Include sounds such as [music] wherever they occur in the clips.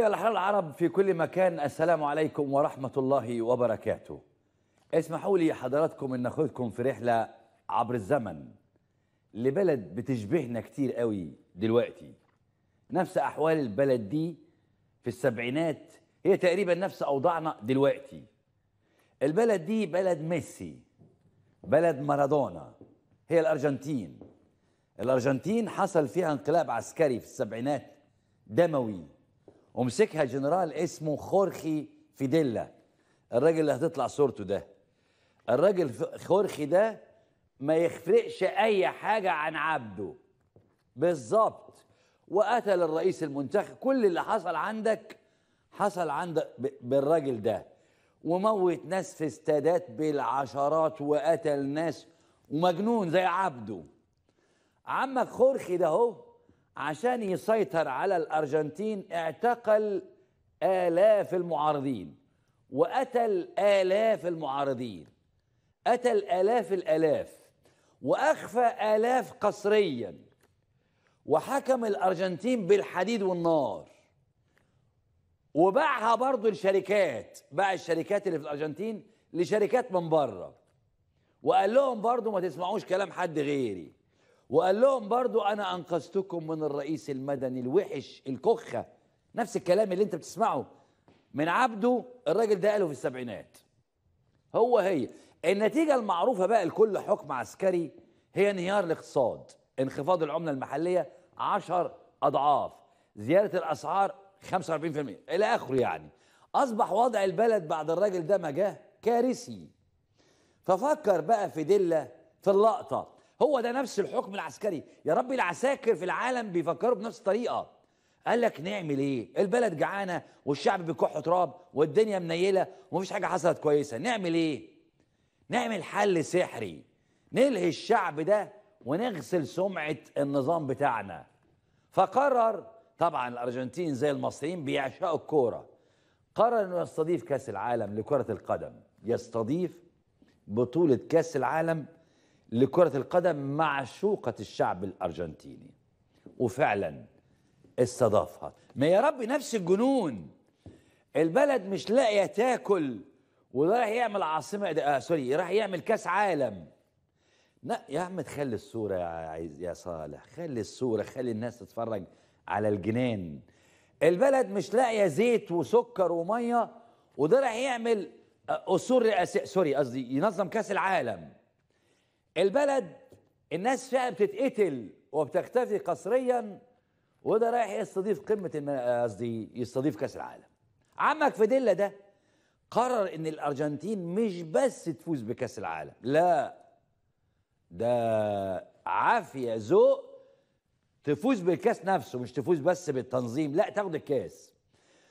أيها الأحرار العرب في كل مكان السلام عليكم ورحمة الله وبركاته اسمحوا لي حضراتكم أن أخذكم في رحلة عبر الزمن لبلد بتشبهنا كتير قوي دلوقتي نفس أحوال البلد دي في السبعينات هي تقريبا نفس أوضاعنا دلوقتي البلد دي بلد ميسي بلد مارادونا هي الأرجنتين الأرجنتين حصل فيها انقلاب عسكري في السبعينات دموي ومسكها جنرال اسمه خورخي فيديلا الراجل اللي هتطلع صورته ده الراجل خورخي ده ما يخفرقش اي حاجه عن عبده بالظبط وقتل الرئيس المنتخب كل اللي حصل عندك حصل عند بالراجل ده وموت ناس في استادات بالعشرات وقتل ناس ومجنون زي عبده عمك خورخي ده هو عشان يسيطر على الأرجنتين اعتقل آلاف المعارضين وقتل آلاف المعارضين قتل آلاف الآلاف وأخفى آلاف قسريا وحكم الأرجنتين بالحديد والنار وباعها برضه الشركات باع الشركات اللي في الأرجنتين لشركات من بره وقال لهم برضه ما تسمعوش كلام حد غيري وقال لهم برضو أنا أنقذتكم من الرئيس المدني الوحش الكخة نفس الكلام اللي أنت بتسمعه من عبده الراجل ده قاله في السبعينات هو هي النتيجة المعروفة بقى لكل حكم عسكري هي انهيار الاقتصاد انخفاض العملة المحلية 10 أضعاف زيادة الأسعار 45% إلى آخره يعني أصبح وضع البلد بعد الراجل ده ما جه كارثي ففكر بقى في دلة في اللقطة هو ده نفس الحكم العسكري يا رب العساكر في العالم بيفكروا بنفس الطريقه قال لك نعمل ايه البلد جعانه والشعب بيكح تراب والدنيا منيله ومفيش حاجه حصلت كويسه نعمل ايه نعمل حل سحري نلهي الشعب ده ونغسل سمعه النظام بتاعنا فقرر طبعا الارجنتين زي المصريين بيعشقوا الكوره قرر انه يستضيف كاس العالم لكره القدم يستضيف بطوله كاس العالم لكرة القدم معشوقة الشعب الأرجنتيني وفعلا استضافها ما يا رب نفس الجنون البلد مش لاقية تاكل وده راح يعمل عاصمة آه سوري راح يعمل كاس عالم لا يا عم تخلي الصورة يا عايز يا صالح خلي الصورة خلي الناس تتفرج على الجنان البلد مش لاقية زيت وسكر ومية وده راح يعمل قصور آه، رئاسية سوري قصدي ينظم كاس العالم البلد الناس فيها بتتقتل وبتختفي قسريا وده رايح يستضيف قمه قصدي يستضيف كاس العالم عمك فيديلا ده قرر ان الارجنتين مش بس تفوز بكاس العالم لا ده عافيه ذوق تفوز بالكاس نفسه مش تفوز بس بالتنظيم لا تاخد الكاس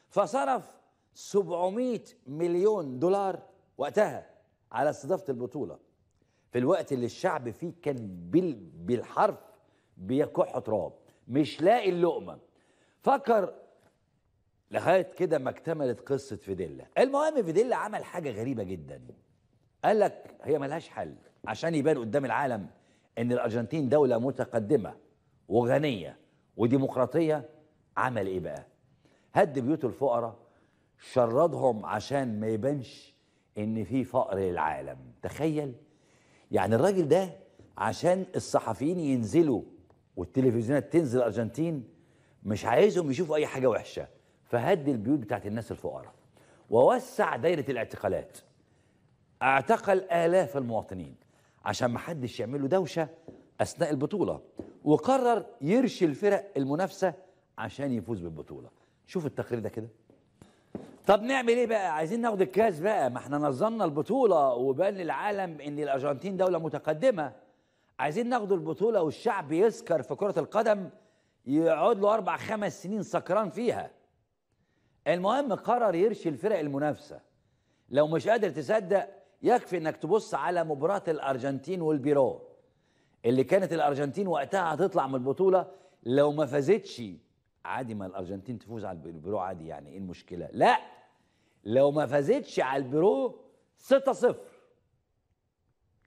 فصرف 700 مليون دولار وقتها على استضافه البطوله في الوقت اللي الشعب فيه كان بالحرف بيكح تراب مش لاقي اللقمه فكر لغايه كده ما اكتملت قصه فيديلا المهم فيديلا عمل حاجه غريبه جدا قال لك هي ملهاش حل عشان يبان قدام العالم ان الارجنتين دوله متقدمه وغنيه وديمقراطيه عمل ايه بقى هد بيوت الفقراء شردهم عشان ما يبانش ان في فقر للعالم تخيل يعني الراجل ده عشان الصحفيين ينزلوا والتلفزيونات تنزل الارجنتين مش عايزهم يشوفوا اي حاجه وحشه فهد البيوت بتاعت الناس الفقراء ووسع دايره الاعتقالات اعتقل الاف المواطنين عشان ما حدش يعمل له دوشه اثناء البطوله وقرر يرشي الفرق المنافسه عشان يفوز بالبطوله شوف التقرير ده كده طب نعمل ايه بقى عايزين ناخد الكاس بقى ما احنا نظمنا البطوله وبان للعالم ان الارجنتين دوله متقدمه عايزين ناخد البطوله والشعب يسكر في كره القدم يقعد له اربع خمس سنين سكران فيها المهم قرر يرشي الفرق المنافسه لو مش قادر تصدق يكفي انك تبص على مباراه الارجنتين والبيرو اللي كانت الارجنتين وقتها هتطلع من البطوله لو ما فازتش عادي ما الارجنتين تفوز على البيرو عادي يعني ايه المشكله لا لو ما فازتش على البرو 6 0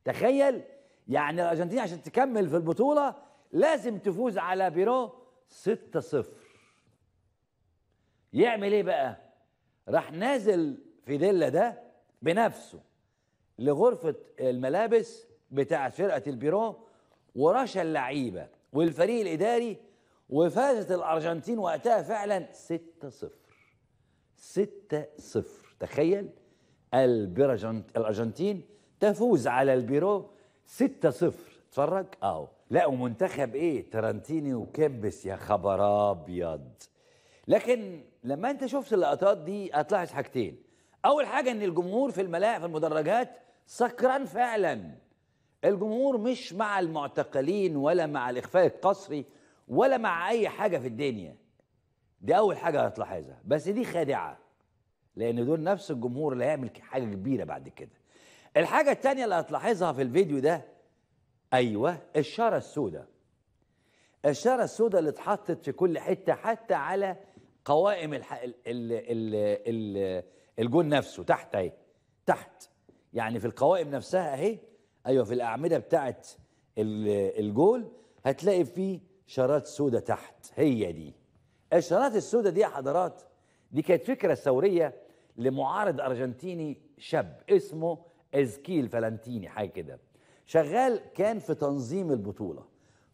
تخيل يعني الارجنتين عشان تكمل في البطوله لازم تفوز على بيرو 6 0 يعمل ايه بقى راح نازل فيديلا ده بنفسه لغرفه الملابس بتاعه فرقه البيرو ورشا اللعيبه والفريق الاداري وفازت الارجنتين وقتها فعلا 6 0 6 0 تخيل الارجنتين تفوز على البيرو 6 0 اتفرج اهو لا ومنتخب ايه ترنتيني وكبس يا خبر ابيض لكن لما انت شفت اللقطات دي هتلاحظ حاجتين اول حاجه ان الجمهور في الملاعب في المدرجات سكران فعلا الجمهور مش مع المعتقلين ولا مع الاخفاء القسري ولا مع اي حاجه في الدنيا دي اول حاجه هتلاحظها بس دي خادعه لان دول نفس الجمهور اللي هيعمل حاجه كبيره بعد كده الحاجه الثانيه اللي هتلاحظها في الفيديو ده ايوه الشاره السوداء الشاره السوداء اللي اتحطت في كل حته حتى على قوائم الح... ال... ال... ال... الجون نفسه تحت اهي تحت يعني في القوائم نفسها اهي ايوه في الاعمده بتاعت الجول هتلاقي فيه شارات سوداء تحت هي دي الشرارات السوداء دي يا حضرات دي كانت فكره ثوريه لمعارض ارجنتيني شاب اسمه ازكيل فالنتيني حاجه كده شغال كان في تنظيم البطوله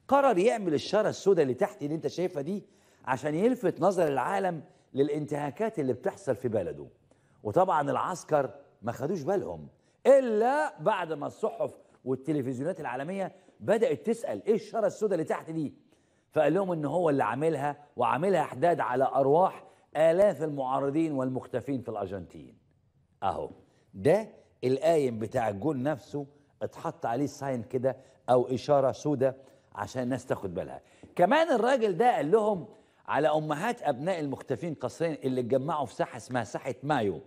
قرر يعمل الشاره السوداء اللي تحت اللي انت شايفها دي عشان يلفت نظر العالم للانتهاكات اللي بتحصل في بلده وطبعا العسكر ما خدوش بالهم الا بعد ما الصحف والتلفزيونات العالميه بدات تسال ايه الشاره السوداء اللي تحت دي فقال لهم ان هو اللي عاملها وعاملها حداد على ارواح الاف المعارضين والمختفين في الارجنتين اهو ده القايم بتاع الجول نفسه اتحط عليه ساين كده او اشاره سودة عشان الناس تاخد بالها كمان الراجل ده قال لهم على امهات ابناء المختفين قصرين اللي اتجمعوا في ساحه اسمها ساحه مايو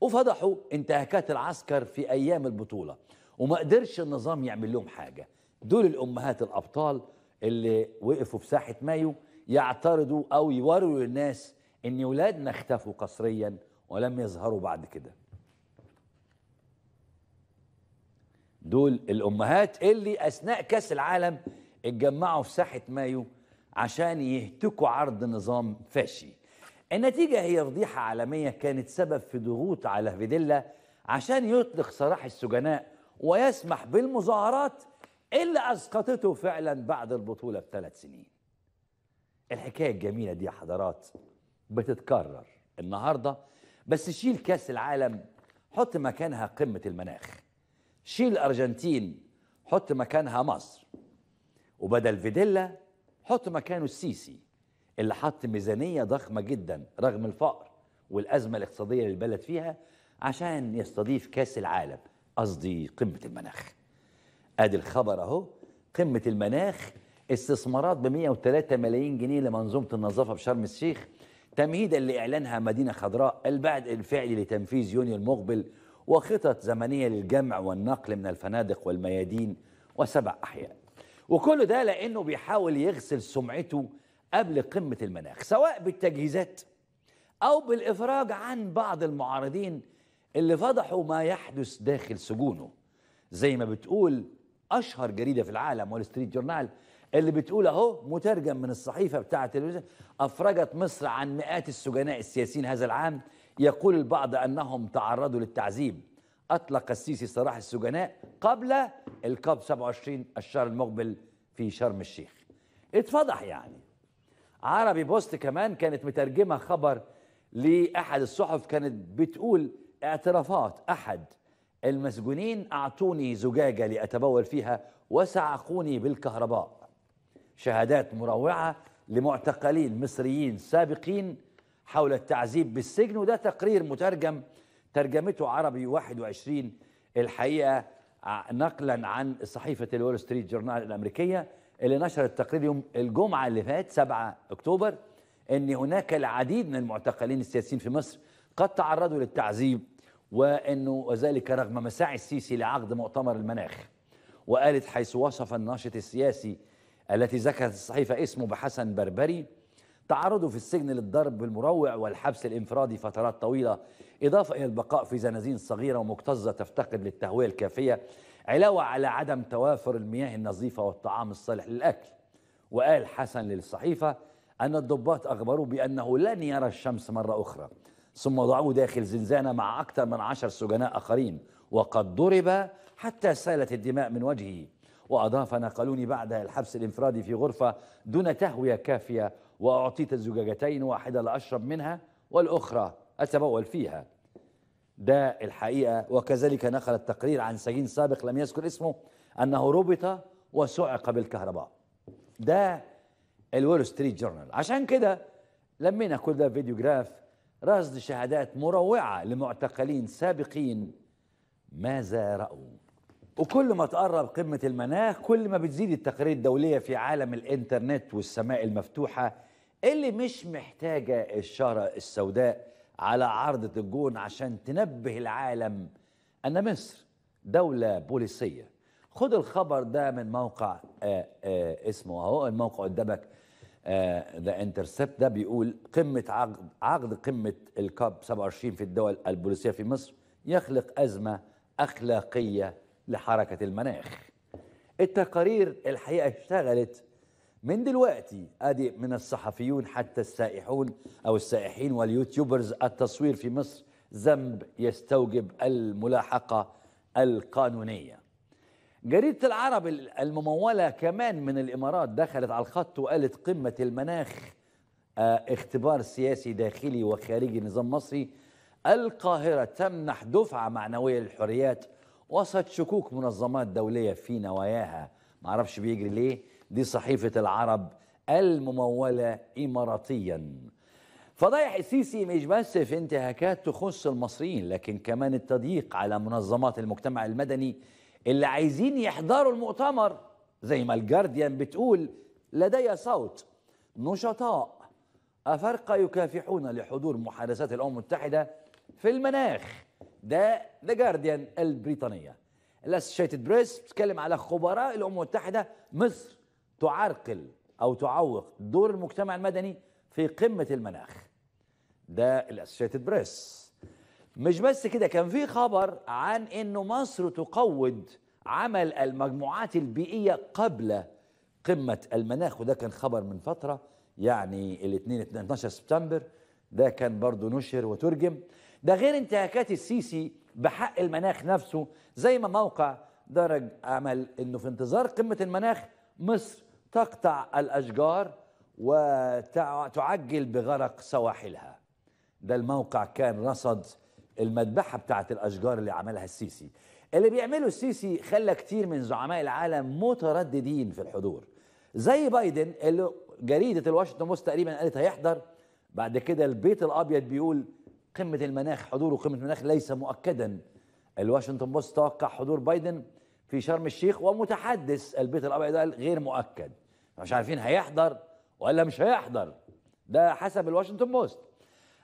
وفضحوا انتهاكات العسكر في ايام البطوله وما قدرش النظام يعمل لهم حاجه دول الامهات الابطال اللي وقفوا في ساحه مايو يعترضوا او يوروا للناس ان ولادنا اختفوا قسريا ولم يظهروا بعد كده دول الامهات اللي اثناء كاس العالم اتجمعوا في ساحه مايو عشان يهتكوا عرض نظام فاشي النتيجه هي فضيحه عالميه كانت سبب في ضغوط على فيديلا عشان يطلق سراح السجناء ويسمح بالمظاهرات ايه اللي اسقطته فعلا بعد البطوله بثلاث سنين الحكايه الجميله دي يا حضرات بتتكرر النهارده بس شيل كاس العالم حط مكانها قمه المناخ شيل الارجنتين حط مكانها مصر وبدل فيديلا حط مكانه السيسي اللي حط ميزانيه ضخمه جدا رغم الفقر والازمه الاقتصاديه اللي البلد فيها عشان يستضيف كاس العالم قصدي قمه المناخ ادي الخبر اهو قمه المناخ استثمارات ب 103 ملايين جنيه لمنظومه النظافه بشرم الشيخ تمهيدا لاعلانها مدينه خضراء البعد الفعلي لتنفيذ يونيو المقبل وخطط زمنيه للجمع والنقل من الفنادق والميادين وسبع احياء وكل ده لانه بيحاول يغسل سمعته قبل قمه المناخ سواء بالتجهيزات او بالافراج عن بعض المعارضين اللي فضحوا ما يحدث داخل سجونه زي ما بتقول اشهر جريده في العالم وول ستريت جورنال اللي بتقول اهو مترجم من الصحيفه بتاعه التلفزيون افرجت مصر عن مئات السجناء السياسيين هذا العام يقول البعض انهم تعرضوا للتعذيب اطلق السيسي سراح السجناء قبل الكاب 27 الشهر المقبل في شرم الشيخ اتفضح يعني عربي بوست كمان كانت مترجمه خبر لاحد الصحف كانت بتقول اعترافات احد المسجونين أعطوني زجاجة لأتبول فيها وسعقوني بالكهرباء شهادات مروعة لمعتقلين مصريين سابقين حول التعذيب بالسجن وده تقرير مترجم ترجمته عربي 21 الحقيقة نقلا عن صحيفة الول ستريت جورنال الأمريكية اللي نشرت التقرير يوم الجمعة اللي فات 7 أكتوبر أن هناك العديد من المعتقلين السياسيين في مصر قد تعرضوا للتعذيب وأنه وذلك رغم مساعي السيسي لعقد مؤتمر المناخ وقالت حيث وصف الناشط السياسي التي ذكرت الصحيفة اسمه بحسن بربري تعرضه في السجن للضرب المروع والحبس الانفرادي فترات طويلة إضافة إلى البقاء في زنازين صغيرة ومكتظة تفتقد للتهوية الكافية علاوة على عدم توافر المياه النظيفة والطعام الصالح للأكل وقال حسن للصحيفة أن الضباط أخبروه بأنه لن يرى الشمس مرة أخرى ثم وضعوه داخل زنزانة مع أكثر من عشر سجناء آخرين وقد ضرب حتى سالت الدماء من وجهه وأضاف نقلوني بعدها الحبس الانفرادي في غرفة دون تهوية كافية وأعطيت الزجاجتين واحدة لأشرب منها والأخرى أتبول فيها ده الحقيقة وكذلك نقل التقرير عن سجين سابق لم يذكر اسمه أنه ربط وصعق بالكهرباء ده الول ستريت جورنال عشان كده لمينا كل ده فيديو جراف رصد شهادات مروعة لمعتقلين سابقين ماذا رأوا وكل ما تقرب قمة المناخ كل ما بتزيد التقارير الدولية في عالم الإنترنت والسماء المفتوحة اللي مش محتاجة الشارة السوداء على عرضة الجون عشان تنبه العالم أن مصر دولة بوليسية خد الخبر ده من موقع آآ آه، آآ آه، اسمه اهو الموقع قدامك ذا آه، انترسبت ده بيقول قمه عقد عقد قمه الكاب 27 في الدول البوليسيه في مصر يخلق ازمه اخلاقيه لحركه المناخ. التقارير الحقيقه اشتغلت من دلوقتي ادي من الصحفيون حتى السائحون او السائحين واليوتيوبرز التصوير في مصر ذنب يستوجب الملاحقه القانونيه. جريدة العرب الممولة كمان من الإمارات دخلت على الخط وقالت قمة المناخ آه، اختبار سياسي داخلي وخارجي نظام مصري القاهرة تمنح دفعة معنوية للحريات وسط شكوك منظمات دولية في نواياها معرفش بيجري ليه دي صحيفة العرب الممولة إماراتيا فضايح السيسي مش بس في انتهاكات تخص المصريين لكن كمان التضييق على منظمات المجتمع المدني اللي عايزين يحضروا المؤتمر زي ما الجارديان بتقول لدي صوت نشطاء أفارقة يكافحون لحضور محادثات الأمم المتحدة في المناخ ده ذا جارديان البريطانية الاسوشيتد بريس بتتكلم على خبراء الأمم المتحدة مصر تعرقل أو تعوق دور المجتمع المدني في قمة المناخ ده الاسوشيتد بريس مش بس كده كان في خبر عن انه مصر تقود عمل المجموعات البيئيه قبل قمه المناخ وده كان خبر من فتره يعني الاثنين 12 سبتمبر ده كان برضه نشر وترجم ده غير انتهاكات السيسي بحق المناخ نفسه زي ما موقع درج عمل انه في انتظار قمه المناخ مصر تقطع الاشجار وتعجل بغرق سواحلها ده الموقع كان رصد المذبحه بتاعت الاشجار اللي عملها السيسي اللي بيعمله السيسي خلى كتير من زعماء العالم مترددين في الحضور زي بايدن اللي جريده الواشنطن بوست تقريبا قالت هيحضر بعد كده البيت الابيض بيقول قمه المناخ حضوره قمه المناخ ليس مؤكدا الواشنطن بوست توقع حضور بايدن في شرم الشيخ ومتحدث البيت الابيض قال غير مؤكد مش عارفين هيحضر ولا مش هيحضر ده حسب الواشنطن بوست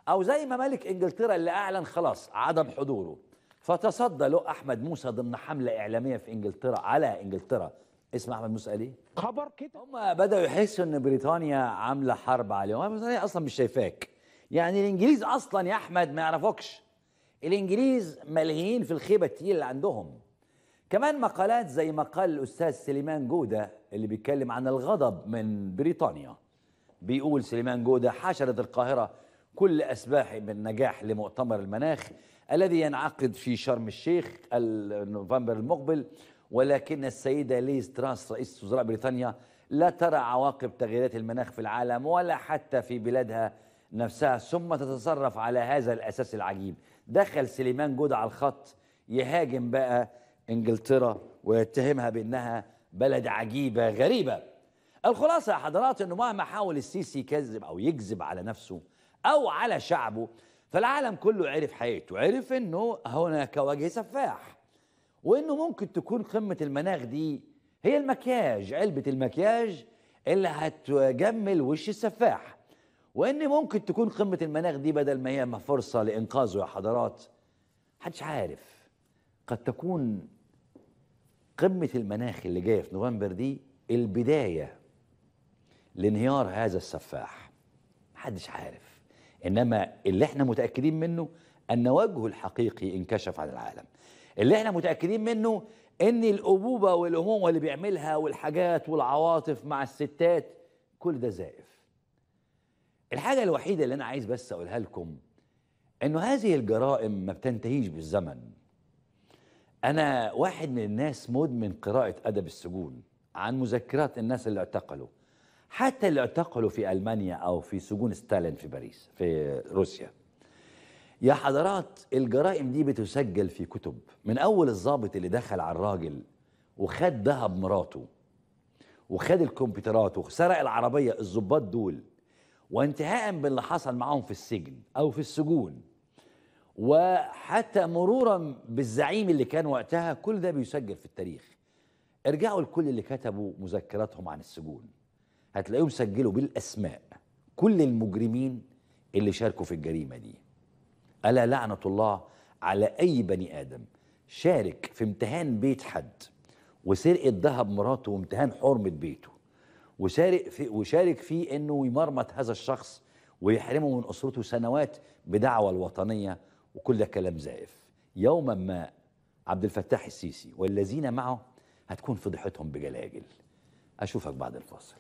أو زي ما ملك إنجلترا اللي أعلن خلاص عدم حضوره فتصدى له أحمد موسى ضمن حملة إعلامية في إنجلترا على إنجلترا اسم أحمد موسى قال إيه؟ خبر كده هم بدأوا يحسوا إن بريطانيا عاملة حرب عليهم بريطانيا إيه؟ أصلا مش شايفاك يعني الإنجليز أصلا يا أحمد ما يعرفوكش الإنجليز ملهيين في الخيبة التقيلة اللي عندهم كمان مقالات زي مقال الأستاذ سليمان جودة اللي بيتكلم عن الغضب من بريطانيا بيقول سليمان جودة حاشرت القاهرة كل أسباح النجاح لمؤتمر المناخ الذي ينعقد في شرم الشيخ نوفمبر المقبل ولكن السيدة ليز تراس رئيسة وزراء بريطانيا لا ترى عواقب تغييرات المناخ في العالم ولا حتى في بلادها نفسها ثم تتصرف على هذا الأساس العجيب دخل سليمان جود على الخط يهاجم بقى إنجلترا ويتهمها بأنها بلد عجيبة غريبة الخلاصة يا حضرات أنه مهما حاول السيسي يكذب أو يكذب على نفسه أو على شعبه فالعالم كله عرف حقيقته عرف أنه هناك وجه سفاح وأنه ممكن تكون قمة المناخ دي هي المكياج علبة المكياج اللي هتجمل وش السفاح وان ممكن تكون قمه المناخ دي بدل ما هي فرصه لانقاذه يا حضرات محدش عارف قد تكون قمه المناخ اللي جايه في نوفمبر دي البدايه لانهيار هذا السفاح محدش عارف انما اللي احنا متاكدين منه ان وجهه الحقيقي انكشف عن العالم اللي احنا متاكدين منه ان الابوبه والامومه اللي بيعملها والحاجات والعواطف مع الستات كل ده زائف الحاجه الوحيده اللي انا عايز بس اقولها لكم انه هذه الجرائم ما بتنتهيش بالزمن انا واحد من الناس مدمن قراءه ادب السجون عن مذكرات الناس اللي اعتقلوا حتى اللي اعتقلوا في ألمانيا أو في سجون ستالين في باريس في روسيا يا حضرات الجرائم دي بتسجل في كتب من أول الضابط اللي دخل على الراجل وخد ذهب مراته وخد الكمبيوترات وسرق العربية الظباط دول وانتهاء باللي حصل معاهم في السجن أو في السجون وحتى مرورا بالزعيم اللي كان وقتها كل ده بيسجل في التاريخ ارجعوا لكل اللي كتبوا مذكراتهم عن السجون هتلاقيهم سجلوا بالاسماء كل المجرمين اللي شاركوا في الجريمه دي الا لعنه الله على اي بني ادم شارك في امتهان بيت حد وسرقه ذهب مراته وامتهان حرمه بيته وشارك في وشارك في انه يمرمط هذا الشخص ويحرمه من اسرته سنوات بدعوى الوطنيه وكل ده كلام زائف يوما ما عبد الفتاح السيسي والذين معه هتكون فضيحتهم بجلاجل اشوفك بعد الفاصل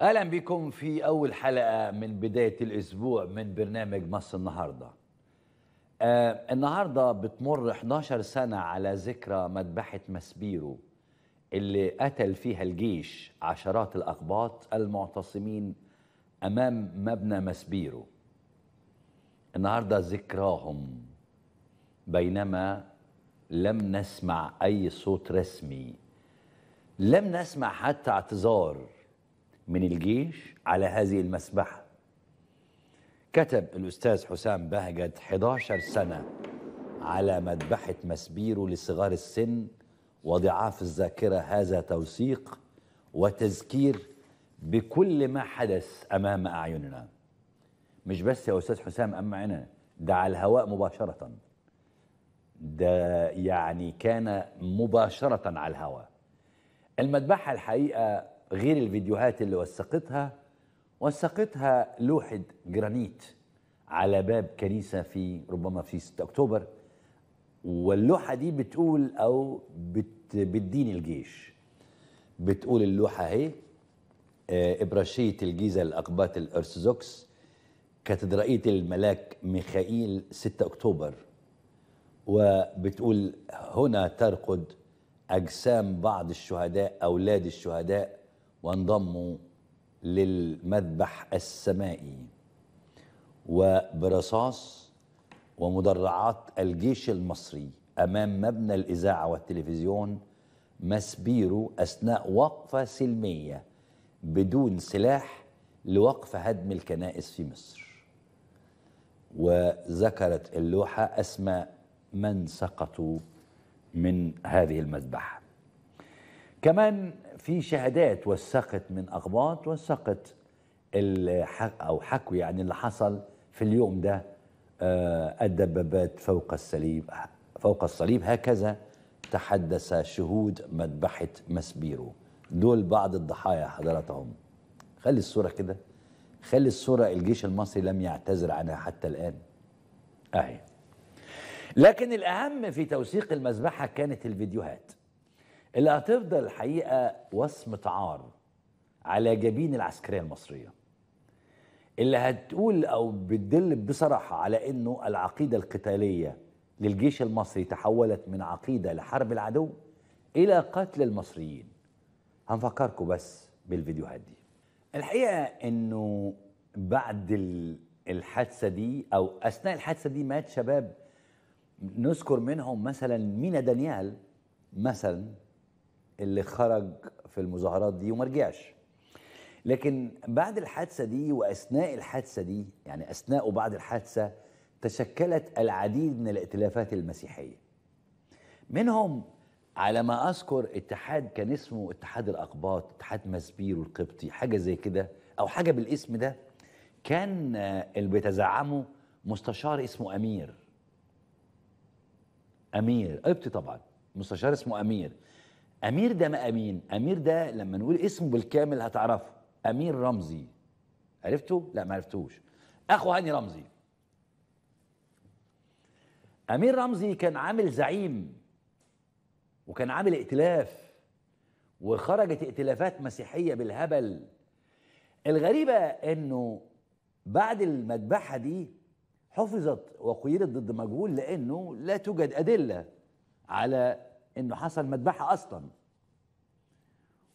اهلا بكم في اول حلقه من بدايه الاسبوع من برنامج مصر النهارده آه النهارده بتمر 11 سنه على ذكرى مذبحه مسبيرو اللي قتل فيها الجيش عشرات الاقباط المعتصمين امام مبنى مسبيرو النهارده ذكراهم بينما لم نسمع اي صوت رسمي لم نسمع حتى اعتذار من الجيش على هذه المسبحه كتب الأستاذ حسام بهجت 11 سنة على مذبحة مسبيرو لصغار السن وضعاف الذاكرة هذا توثيق وتذكير بكل ما حدث أمام أعيننا مش بس يا أستاذ حسام أما عنا ده على الهواء مباشرة ده يعني كان مباشرة على الهواء المذبحة الحقيقة غير الفيديوهات اللي وثقتها وثقتها لوحة جرانيت على باب كنيسة في ربما في 6 أكتوبر واللوحة دي بتقول أو بت بتدين الجيش بتقول اللوحة اهي آه، إبراشية الجيزة للأقباط الأرثوذكس كاتدرائية الملاك ميخائيل 6 أكتوبر وبتقول هنا ترقد أجسام بعض الشهداء أولاد الشهداء وانضموا للمذبح السمائي وبرصاص ومدرعات الجيش المصري أمام مبنى الإذاعة والتلفزيون مسبيرو أثناء وقفة سلمية بدون سلاح لوقف هدم الكنائس في مصر وذكرت اللوحة أسماء من سقطوا من هذه المذبحة كمان في شهادات وثقت من اقباط وثقت او حكوا يعني اللي حصل في اليوم ده آه، الدبابات فوق الصليب فوق الصليب هكذا تحدث شهود مذبحه مسبيرو دول بعض الضحايا حضراتهم خلي الصوره كده خلي الصوره الجيش المصري لم يعتذر عنها حتى الان اهي لكن الاهم في توثيق المذبحه كانت الفيديوهات اللي هتفضل الحقيقه وصمه عار على جبين العسكريه المصريه اللي هتقول او بتدل بصراحه على انه العقيده القتاليه للجيش المصري تحولت من عقيده لحرب العدو الى قتل المصريين هنفكركم بس بالفيديوهات دي الحقيقه انه بعد الحادثه دي او اثناء الحادثه دي مات شباب نذكر منهم مثلا مينا دانيال مثلا اللي خرج في المظاهرات دي وما رجعش لكن بعد الحادثه دي واثناء الحادثه دي يعني اثناء وبعد الحادثه تشكلت العديد من الائتلافات المسيحيه منهم على ما اذكر اتحاد كان اسمه اتحاد الاقباط اتحاد مسبير القبطي حاجه زي كده او حاجه بالاسم ده كان اللي بيتزعمه مستشار اسمه امير امير قبطي طبعا مستشار اسمه امير امير ده ما امين امير ده لما نقول اسمه بالكامل هتعرفه امير رمزي عرفته لا ما عرفتوش اخو هاني رمزي امير رمزي كان عامل زعيم وكان عامل ائتلاف وخرجت ائتلافات مسيحيه بالهبل الغريبه انه بعد المذبحه دي حفظت وقيدت ضد مجهول لانه لا توجد ادله على انه حصل مذبحه اصلا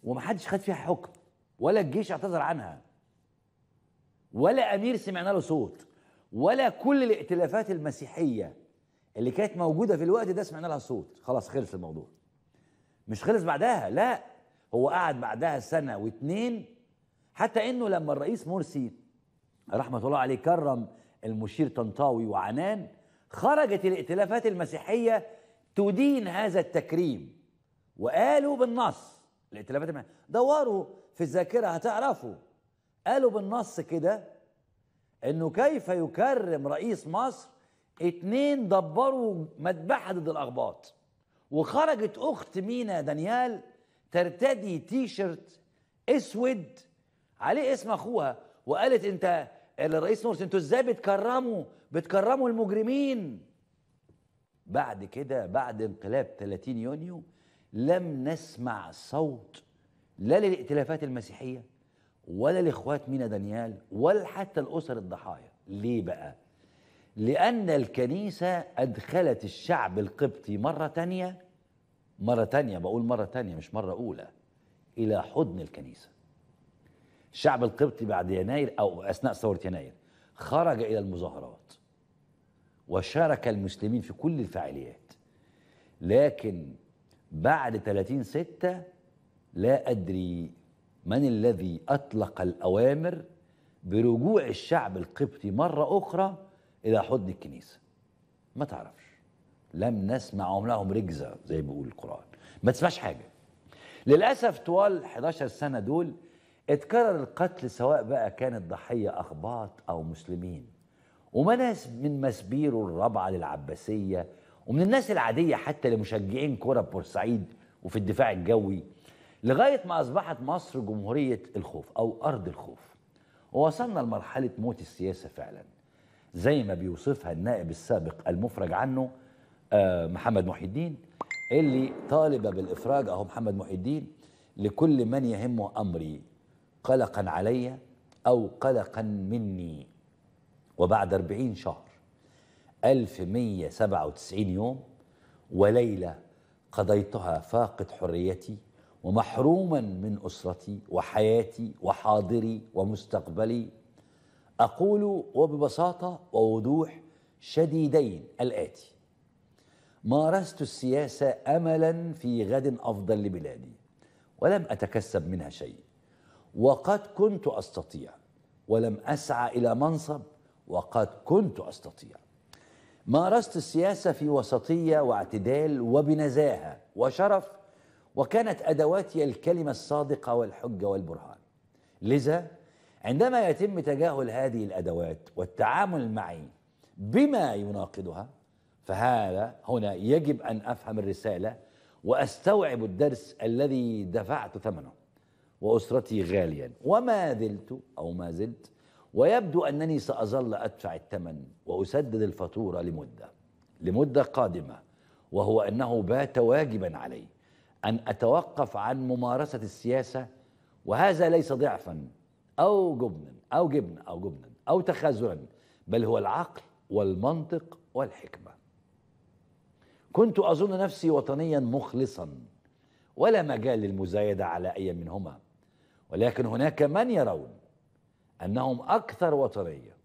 ومحدش خد فيها حكم ولا الجيش اعتذر عنها ولا امير سمعنا له صوت ولا كل الائتلافات المسيحيه اللي كانت موجوده في الوقت ده سمعنا لها صوت خلاص خلص الموضوع مش خلص بعدها لا هو قعد بعدها سنه واتنين حتى انه لما الرئيس مرسي رحمه الله عليه كرم المشير طنطاوي وعنان خرجت الائتلافات المسيحيه تدين هذا التكريم وقالوا بالنص الائتلافات دوروا في الذاكرة هتعرفوا قالوا بالنص كده انه كيف يكرم رئيس مصر اتنين دبروا مذبحة ضد الأغباط وخرجت أخت مينا دانيال ترتدي شيرت اسود عليه اسم اخوها وقالت انت الرئيس مرسي انتوا ازاي بتكرموا بتكرموا المجرمين بعد كده بعد انقلاب 30 يونيو لم نسمع صوت لا للائتلافات المسيحية ولا لإخوات مينا دانيال ولا حتى الأسر الضحايا ليه بقى؟ لأن الكنيسة أدخلت الشعب القبطي مرة تانية مرة تانية بقول مرة تانية مش مرة أولى إلى حضن الكنيسة الشعب القبطي بعد يناير أو أثناء ثورة يناير خرج إلى المظاهرات وشارك المسلمين في كل الفعاليات لكن بعد 30 ستة لا أدري من الذي أطلق الأوامر برجوع الشعب القبطي مرة أخرى إلى حضن الكنيسة ما تعرفش لم نسمع لهم رجزة زي بيقول القرآن ما تسمعش حاجة للأسف طوال 11 سنة دول اتكرر القتل سواء بقى كانت ضحية أخباط أو مسلمين وناس من مسبيرو الرابعة للعباسية ومن الناس العادية حتى لمشجعين كرة بورسعيد وفي الدفاع الجوي لغاية ما أصبحت مصر جمهورية الخوف أو أرض الخوف ووصلنا لمرحلة موت السياسة فعلا زي ما بيوصفها النائب السابق المفرج عنه آه، محمد محي الدين اللي طالب بالإفراج أهو محمد محي الدين لكل من يهمه أمري قلقا علي أو قلقا مني وبعد أربعين شهر ألف مية سبعة وتسعين يوم وليلة قضيتها فاقد حريتي ومحروما من أسرتي وحياتي وحاضري ومستقبلي أقول وببساطة ووضوح شديدين الآتي مارست السياسة أملا في غد أفضل لبلادي ولم أتكسب منها شيء وقد كنت أستطيع ولم أسعى إلى منصب وقد كنت أستطيع مارست السياسة في وسطية واعتدال وبنزاهة وشرف وكانت أدواتي الكلمة الصادقة والحجة والبرهان لذا عندما يتم تجاهل هذه الأدوات والتعامل معي بما يناقضها فهذا هنا يجب أن أفهم الرسالة وأستوعب الدرس الذي دفعت ثمنه وأسرتي غاليا وما زلت أو ما زلت ويبدو أنني سأظل أدفع الثمن وأسدد الفاتورة لمدة لمدة قادمة وهو أنه بات واجبا علي أن أتوقف عن ممارسة السياسة وهذا ليس ضعفا أو جبنا أو جبنا أو جبنا أو تخاذلا بل هو العقل والمنطق والحكمة كنت أظن نفسي وطنيا مخلصا ولا مجال للمزايدة على أي منهما ولكن هناك من يرون أنهم أكثر وطنية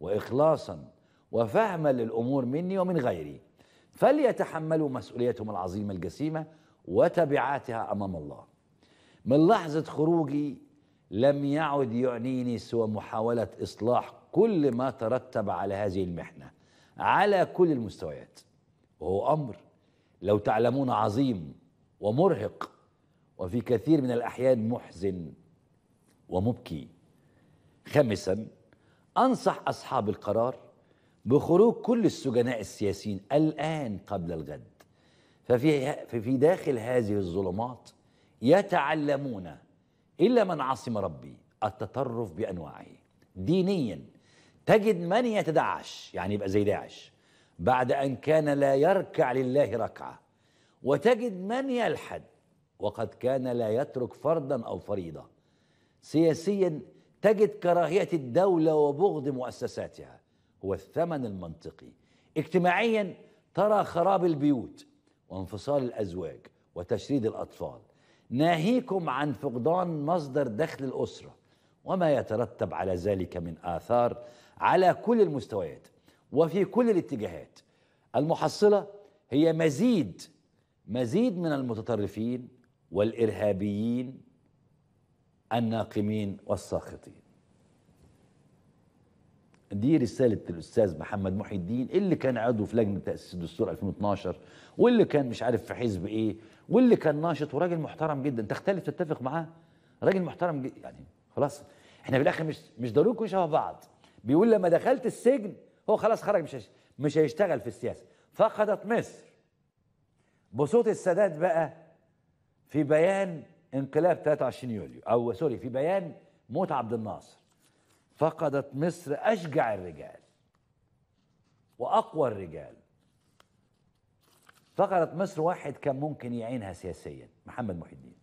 وإخلاصا وفهما للأمور مني ومن غيري فليتحملوا مسؤوليتهم العظيمة الجسيمة وتبعاتها أمام الله من لحظة خروجي لم يعد يعنيني سوى محاولة إصلاح كل ما ترتب على هذه المحنة على كل المستويات وهو أمر لو تعلمون عظيم ومرهق وفي كثير من الأحيان محزن ومبكي خامسا أنصح أصحاب القرار بخروج كل السجناء السياسيين الآن قبل الغد ففي في داخل هذه الظلمات يتعلمون إلا من عصم ربي التطرف بأنواعه دينيا تجد من يتدعش يعني يبقى زي داعش بعد أن كان لا يركع لله ركعة وتجد من يلحد وقد كان لا يترك فردا أو فريضة سياسيا تجد كراهية الدولة وبغض مؤسساتها هو الثمن المنطقي اجتماعيا ترى خراب البيوت وانفصال الأزواج وتشريد الأطفال ناهيكم عن فقدان مصدر دخل الأسرة وما يترتب على ذلك من آثار على كل المستويات وفي كل الاتجاهات المحصلة هي مزيد مزيد من المتطرفين والإرهابيين الناقمين والساخطين دي رسالة الأستاذ محمد محي الدين اللي كان عضو في لجنة تأسيس الدستور 2012 واللي كان مش عارف في حزب إيه واللي كان ناشط وراجل محترم جدا تختلف تتفق معاه راجل محترم جدا يعني خلاص احنا في الآخر مش مش ضروري نكون شبه بعض بيقول لما دخلت السجن هو خلاص خرج مش مش هيشتغل في السياسة فقدت مصر بصوت السادات بقى في بيان انقلاب 23 يوليو او سوري في بيان موت عبد الناصر فقدت مصر اشجع الرجال واقوى الرجال فقدت مصر واحد كان ممكن يعينها سياسيا محمد محي الدين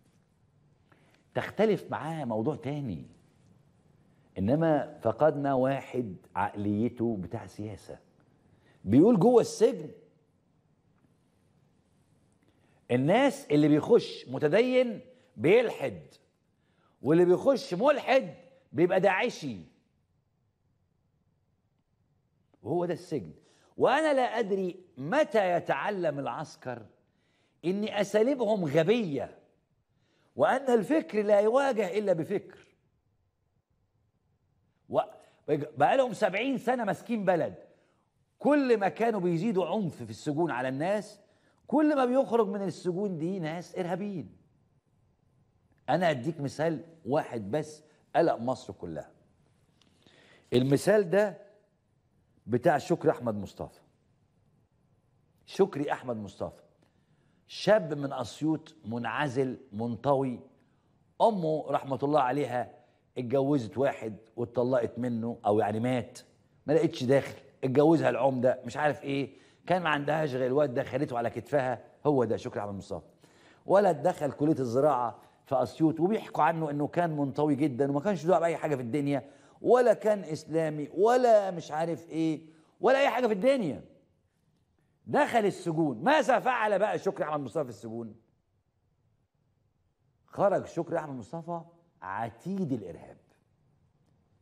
تختلف معاه موضوع تاني انما فقدنا واحد عقليته بتاع سياسه بيقول جوه السجن الناس اللي بيخش متدين بيلحد واللي بيخش ملحد بيبقى داعشي وهو ده السجن وانا لا ادري متى يتعلم العسكر ان اساليبهم غبيه وان الفكر لا يواجه الا بفكر بقى لهم سبعين سنه ماسكين بلد كل ما كانوا بيزيدوا عنف في السجون على الناس كل ما بيخرج من السجون دي ناس ارهابيين انا اديك مثال واحد بس قلق مصر كلها المثال ده بتاع شكري احمد مصطفى شكري احمد مصطفى شاب من اسيوط منعزل منطوي امه رحمه الله عليها اتجوزت واحد واتطلقت منه او يعني مات ما لقيتش داخل اتجوزها العمده مش عارف ايه كان ما عندهاش غير الواد ده خليته على كتفها هو ده شكري احمد مصطفى ولد دخل كليه الزراعه في اسيوط وبيحكوا عنه انه كان منطوي جدا وما كانش دعوه باي حاجه في الدنيا ولا كان اسلامي ولا مش عارف ايه ولا اي حاجه في الدنيا دخل السجون ماذا فعل بقى شكري احمد مصطفى في السجون خرج شكري احمد مصطفى عتيد الارهاب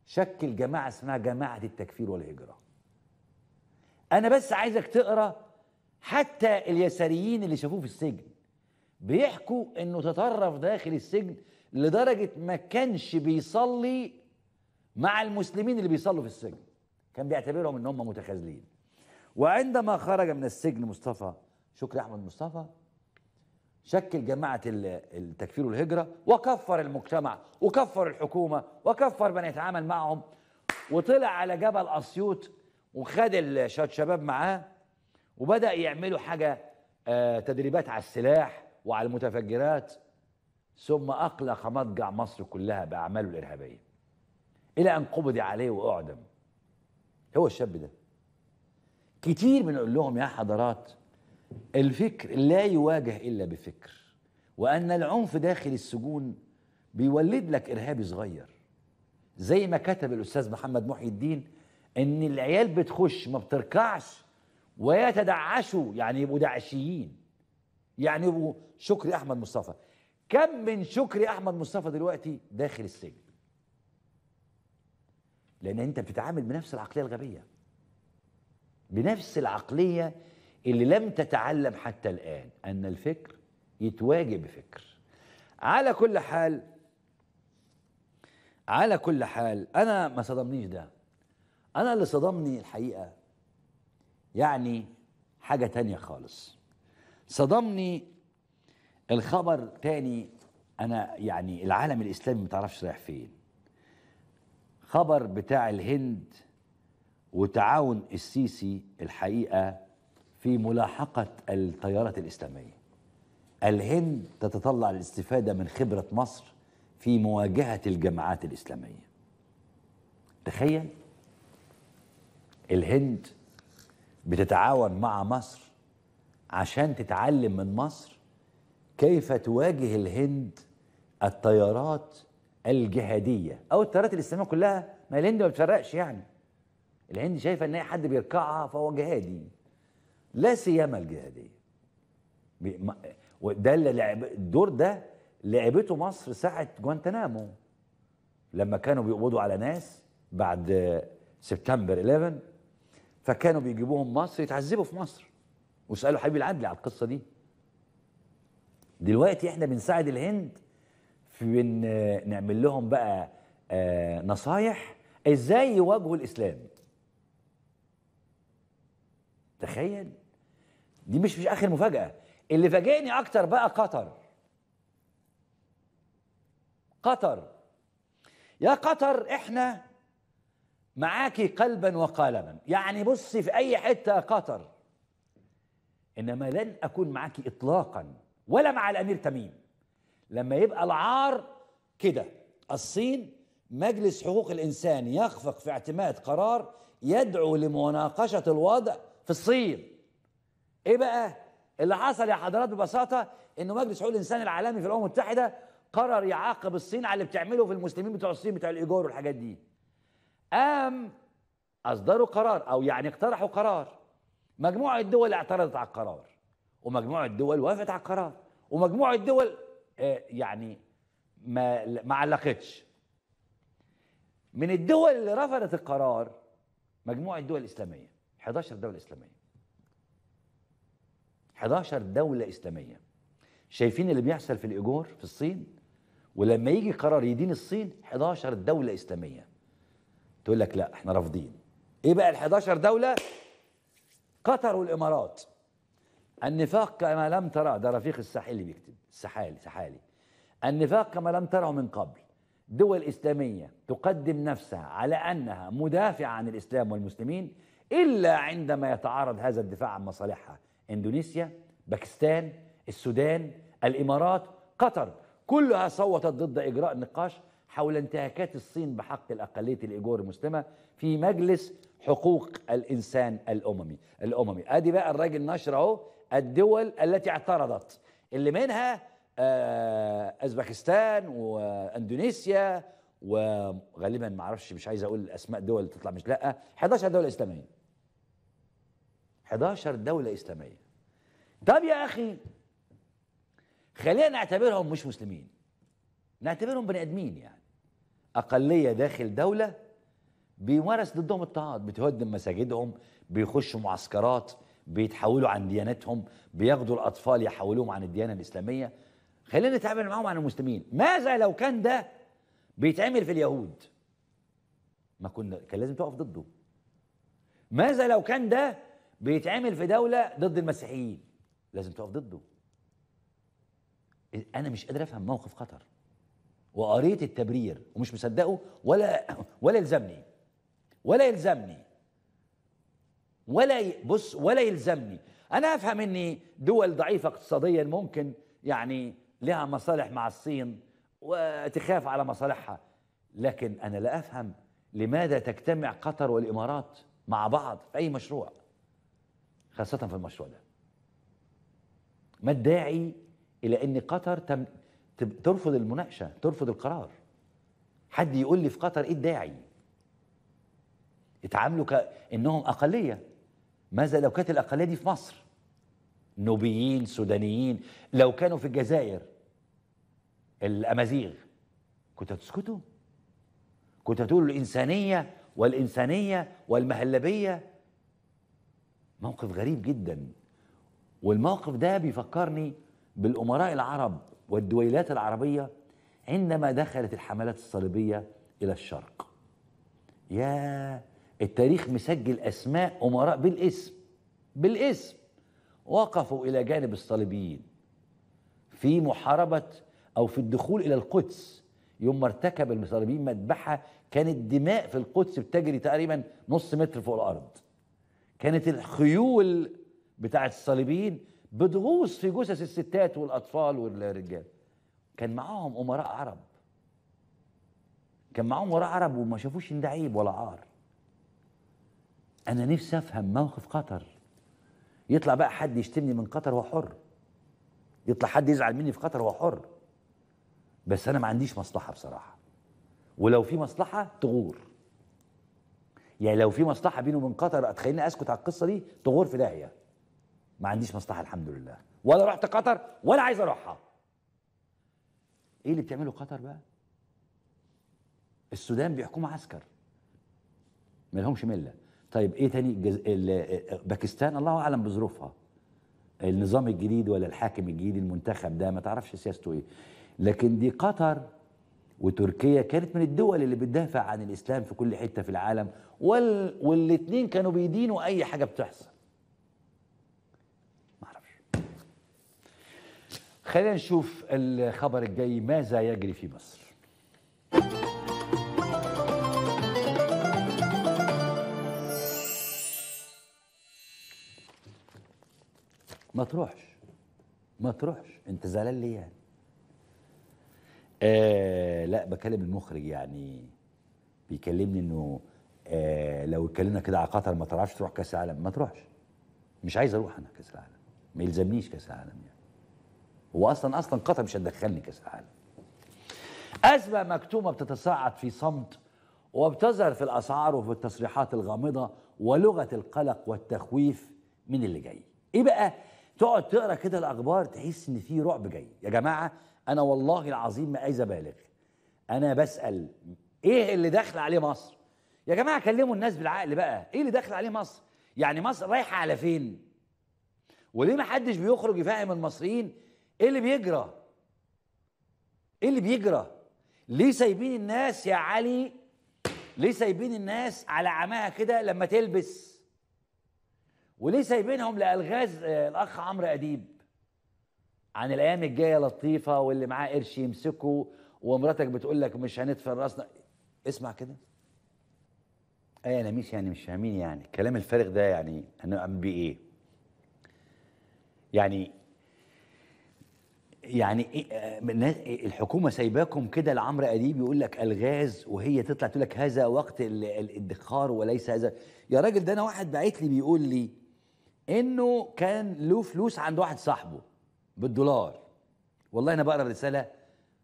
شكل جماعه اسمها جماعه التكفير والهجره انا بس عايزك تقرا حتى اليساريين اللي شافوه في السجن بيحكوا انه تطرف داخل السجن لدرجه ما كانش بيصلي مع المسلمين اللي بيصلوا في السجن كان بيعتبرهم ان هم متخاذلين وعندما خرج من السجن مصطفى شكري احمد مصطفى شكل جماعه التكفير والهجره وكفر المجتمع وكفر الحكومه وكفر من يتعامل معهم وطلع على جبل اسيوط وخد الشباب معاه وبدا يعملوا حاجه آه، تدريبات على السلاح وعلى المتفجرات ثم أقلق مضجع مصر كلها بأعماله الإرهابية إلى أن قبض عليه وأعدم هو الشاب ده كتير بنقول لهم يا حضرات الفكر لا يواجه إلا بفكر وأن العنف داخل السجون بيولد لك إرهابي صغير زي ما كتب الأستاذ محمد محي الدين إن العيال بتخش ما بتركعش ويتدعشوا يعني يبقوا داعشيين يعني يبقوا شكري احمد مصطفى كم من شكري احمد مصطفى دلوقتي داخل السجن لان انت بتتعامل بنفس العقليه الغبيه بنفس العقليه اللي لم تتعلم حتى الان ان الفكر يتواجه بفكر على كل حال على كل حال انا ما صدمنيش ده انا اللي صدمني الحقيقه يعني حاجه تانية خالص صدمني الخبر تاني انا يعني العالم الاسلامي ما تعرفش رايح فين خبر بتاع الهند وتعاون السيسي الحقيقه في ملاحقه التيارات الاسلاميه الهند تتطلع للاستفاده من خبره مصر في مواجهه الجماعات الاسلاميه تخيل الهند بتتعاون مع مصر عشان تتعلم من مصر كيف تواجه الهند التيارات الجهاديه او التيارات الاسلاميه كلها ما الهند ما بتفرقش يعني الهند شايفه ان اي حد بيركعها فهو جهادي لا سيما الجهاديه وده اللي لعب الدور ده لعبته مصر ساعه جوانتنامو لما كانوا بيقبضوا على ناس بعد سبتمبر 11 فكانوا بيجيبوهم مصر يتعذبوا في مصر واسالوا حبيب العدلي على القصه دي دلوقتي احنا بنساعد الهند في ان نعمل لهم بقى آه، نصايح ازاي يواجهوا الاسلام تخيل دي مش مش اخر مفاجاه اللي فاجئني اكتر بقى قطر قطر يا قطر احنا معاكي قلبا وقالبا يعني بصي في اي حته قطر انما لن اكون معاكي اطلاقا ولا مع الامير تميم لما يبقى العار كده الصين مجلس حقوق الانسان يخفق في اعتماد قرار يدعو لمناقشه الوضع في الصين ايه بقى اللي حصل يا حضرات ببساطه انه مجلس حقوق الانسان العالمي في الامم المتحده قرر يعاقب الصين على اللي بتعمله في المسلمين بتوع الصين بتوع الايجور والحاجات دي قام اصدروا قرار او يعني اقترحوا قرار مجموعة دول اعترضت على القرار ومجموعة دول وافقت على القرار ومجموعة دول آه، يعني ما ما علقتش من الدول اللي رفضت القرار مجموعة دول إسلامية 11 دولة إسلامية 11 دولة إسلامية شايفين اللي بيحصل في الإيجور في الصين ولما يجي قرار يدين الصين 11 دولة إسلامية تقول لك لا احنا رافضين ايه بقى ال 11 دولة قطر والامارات النفاق كما لم ترى ده رفيق الساحلي بيكتب السحالي سحالي النفاق كما لم تره من قبل دول اسلاميه تقدم نفسها على انها مدافعه عن الاسلام والمسلمين الا عندما يتعارض هذا الدفاع عن مصالحها اندونيسيا باكستان السودان الامارات قطر كلها صوتت ضد اجراء النقاش حول انتهاكات الصين بحق الأقلية الإيجور المسلمة في مجلس حقوق الإنسان الأممي الأممي أدي بقى الراجل نشر أهو الدول التي اعترضت اللي منها آه، أزبكستان وأندونيسيا وغالبا ما اعرفش مش عايز اقول اسماء دول تطلع مش لا 11 دوله اسلاميه 11 دوله اسلاميه طب يا اخي خلينا نعتبرهم مش مسلمين نعتبرهم بني ادمين يعني اقليه داخل دوله بيمارس ضدهم الطاعات بتهدم مساجدهم بيخشوا معسكرات بيتحولوا عن ديانتهم بياخدوا الاطفال يحولوهم عن الديانه الاسلاميه خلينا نتعامل معاهم عن المسلمين ماذا لو كان ده بيتعمل في اليهود ما كنا كان لازم تقف ضده ماذا لو كان ده بيتعمل في دولة ضد المسيحيين لازم تقف ضده إيه، أنا مش قادر أفهم موقف قطر وقريت التبرير ومش مصدقه ولا ولا يلزمني ولا يلزمني ولا بص ولا يلزمني انا افهم ان دول ضعيفه اقتصاديا ممكن يعني لها مصالح مع الصين وتخاف على مصالحها لكن انا لا افهم لماذا تجتمع قطر والامارات مع بعض في اي مشروع خاصه في المشروع ده ما الداعي الى ان قطر ترفض المناقشه ترفض القرار حد يقول لي في قطر ايه الداعي اتعاملوا كانهم اقليه ماذا لو كانت الاقليه دي في مصر نوبيين سودانيين لو كانوا في الجزائر الامازيغ كنت هتسكتوا كنت هتقولوا الانسانيه والانسانيه والمهلبيه موقف غريب جدا والموقف ده بيفكرني بالامراء العرب والدويلات العربية عندما دخلت الحملات الصليبية إلى الشرق يا التاريخ مسجل أسماء أمراء بالاسم بالاسم وقفوا إلى جانب الصليبيين في محاربة أو في الدخول إلى القدس يوم ما ارتكب الصليبيين مذبحة كانت دماء في القدس بتجري تقريبا نص متر فوق الأرض كانت الخيول بتاعة الصليبيين بتغوص في جثث الستات والاطفال والرجال كان معاهم امراء عرب كان معاهم امراء عرب وما شافوش ان ده عيب ولا عار انا نفسي افهم موقف قطر يطلع بقى حد يشتمني من قطر وهو حر يطلع حد يزعل مني في قطر وهو حر بس انا ما عنديش مصلحه بصراحه ولو في مصلحه تغور يعني لو في مصلحه بينه وبين قطر تخليني اسكت على القصه دي تغور في داهيه ما عنديش مصلحه الحمد لله ولا رحت قطر ولا عايز اروحها ايه اللي بتعمله قطر بقى السودان بيحكموا عسكر ما لهمش مله طيب ايه تاني جز... ال... باكستان الله اعلم بظروفها النظام الجديد ولا الحاكم الجديد المنتخب ده ما تعرفش سياسته ايه لكن دي قطر وتركيا كانت من الدول اللي بتدافع عن الاسلام في كل حته في العالم وال... والاثنين كانوا بيدينوا اي حاجه بتحصل خلينا نشوف الخبر الجاي ماذا يجري في مصر ما تروحش ما تروحش انت زعلان ليه يعني آه لا بكلم المخرج يعني بيكلمني انه آه لو اتكلمنا كده على قطر ما تعرفش تروح كاس العالم ما تروحش مش عايز اروح انا كاس العالم ما يلزمنيش كاس العالم يعني هو اصلا اصلا قطر مش هتدخلني كاس العالم ازمه مكتومه بتتصاعد في صمت وبتظهر في الاسعار وفي التصريحات الغامضه ولغه القلق والتخويف من اللي جاي ايه بقى تقعد تقرا كده الاخبار تحس ان في رعب جاي يا جماعه انا والله العظيم ما عايز ابالغ انا بسال ايه اللي داخل عليه مصر يا جماعه كلموا الناس بالعقل بقى ايه اللي داخل عليه مصر يعني مصر رايحه على فين وليه ما حدش بيخرج يفهم المصريين ايه اللي بيجرى ايه اللي بيجرى ليه سايبين الناس يا علي ليه سايبين الناس على عماها كده لما تلبس وليه سايبينهم لالغاز آه، الاخ عمرو اديب عن الايام الجايه لطيفه واللي معاه قرش يمسكه ومراتك بتقول لك مش هندفن راسنا اسمع كده اي انا نميس يعني مش فاهمين يعني الكلام الفارغ ده يعني هنعمل بيه ايه يعني يعني إيه، آه، الحكومه سايباكم كده لعمرو اديب يقول لك الغاز وهي تطلع تقول لك هذا وقت الادخار وليس هذا يا راجل ده انا واحد بعت لي بيقول لي انه كان له فلوس عند واحد صاحبه بالدولار والله انا بقرا الرساله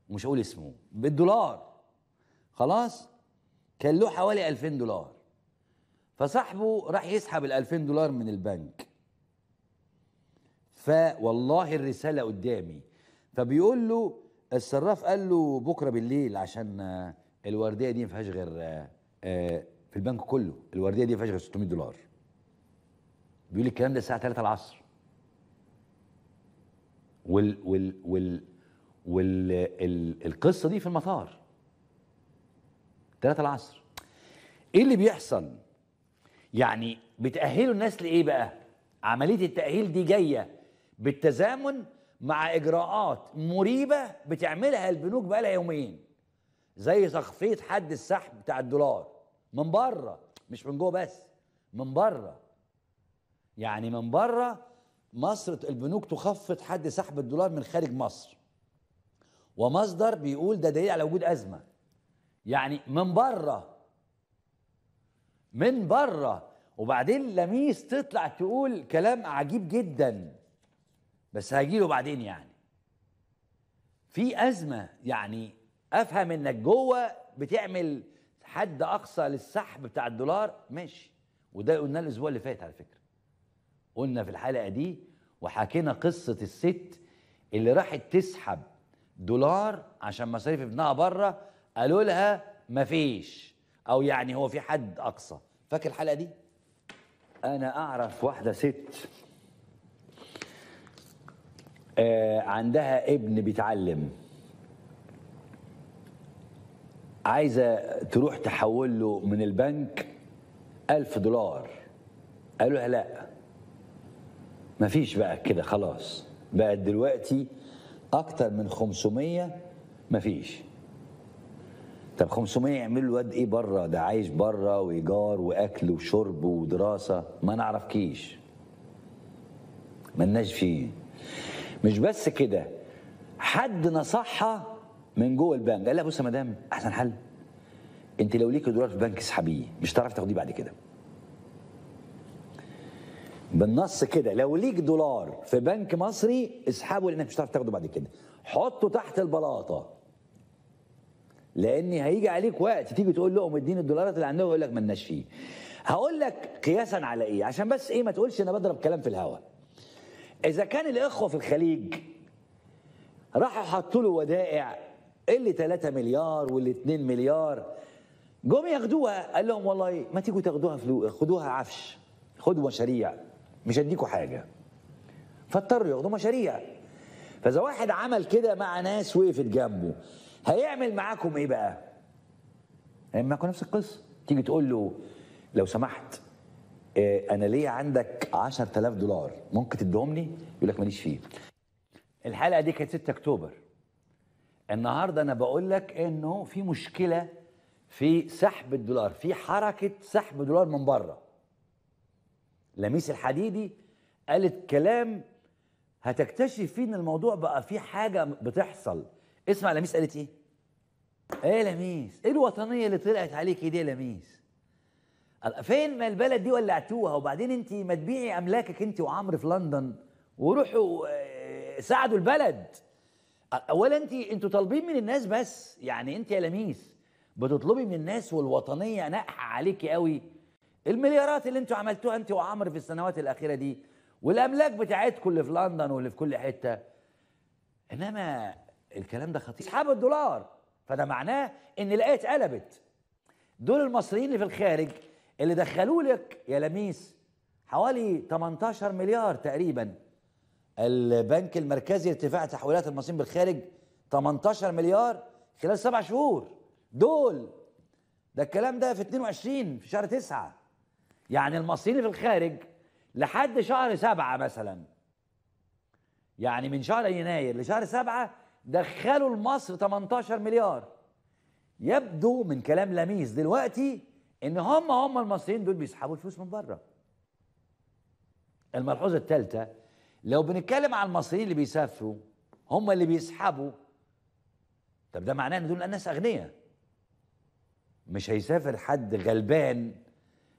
ومش هقول اسمه بالدولار خلاص كان له حوالي 2000 دولار فصاحبه راح يسحب ال 2000 دولار من البنك فوالله الرساله قدامي فبيقول له الصراف قال له بكره بالليل عشان آه، الورديه دي ما فيهاش غير آه، آه، في البنك كله الورديه دي ما فيهاش غير 600 دولار بيقول الكلام ده الساعه 3 العصر وال وال وال وال القصه دي في المطار 3 العصر ايه اللي بيحصل يعني بتاهلوا الناس لايه بقى عمليه التاهيل دي جايه بالتزامن مع اجراءات مريبه بتعملها البنوك بقالها يومين زي تخفيض حد السحب بتاع الدولار من بره مش من جوه بس من بره يعني من بره مصر البنوك تخفض حد سحب الدولار من خارج مصر ومصدر بيقول ده دليل على وجود ازمه يعني من بره من بره وبعدين لميس تطلع تقول كلام عجيب جدا بس له بعدين يعني في ازمه يعني افهم انك جوه بتعمل حد اقصى للسحب بتاع الدولار ماشي وده قلنا الاسبوع اللي فات على فكره قلنا في الحلقه دي وحكينا قصه الست اللي راحت تسحب دولار عشان مصاريف ابنها بره قالوا لها مفيش او يعني هو في حد اقصى فاكر الحلقه دي انا اعرف واحده ست آه، عندها ابن بيتعلم عايزه تروح تحول له من البنك ألف دولار قالوا لها لا مفيش بقى كده خلاص بقت دلوقتي اكتر من 500 مفيش طب 500 يعملوا الواد ايه بره ده عايش بره وايجار واكل وشرب ودراسه ما نعرفكيش ملناش فيه مش بس كده حد نصحها من جوه البنك قال لها بص يا مدام احسن حل انت لو ليكي دولار في البنك اسحبيه مش هتعرفي تاخديه بعد كده بالنص كده لو ليك دولار في بنك مصري اسحبه لانك مش هتعرف تاخده بعد كده حطه تحت البلاطه لان هيجي عليك وقت تيجي تقول لهم اديني الدولارات اللي عندهم يقول لك مالناش فيه هقول لك قياسا على ايه عشان بس ايه ما تقولش انا بضرب كلام في الهواء اذا كان الاخوه في الخليج راحوا حطوا له ودائع اللي 3 مليار واللي 2 مليار جم ياخدوها قال لهم والله ما تيجوا تاخدوها فلوس خدوها عفش خدوا مشاريع مش هديكوا حاجه فاضطروا ياخدوا مشاريع فاذا واحد عمل كده مع ناس وقفت جنبه هيعمل معاكم ايه بقى؟ هيعمل معاكم نفس القصه تيجي تقول له لو سمحت آه، انا ليا عندك 10000 دولار ممكن تديهم لي يقول لك ماليش فيه الحلقه دي كانت 6 اكتوبر النهارده انا بقول لك انه في مشكله في سحب الدولار في حركه سحب دولار من بره لميس الحديدي قالت كلام هتكتشف فيه ان الموضوع بقى في حاجه بتحصل اسمع لميس قالت ايه ايه لميس ايه الوطنيه اللي طلعت عليك دي يا لميس فين ما البلد دي ولعتوها وبعدين انت ما تبيعي املاكك انت وعمرو في لندن وروحوا آه، ساعدوا البلد اولا انت انتوا طالبين من الناس بس يعني انت يا لميس بتطلبي من الناس والوطنيه ناقحه عليكي قوي المليارات اللي انتوا عملتوها انت وعمرو في السنوات الاخيره دي والاملاك بتاعتكم اللي في لندن واللي في كل حته انما الكلام ده خطير اسحاب الدولار فده معناه ان الايه اتقلبت دول المصريين اللي في الخارج اللي دخلوا لك يا لميس حوالي 18 مليار تقريبا البنك المركزي لارتفاع تحويلات المصريين بالخارج 18 مليار خلال سبع شهور دول ده الكلام ده في 22 في شهر 9 يعني المصريين في الخارج لحد شهر 7 مثلا يعني من شهر يناير لشهر 7 دخلوا لمصر 18 مليار يبدو من كلام لميس دلوقتي ان هم هم المصريين دول بيسحبوا الفلوس من بره الملحوظه الثالثه لو بنتكلم على المصريين اللي بيسافروا هم اللي بيسحبوا طب ده معناه ان دول الناس اغنياء مش هيسافر حد غلبان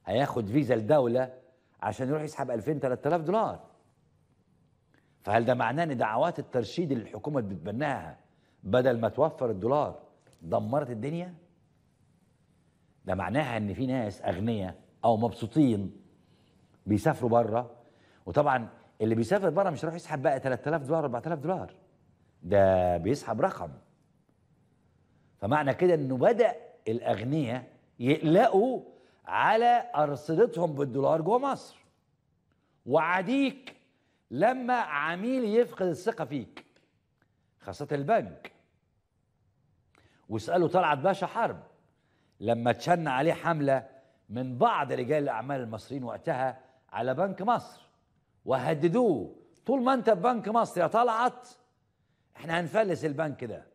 هياخد فيزا لدوله عشان يروح يسحب 2000 3000 دولار فهل ده معناه ان دعوات الترشيد اللي الحكومه بتتبناها بدل ما توفر الدولار دمرت الدنيا ده معناها ان في ناس اغنياء او مبسوطين بيسافروا بره وطبعا اللي بيسافر بره مش هيروح يسحب بقى 3000 دولار 4000 دولار ده بيسحب رقم فمعنى كده انه بدا الاغنياء يقلقوا على ارصدتهم بالدولار جوه مصر وعديك لما عميل يفقد الثقه فيك خاصه البنك واساله طلعت باشا حرب لما تشن عليه حملة من بعض رجال الأعمال المصريين وقتها على بنك مصر وهددوه طول ما أنت في بنك مصر يا طلعت احنا هنفلس البنك ده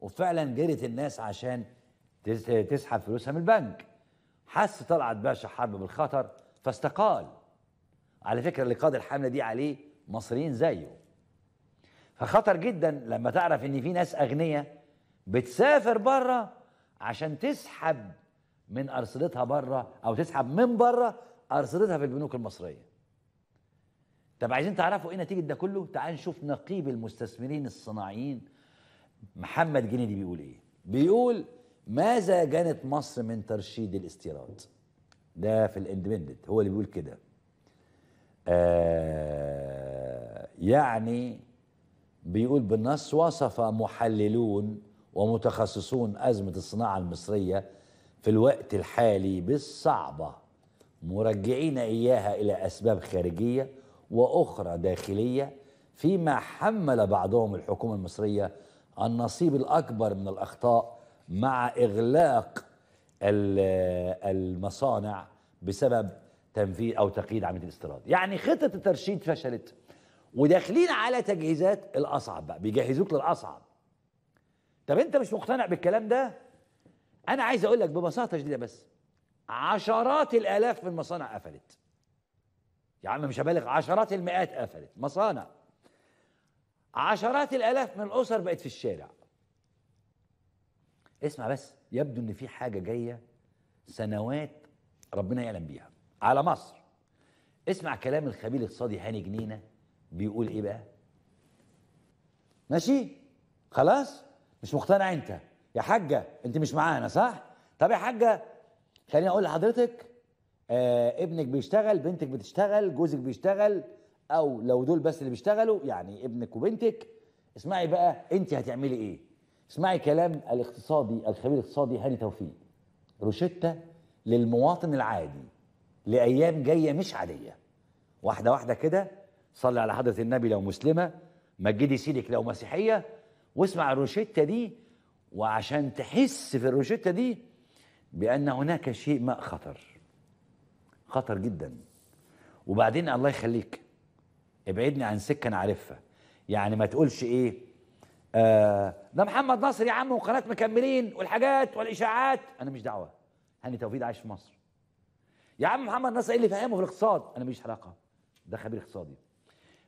وفعلا جرت الناس عشان تسحب فلوسها من البنك حس طلعت باشا حرب بالخطر فاستقال على فكرة اللي قاد الحملة دي عليه مصريين زيه فخطر جدا لما تعرف ان في ناس اغنياء بتسافر بره عشان تسحب من ارصدتها بره او تسحب من بره ارصدتها في البنوك المصريه طب عايزين تعرفوا ايه نتيجه ده كله تعال نشوف نقيب المستثمرين الصناعيين محمد جنيدي بيقول ايه بيقول ماذا جنت مصر من ترشيد الاستيراد ده في الاندبندنت هو اللي بيقول كده آه يعني بيقول بالنص وصف محللون ومتخصصون أزمة الصناعة المصرية في الوقت الحالي بالصعبة مرجعين إياها إلى أسباب خارجية وأخرى داخلية فيما حمل بعضهم الحكومة المصرية النصيب الأكبر من الأخطاء مع إغلاق المصانع بسبب تنفيذ أو تقييد عملية الاستيراد يعني خطة الترشيد فشلت وداخلين على تجهيزات الأصعب بقى بيجهزوك للأصعب طب انت مش مقتنع بالكلام ده انا عايز اقول لك ببساطه شديده بس عشرات الالاف من المصانع قفلت يا عم مش هبالغ عشرات المئات قفلت مصانع عشرات الالاف من الاسر بقت في الشارع اسمع بس يبدو ان في حاجه جايه سنوات ربنا يعلم بيها على مصر اسمع كلام الخبير الاقتصادي هاني جنينه بيقول ايه بقى ماشي خلاص مش مقتنع انت يا حاجه انت مش معانا صح طب يا حاجه خليني اقول لحضرتك آه ابنك بيشتغل بنتك بتشتغل جوزك بيشتغل او لو دول بس اللي بيشتغلوا يعني ابنك وبنتك اسمعي بقى انت هتعملي ايه اسمعي كلام الاقتصادي الخبير الاقتصادي هاني توفيق روشتة للمواطن العادي لايام جايه مش عاديه واحده واحده كده صلي على حضره النبي لو مسلمه مجدي سيدك لو مسيحيه واسمع الروشتة دي وعشان تحس في الروشتة دي بأن هناك شيء ما خطر خطر جدا وبعدين الله يخليك ابعدني عن سكة أنا عارفها يعني ما تقولش إيه آه ده محمد ناصر يا عم وقناة مكملين والحاجات والإشاعات أنا مش دعوة هاني توفيق عايش في مصر يا عم محمد ناصر ايه اللي فاهمه في الاقتصاد انا ماليش علاقه ده خبير اقتصادي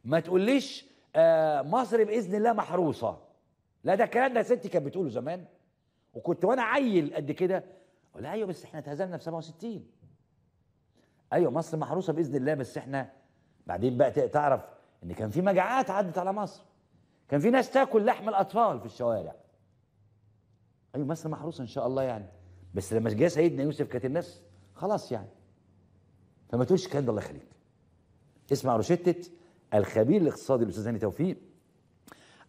ما تقوليش آه مصر باذن الله محروسه لا ده الكلام ده ستي كانت بتقوله زمان وكنت وانا عيل قد كده اقول ايوه بس احنا اتهزمنا في 67 ايوه مصر محروسه باذن الله بس احنا بعدين بقى تعرف ان كان في مجاعات عدت على مصر كان في ناس تاكل لحم الاطفال في الشوارع ايوه مصر محروسه ان شاء الله يعني بس لما جه سيدنا يوسف كانت الناس خلاص يعني فما تقولش الكلام ده الله يخليك اسمع روشتة الخبير الاقتصادي الاستاذ هاني توفيق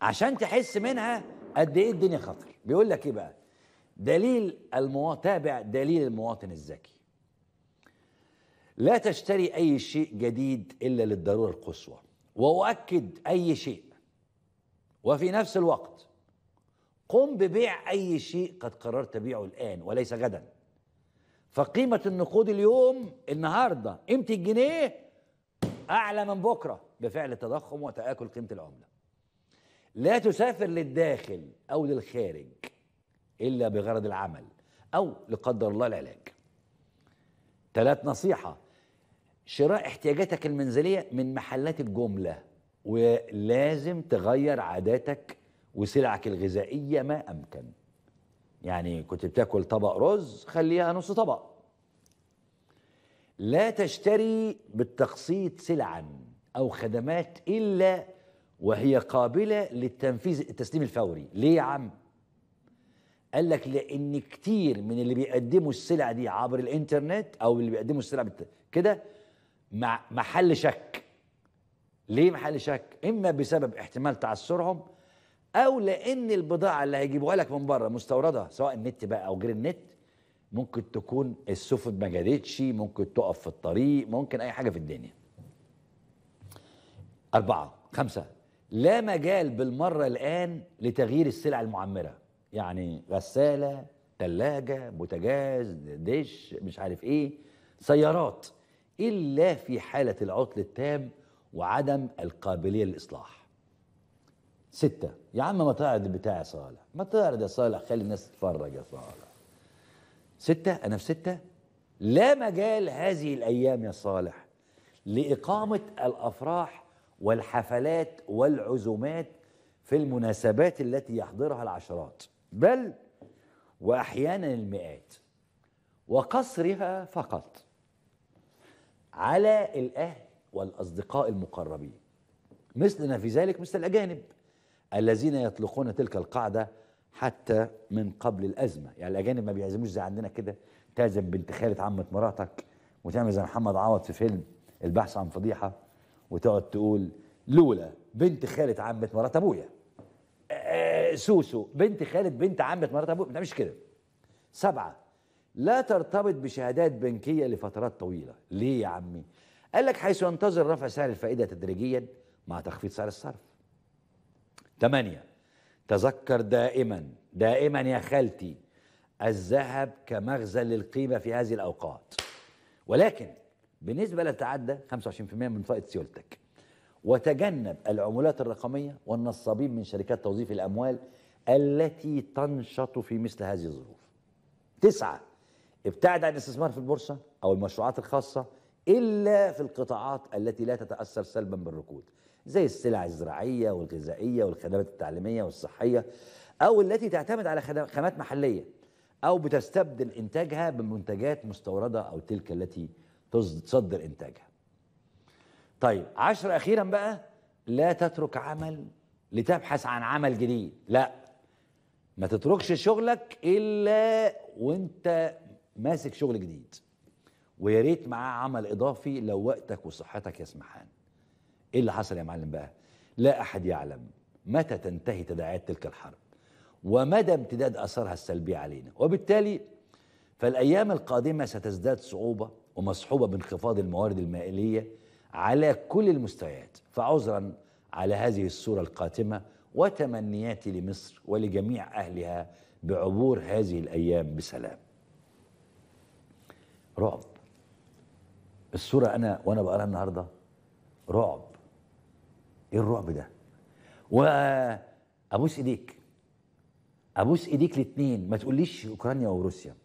عشان تحس منها قد ايه الدنيا خطر بيقول لك ايه بقى دليل المواطن تابع دليل المواطن الذكي لا تشتري اي شيء جديد الا للضروره القصوى واؤكد اي شيء وفي نفس الوقت قم ببيع اي شيء قد قررت بيعه الان وليس غدا فقيمه النقود اليوم النهارده قيمه الجنيه اعلى من بكره بفعل تضخم وتاكل قيمه العمله لا تسافر للداخل أو للخارج إلا بغرض العمل أو لقدر الله العلاج ثلاث نصيحة شراء احتياجاتك المنزلية من محلات الجملة ولازم تغير عاداتك وسلعك الغذائية ما أمكن يعني كنت بتاكل طبق رز خليها نص طبق لا تشتري بالتقسيط سلعا أو خدمات إلا وهي قابلة للتنفيذ التسليم الفوري ليه يا عم؟ قال لك لأن كتير من اللي بيقدموا السلع دي عبر الإنترنت أو اللي بيقدموا السلع كده مع محل شك ليه محل شك؟ إما بسبب احتمال تعثرهم أو لأن البضاعة اللي هيجيبوها لك من بره مستوردة سواء النت بقى أو غير النت ممكن تكون السفن ما جادتش ممكن تقف في الطريق ممكن أي حاجة في الدنيا أربعة خمسة لا مجال بالمرة الآن لتغيير السلع المعمرة يعني غسالة ثلاجة بوتاجاز ديش مش عارف ايه سيارات إلا في حالة العطل التام وعدم القابلية للإصلاح ستة يا عم ما تعرض بتاع يا صالح ما تعرض يا صالح خلي الناس تتفرج يا صالح ستة أنا في ستة لا مجال هذه الأيام يا صالح لإقامة الأفراح والحفلات والعزومات في المناسبات التي يحضرها العشرات بل واحيانا المئات وقصرها فقط على الاهل والاصدقاء المقربين مثلنا في ذلك مثل الاجانب الذين يطلقون تلك القاعده حتى من قبل الازمه يعني الاجانب ما بيعزموش زي عندنا كده تعزم بنت خاله عمه مراتك وتعمل زي محمد عوض في فيلم البحث عن فضيحه وتقعد تقول لولا بنت خالة عمة مرات ابويا آه، سوسو بنت خالة بنت عمة مرات ابويا ما تعملش كده سبعة لا ترتبط بشهادات بنكية لفترات طويلة ليه يا عمي قال لك حيث ينتظر رفع سعر الفائدة تدريجيا مع تخفيض سعر الصرف ثمانية تذكر دائما دائما يا خالتي الذهب كمخزن للقيمة في هذه الأوقات ولكن بنسبه لا تتعدى 25% من فائض سيولتك وتجنب العمولات الرقمية والنصابين من شركات توظيف الأموال التي تنشط في مثل هذه الظروف تسعة ابتعد عن الاستثمار في البورصة أو المشروعات الخاصة إلا في القطاعات التي لا تتأثر سلبا بالركود زي السلع الزراعية والغذائية والخدمات التعليمية والصحية أو التي تعتمد على خامات محلية أو بتستبدل إنتاجها بمنتجات مستوردة أو تلك التي تصدر انتاجها طيب عشر اخيرا بقى لا تترك عمل لتبحث عن عمل جديد لا ما تتركش شغلك الا وانت ماسك شغل جديد ويا ريت معاه عمل اضافي لو وقتك وصحتك يسمحان ايه اللي حصل يا معلم بقى لا احد يعلم متى تنتهي تداعيات تلك الحرب ومدى امتداد اثرها السلبي علينا وبالتالي فالايام القادمه ستزداد صعوبه ومصحوبة بانخفاض الموارد المائلية على كل المستويات فعذرا على هذه الصورة القاتمة وتمنياتي لمصر ولجميع أهلها بعبور هذه الأيام بسلام رعب الصورة أنا وأنا بقراها النهاردة رعب إيه الرعب ده وأبوس إيديك أبوس إيديك الاتنين ما تقوليش أوكرانيا وروسيا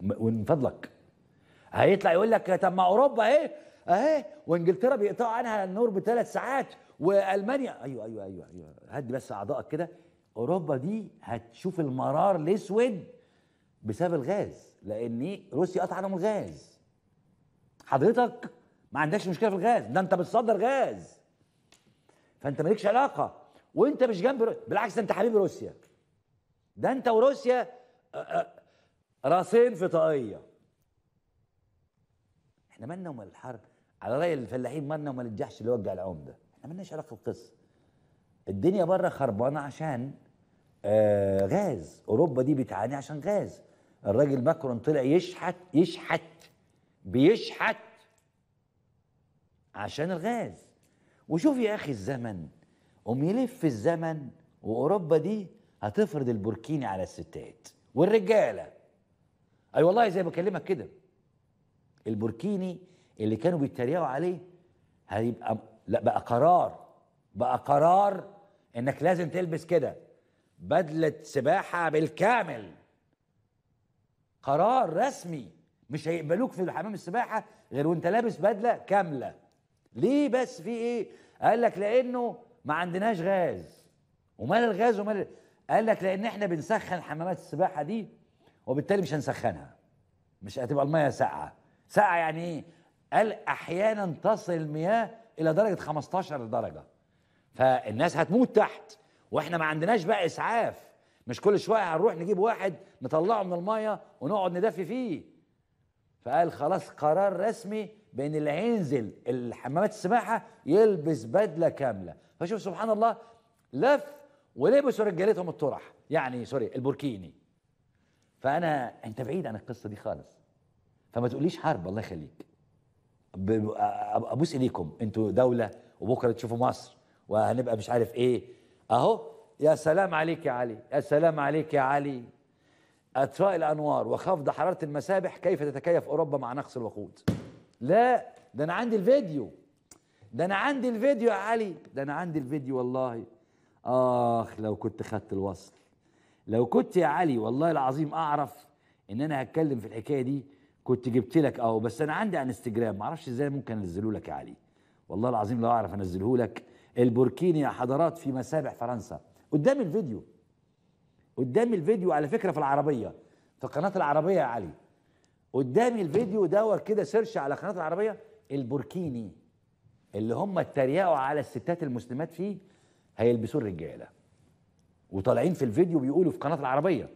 من فضلك هيطلع يقول لك طب ما اوروبا اهي اهي وانجلترا بيقطعوا عنها النور بثلاث ساعات والمانيا ايوه ايوه ايوه ايوه هدي بس اعضائك كده اوروبا دي هتشوف المرار الاسود بسبب الغاز لان روسيا قطع عنهم الغاز حضرتك ما عندكش مشكله في الغاز ده انت بتصدر غاز فانت مالكش علاقه وانت مش جنب رو... بالعكس انت حبيب روسيا ده انت وروسيا راسين في طاقيه احنا مالنا ومال الحرب على راي الفلاحين مالنا ومال الجحش اللي وجع العوم ده احنا مالناش علاقه بالقصه الدنيا بره خربانه عشان آه غاز اوروبا دي بتعاني عشان غاز الراجل ماكرون طلع يشحت يشحت بيشحت عشان الغاز وشوف يا اخي الزمن قوم يلف الزمن واوروبا دي هتفرض البوركيني على الستات والرجاله اي أيوة والله زي ما بكلمك كده البوركيني اللي كانوا بيتريقوا عليه هيبقى لا بقى قرار بقى قرار انك لازم تلبس كده بدله سباحه بالكامل قرار رسمي مش هيقبلوك في حمام السباحه غير وانت لابس بدله كامله ليه بس في ايه قال لك لانه ما عندناش غاز ومال الغاز ومال قال لك لان احنا بنسخن حمامات السباحه دي وبالتالي مش هنسخنها مش هتبقى الميه ساقعه ساقعه يعني ايه؟ قال احيانا تصل المياه الى درجه 15 درجه فالناس هتموت تحت واحنا ما عندناش بقى اسعاف مش كل شويه هنروح نجيب واحد نطلعه من الميه ونقعد ندفي فيه فقال خلاص قرار رسمي بان اللي هينزل الحمامات السباحه يلبس بدله كامله فشوف سبحان الله لف ولبسوا رجالتهم الطرح يعني سوري البوركيني فانا انت بعيد عن القصه دي خالص فما تقوليش حرب الله يخليك ابوس ايديكم انتوا دوله وبكره تشوفوا مصر وهنبقى مش عارف ايه اهو يا سلام عليك يا علي يا سلام عليك يا علي اطفاء الأنوار وخفض حرارة المسابح كيف تتكيف أوروبا مع نقص الوقود لا ده أنا عندي الفيديو ده أنا عندي الفيديو يا علي ده أنا عندي الفيديو والله آخ لو كنت خدت الوصل لو كنت يا علي والله العظيم أعرف إن أنا هتكلم في الحكاية دي كنت جبت لك اهو بس انا عندي انستجرام معرفش ازاي ممكن انزله لك يا علي والله العظيم لو اعرف انزله لك البوركيني يا حضرات في مسابح فرنسا قدام الفيديو قدام الفيديو على فكره في العربيه في قناه العربيه يا علي قدام الفيديو دور كده سيرش على قناه العربيه البوركيني اللي هم اتريقوا على الستات المسلمات فيه هيلبسوه الرجاله وطالعين في الفيديو بيقولوا في قناه العربيه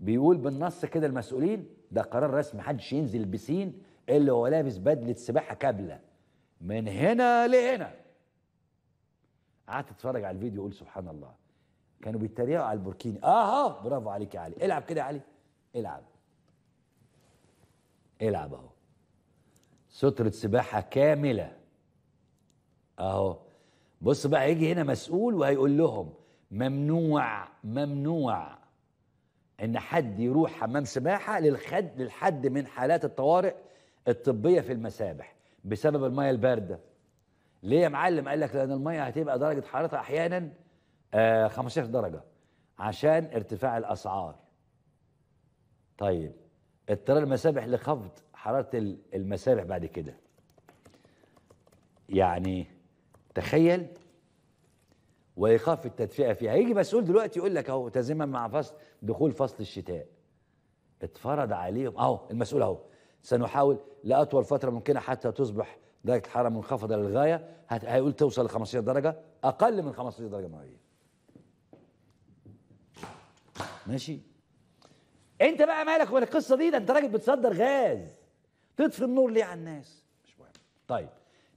بيقول بالنص كده المسؤولين ده قرار رسمي محدش ينزل البسين الا وهو لابس بدله سباحه كامله من هنا لهنا قعدت اتفرج على الفيديو اقول سبحان الله كانوا بيتريقوا على البوركيني اها آه، برافو عليك يا علي العب كده يا علي العب العب اهو سترة سباحة كاملة اهو بص بقى هيجي هنا مسؤول وهيقول لهم ممنوع ممنوع ان حد يروح حمام سباحه للخد للحد من حالات الطوارئ الطبيه في المسابح بسبب الميه البارده ليه يا معلم قال لك لان الميه هتبقى درجه حرارتها احيانا آه 15 درجه عشان ارتفاع الاسعار طيب اضطرار المسابح لخفض حراره المسابح بعد كده يعني تخيل وإيقاف التدفئة فيها هيجي مسؤول دلوقتي يقول لك أهو تزاما مع فصل دخول فصل الشتاء اتفرض عليهم أهو المسؤول أهو سنحاول لأطول فترة ممكنة حتى تصبح درجة الحرارة منخفضة للغاية هيقول توصل ل 15 درجة أقل من 15 درجة مئوية ماشي انت بقى مالك ولا القصه دي ده انت راجل بتصدر غاز تطفي النور ليه على الناس مش مهم طيب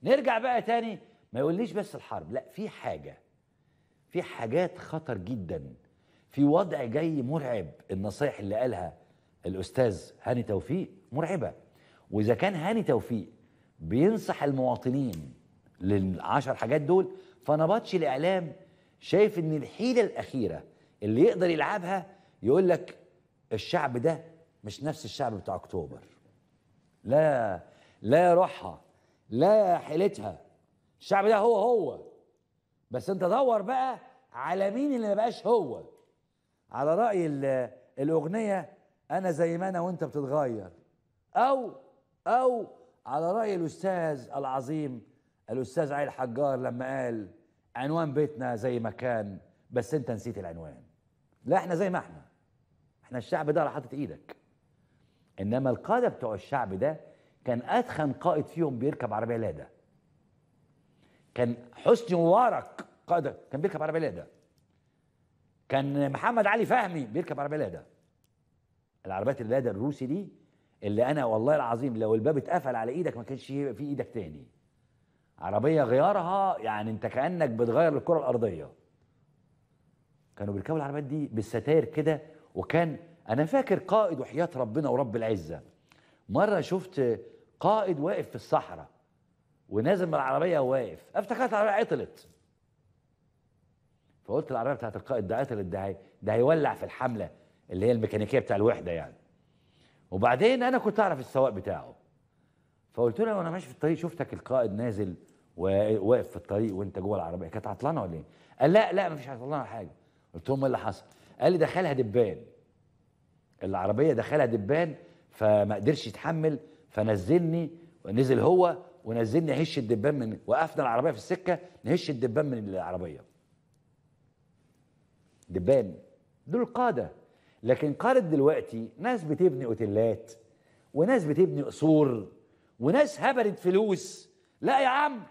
نرجع بقى تاني ما يقوليش بس الحرب لا في حاجه في حاجات خطر جدا في وضع جاي مرعب النصايح اللي قالها الاستاذ هاني توفيق مرعبه واذا كان هاني توفيق بينصح المواطنين للعشر حاجات دول فنبطش الاعلام شايف ان الحيله الاخيره اللي يقدر يلعبها يقول لك الشعب ده مش نفس الشعب بتاع اكتوبر لا لا روحها لا حيلتها الشعب ده هو هو بس انت دور بقى على مين اللي ما بقاش هو على راي الاغنيه انا زي ما انا وانت بتتغير او او على راي الاستاذ العظيم الاستاذ علي الحجار لما قال عنوان بيتنا زي ما كان بس انت نسيت العنوان لا احنا زي ما احنا احنا الشعب ده حاطط ايدك انما القاده بتوع الشعب ده كان اتخن قائد فيهم بيركب عربيه لاده كان حسني مبارك قائد كان بيركب عربيه لادا كان محمد علي فهمي بيركب عربيه لادا العربيات اللادا الروسي دي اللي انا والله العظيم لو الباب اتقفل على ايدك ما كانش في ايدك تاني عربيه غيارها يعني انت كانك بتغير الكره الارضيه كانوا بيركبوا العربيات دي بالستاير كده وكان انا فاكر قائد وحياه ربنا ورب العزه مره شفت قائد واقف في الصحراء ونازل من العربيه وواقف افتكرت العربيه عطلت فقلت العربيه بتاعت القائد ده عطلت ده ده هيولع في الحمله اللي هي الميكانيكيه بتاع الوحده يعني وبعدين انا كنت اعرف السواق بتاعه فقلت له وانا ماشي في الطريق شفتك القائد نازل وواقف في الطريق وانت جوه العربيه كانت عطلانه ولا ايه؟ قال لا لا مفيش عطلانه ولا حاجه قلت لهم ايه اللي حصل؟ قال لي دخلها دبان العربيه دخلها دبان فما قدرش يتحمل فنزلني نزل هو ونزلنا هش الدبان من وقفنا العربيه في السكه نهش الدبان من العربيه دبان دول قاده لكن قاده دلوقتي ناس بتبني اوتيلات وناس بتبني قصور وناس هبلت فلوس لا يا عم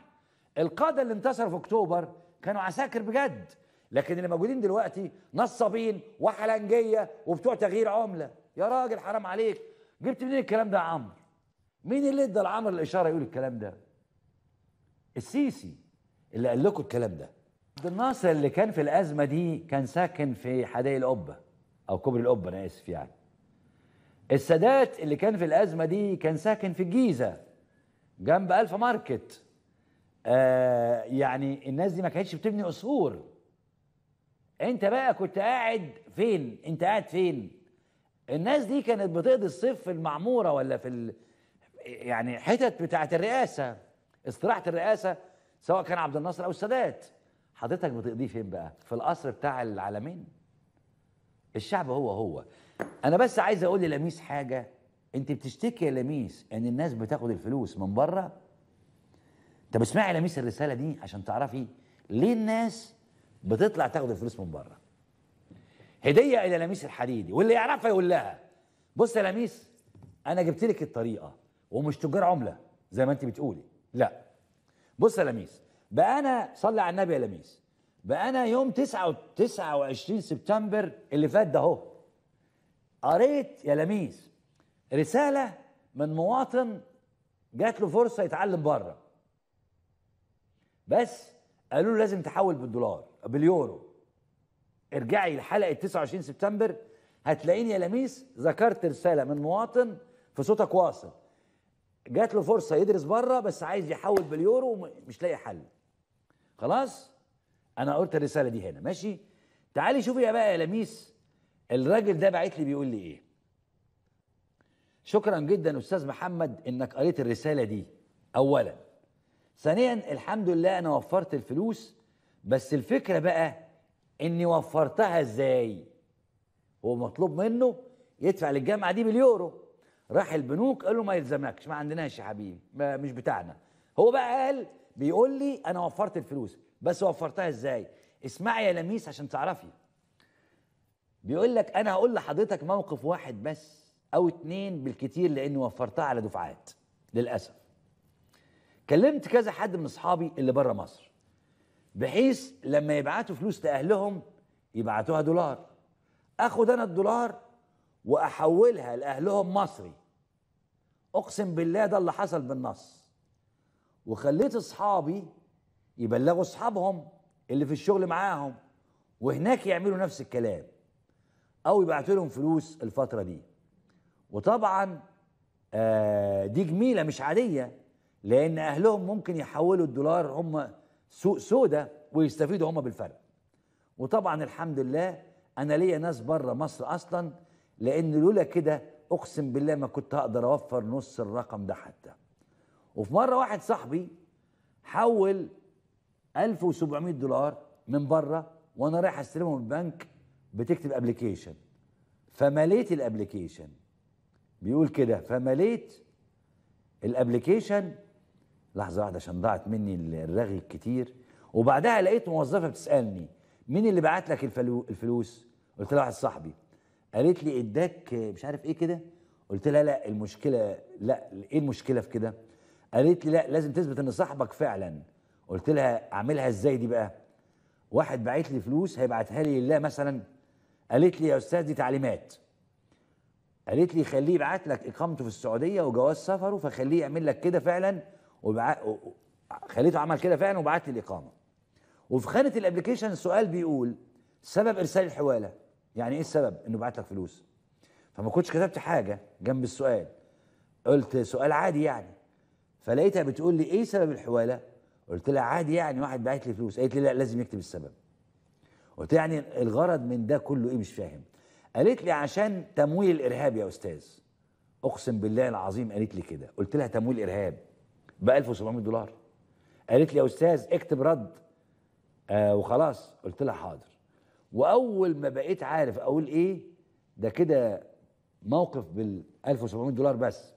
القاده اللي انتصروا في اكتوبر كانوا عساكر بجد لكن اللي موجودين دلوقتي نصابين وحلنجيه وبتوع تغيير عمله يا راجل حرام عليك جبت منين الكلام ده يا عمرو مين اللي ادى لعمر الاشاره يقول الكلام ده؟ السيسي اللي قال لكم الكلام ده. عبد الناصر اللي كان في الازمه دي كان ساكن في حدائق القبه او كوبري القبه انا اسف يعني. السادات اللي كان في الازمه دي كان ساكن في الجيزه جنب الفا ماركت. آه يعني الناس دي ما كانتش بتبني قصور. انت بقى كنت قاعد فين؟ انت قاعد فين؟ الناس دي كانت بتقضي الصيف في المعموره ولا في ال... يعني حتت بتاعه الرئاسه استراحه الرئاسه سواء كان عبد الناصر او السادات حضرتك بتقضيه فين بقى في القصر بتاع العالمين الشعب هو هو انا بس عايز اقول للميس حاجه انت بتشتكي يا لميس ان الناس بتاخد الفلوس من بره طب اسمعي يا لميس الرساله دي عشان تعرفي ليه الناس بتطلع تاخد الفلوس من بره هديه الى لميس الحديدي واللي يعرفها يقول لها بص يا لميس انا جبت لك الطريقه ومش تجار عمله زي ما انت بتقولي لا بص يا لميس بقى انا صلي على النبي يا لميس بقى انا يوم 9 29 سبتمبر اللي فات ده اهو قريت يا لميس رساله من مواطن جات له فرصه يتعلم بره بس قالوا له لازم تحول بالدولار باليورو ارجعي لحلقه 29 سبتمبر هتلاقيني يا لميس ذكرت رساله من مواطن في صوتك واصل جات له فرصه يدرس بره بس عايز يحول باليورو ومش لاقي حل خلاص انا قلت الرساله دي هنا ماشي تعالي شوفي يا بقى يا لميس الراجل ده بعت لي بيقول لي ايه شكرا جدا استاذ محمد انك قريت الرساله دي اولا ثانيا الحمد لله انا وفرت الفلوس بس الفكره بقى اني وفرتها ازاي هو مطلوب منه يدفع للجامعه دي باليورو راح البنوك قال له ما يلزمكش ما عندناش يا حبيبي مش بتاعنا هو بقى قال بيقول لي انا وفرت الفلوس بس وفرتها ازاي اسمعي يا لميس عشان تعرفي بيقول لك انا هقول لحضرتك موقف واحد بس او اتنين بالكتير لاني وفرتها على دفعات للاسف كلمت كذا حد من اصحابي اللي بره مصر بحيث لما يبعتوا فلوس لاهلهم يبعتوها دولار اخد انا الدولار واحولها لاهلهم مصري اقسم بالله ده اللي حصل بالنص وخليت اصحابي يبلغوا اصحابهم اللي في الشغل معاهم وهناك يعملوا نفس الكلام او يبعتوا لهم فلوس الفتره دي وطبعا آه دي جميله مش عاديه لان اهلهم ممكن يحولوا الدولار هم سوق سوداء ويستفيدوا هم بالفرق وطبعا الحمد لله انا ليا ناس بره مصر اصلا لان لولا كده اقسم بالله ما كنت هقدر اوفر نص الرقم ده حتى وفي مره واحد صاحبي حول 1700 دولار من بره وانا رايح استلمهم من البنك بتكتب ابلكيشن فمليت الابلكيشن بيقول كده فمليت الابلكيشن لحظه واحده عشان ضاعت مني الرغي الكتير وبعدها لقيت موظفه بتسالني مين اللي بعت لك الفلوس قلت لها واحد صاحبي قالت لي اداك مش عارف ايه كده قلت لها لا المشكله لا ايه المشكله في كده قالت لي لا لازم تثبت ان صاحبك فعلا قلت لها اعملها ازاي دي بقى واحد بعت لي فلوس هيبعتها لي لله مثلا قالت لي يا استاذ دي تعليمات قالت لي خليه يبعت لك اقامته في السعوديه وجواز سفره فخليه يعمل لك كده فعلا وبع... خليته عمل كده فعلا وبعت لي الاقامه وفي خانه الابلكيشن سؤال بيقول سبب ارسال الحواله يعني ايه السبب انه بعت لك فلوس فما كنتش كتبت حاجه جنب السؤال قلت سؤال عادي يعني فلقيتها بتقول لي ايه سبب الحواله قلت لها عادي يعني واحد بعت لي فلوس قالت لي لا لازم يكتب السبب قلت يعني الغرض من ده كله ايه مش فاهم قالت لي عشان تمويل الارهاب يا استاذ اقسم بالله العظيم قالت لي كده قلت لها تمويل ارهاب ب 1700 دولار قالت لي يا استاذ اكتب رد آه وخلاص قلت لها حاضر واول ما بقيت عارف اقول ايه ده كده موقف بال 1700 دولار بس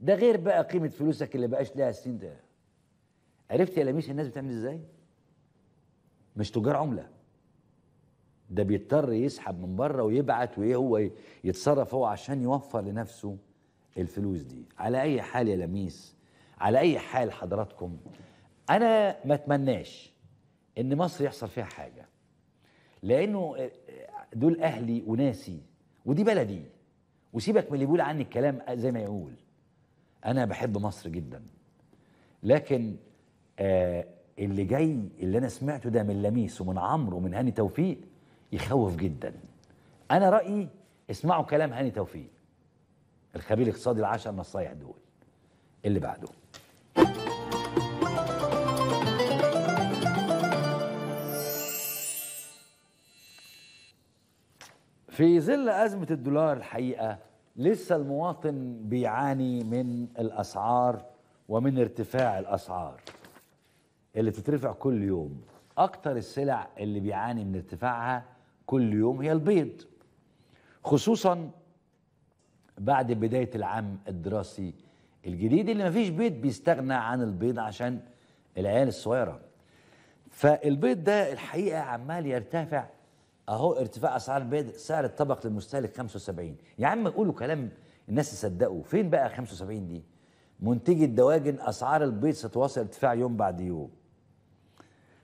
ده غير بقى قيمه فلوسك اللي بقاش لها السين ده عرفت يا لميس الناس بتعمل ازاي مش تجار عمله ده بيضطر يسحب من بره ويبعت وايه هو يتصرف هو عشان يوفر لنفسه الفلوس دي على اي حال يا لميس على اي حال حضراتكم انا ما اتمناش ان مصر يحصل فيها حاجه لانه آه، آه، دول اهلي وناسي ودي بلدي وسيبك من اللي بيقول عني الكلام آه، زي ما يقول انا بحب مصر جدا لكن آه اللي جاي اللي انا سمعته ده من لميس ومن عمرو ومن هاني توفيق يخوف جدا انا رايي اسمعوا كلام هاني توفيق الخبير الاقتصادي العشر نصايح دول اللي بعده في ظل أزمة الدولار الحقيقة لسه المواطن بيعاني من الأسعار ومن ارتفاع الأسعار اللي تترفع كل يوم أكتر السلع اللي بيعاني من ارتفاعها كل يوم هي البيض خصوصا بعد بداية العام الدراسي الجديد اللي مفيش بيت بيستغنى عن البيض عشان العيال الصغيرة فالبيض ده الحقيقة عمال يرتفع اهو ارتفاع اسعار البيض سعر الطبق للمستهلك 75 يا عم قولوا كلام الناس تصدقه فين بقى 75 دي منتجي الدواجن اسعار البيض ستواصل ارتفاع يوم بعد يوم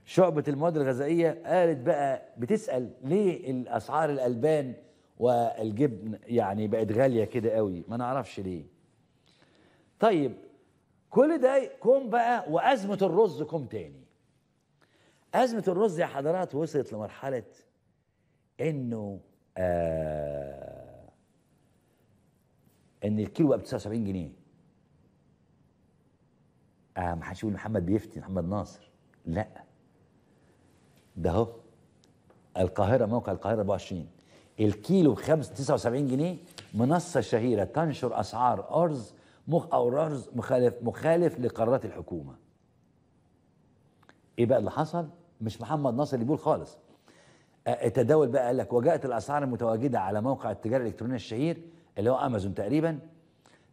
شعبة المواد الغذائية قالت بقى بتسأل ليه الأسعار الألبان والجبن يعني بقت غالية كده قوي ما نعرفش ليه طيب كل ده كوم بقى وأزمة الرز كوم تاني أزمة الرز يا حضرات وصلت لمرحلة انه آه ان الكيلو بقى ب 79 جنيه آه ما حدش يقول محمد بيفتي محمد ناصر لا ده اهو القاهره موقع القاهره 24 الكيلو ب 79 جنيه منصه شهيره تنشر اسعار ارز مخ او رز مخالف مخالف لقرارات الحكومه ايه بقى اللي حصل مش محمد ناصر اللي بيقول خالص التداول بقى قال لك وجاءت الاسعار المتواجده على موقع التجاره الالكترونيه الشهير اللي هو امازون تقريبا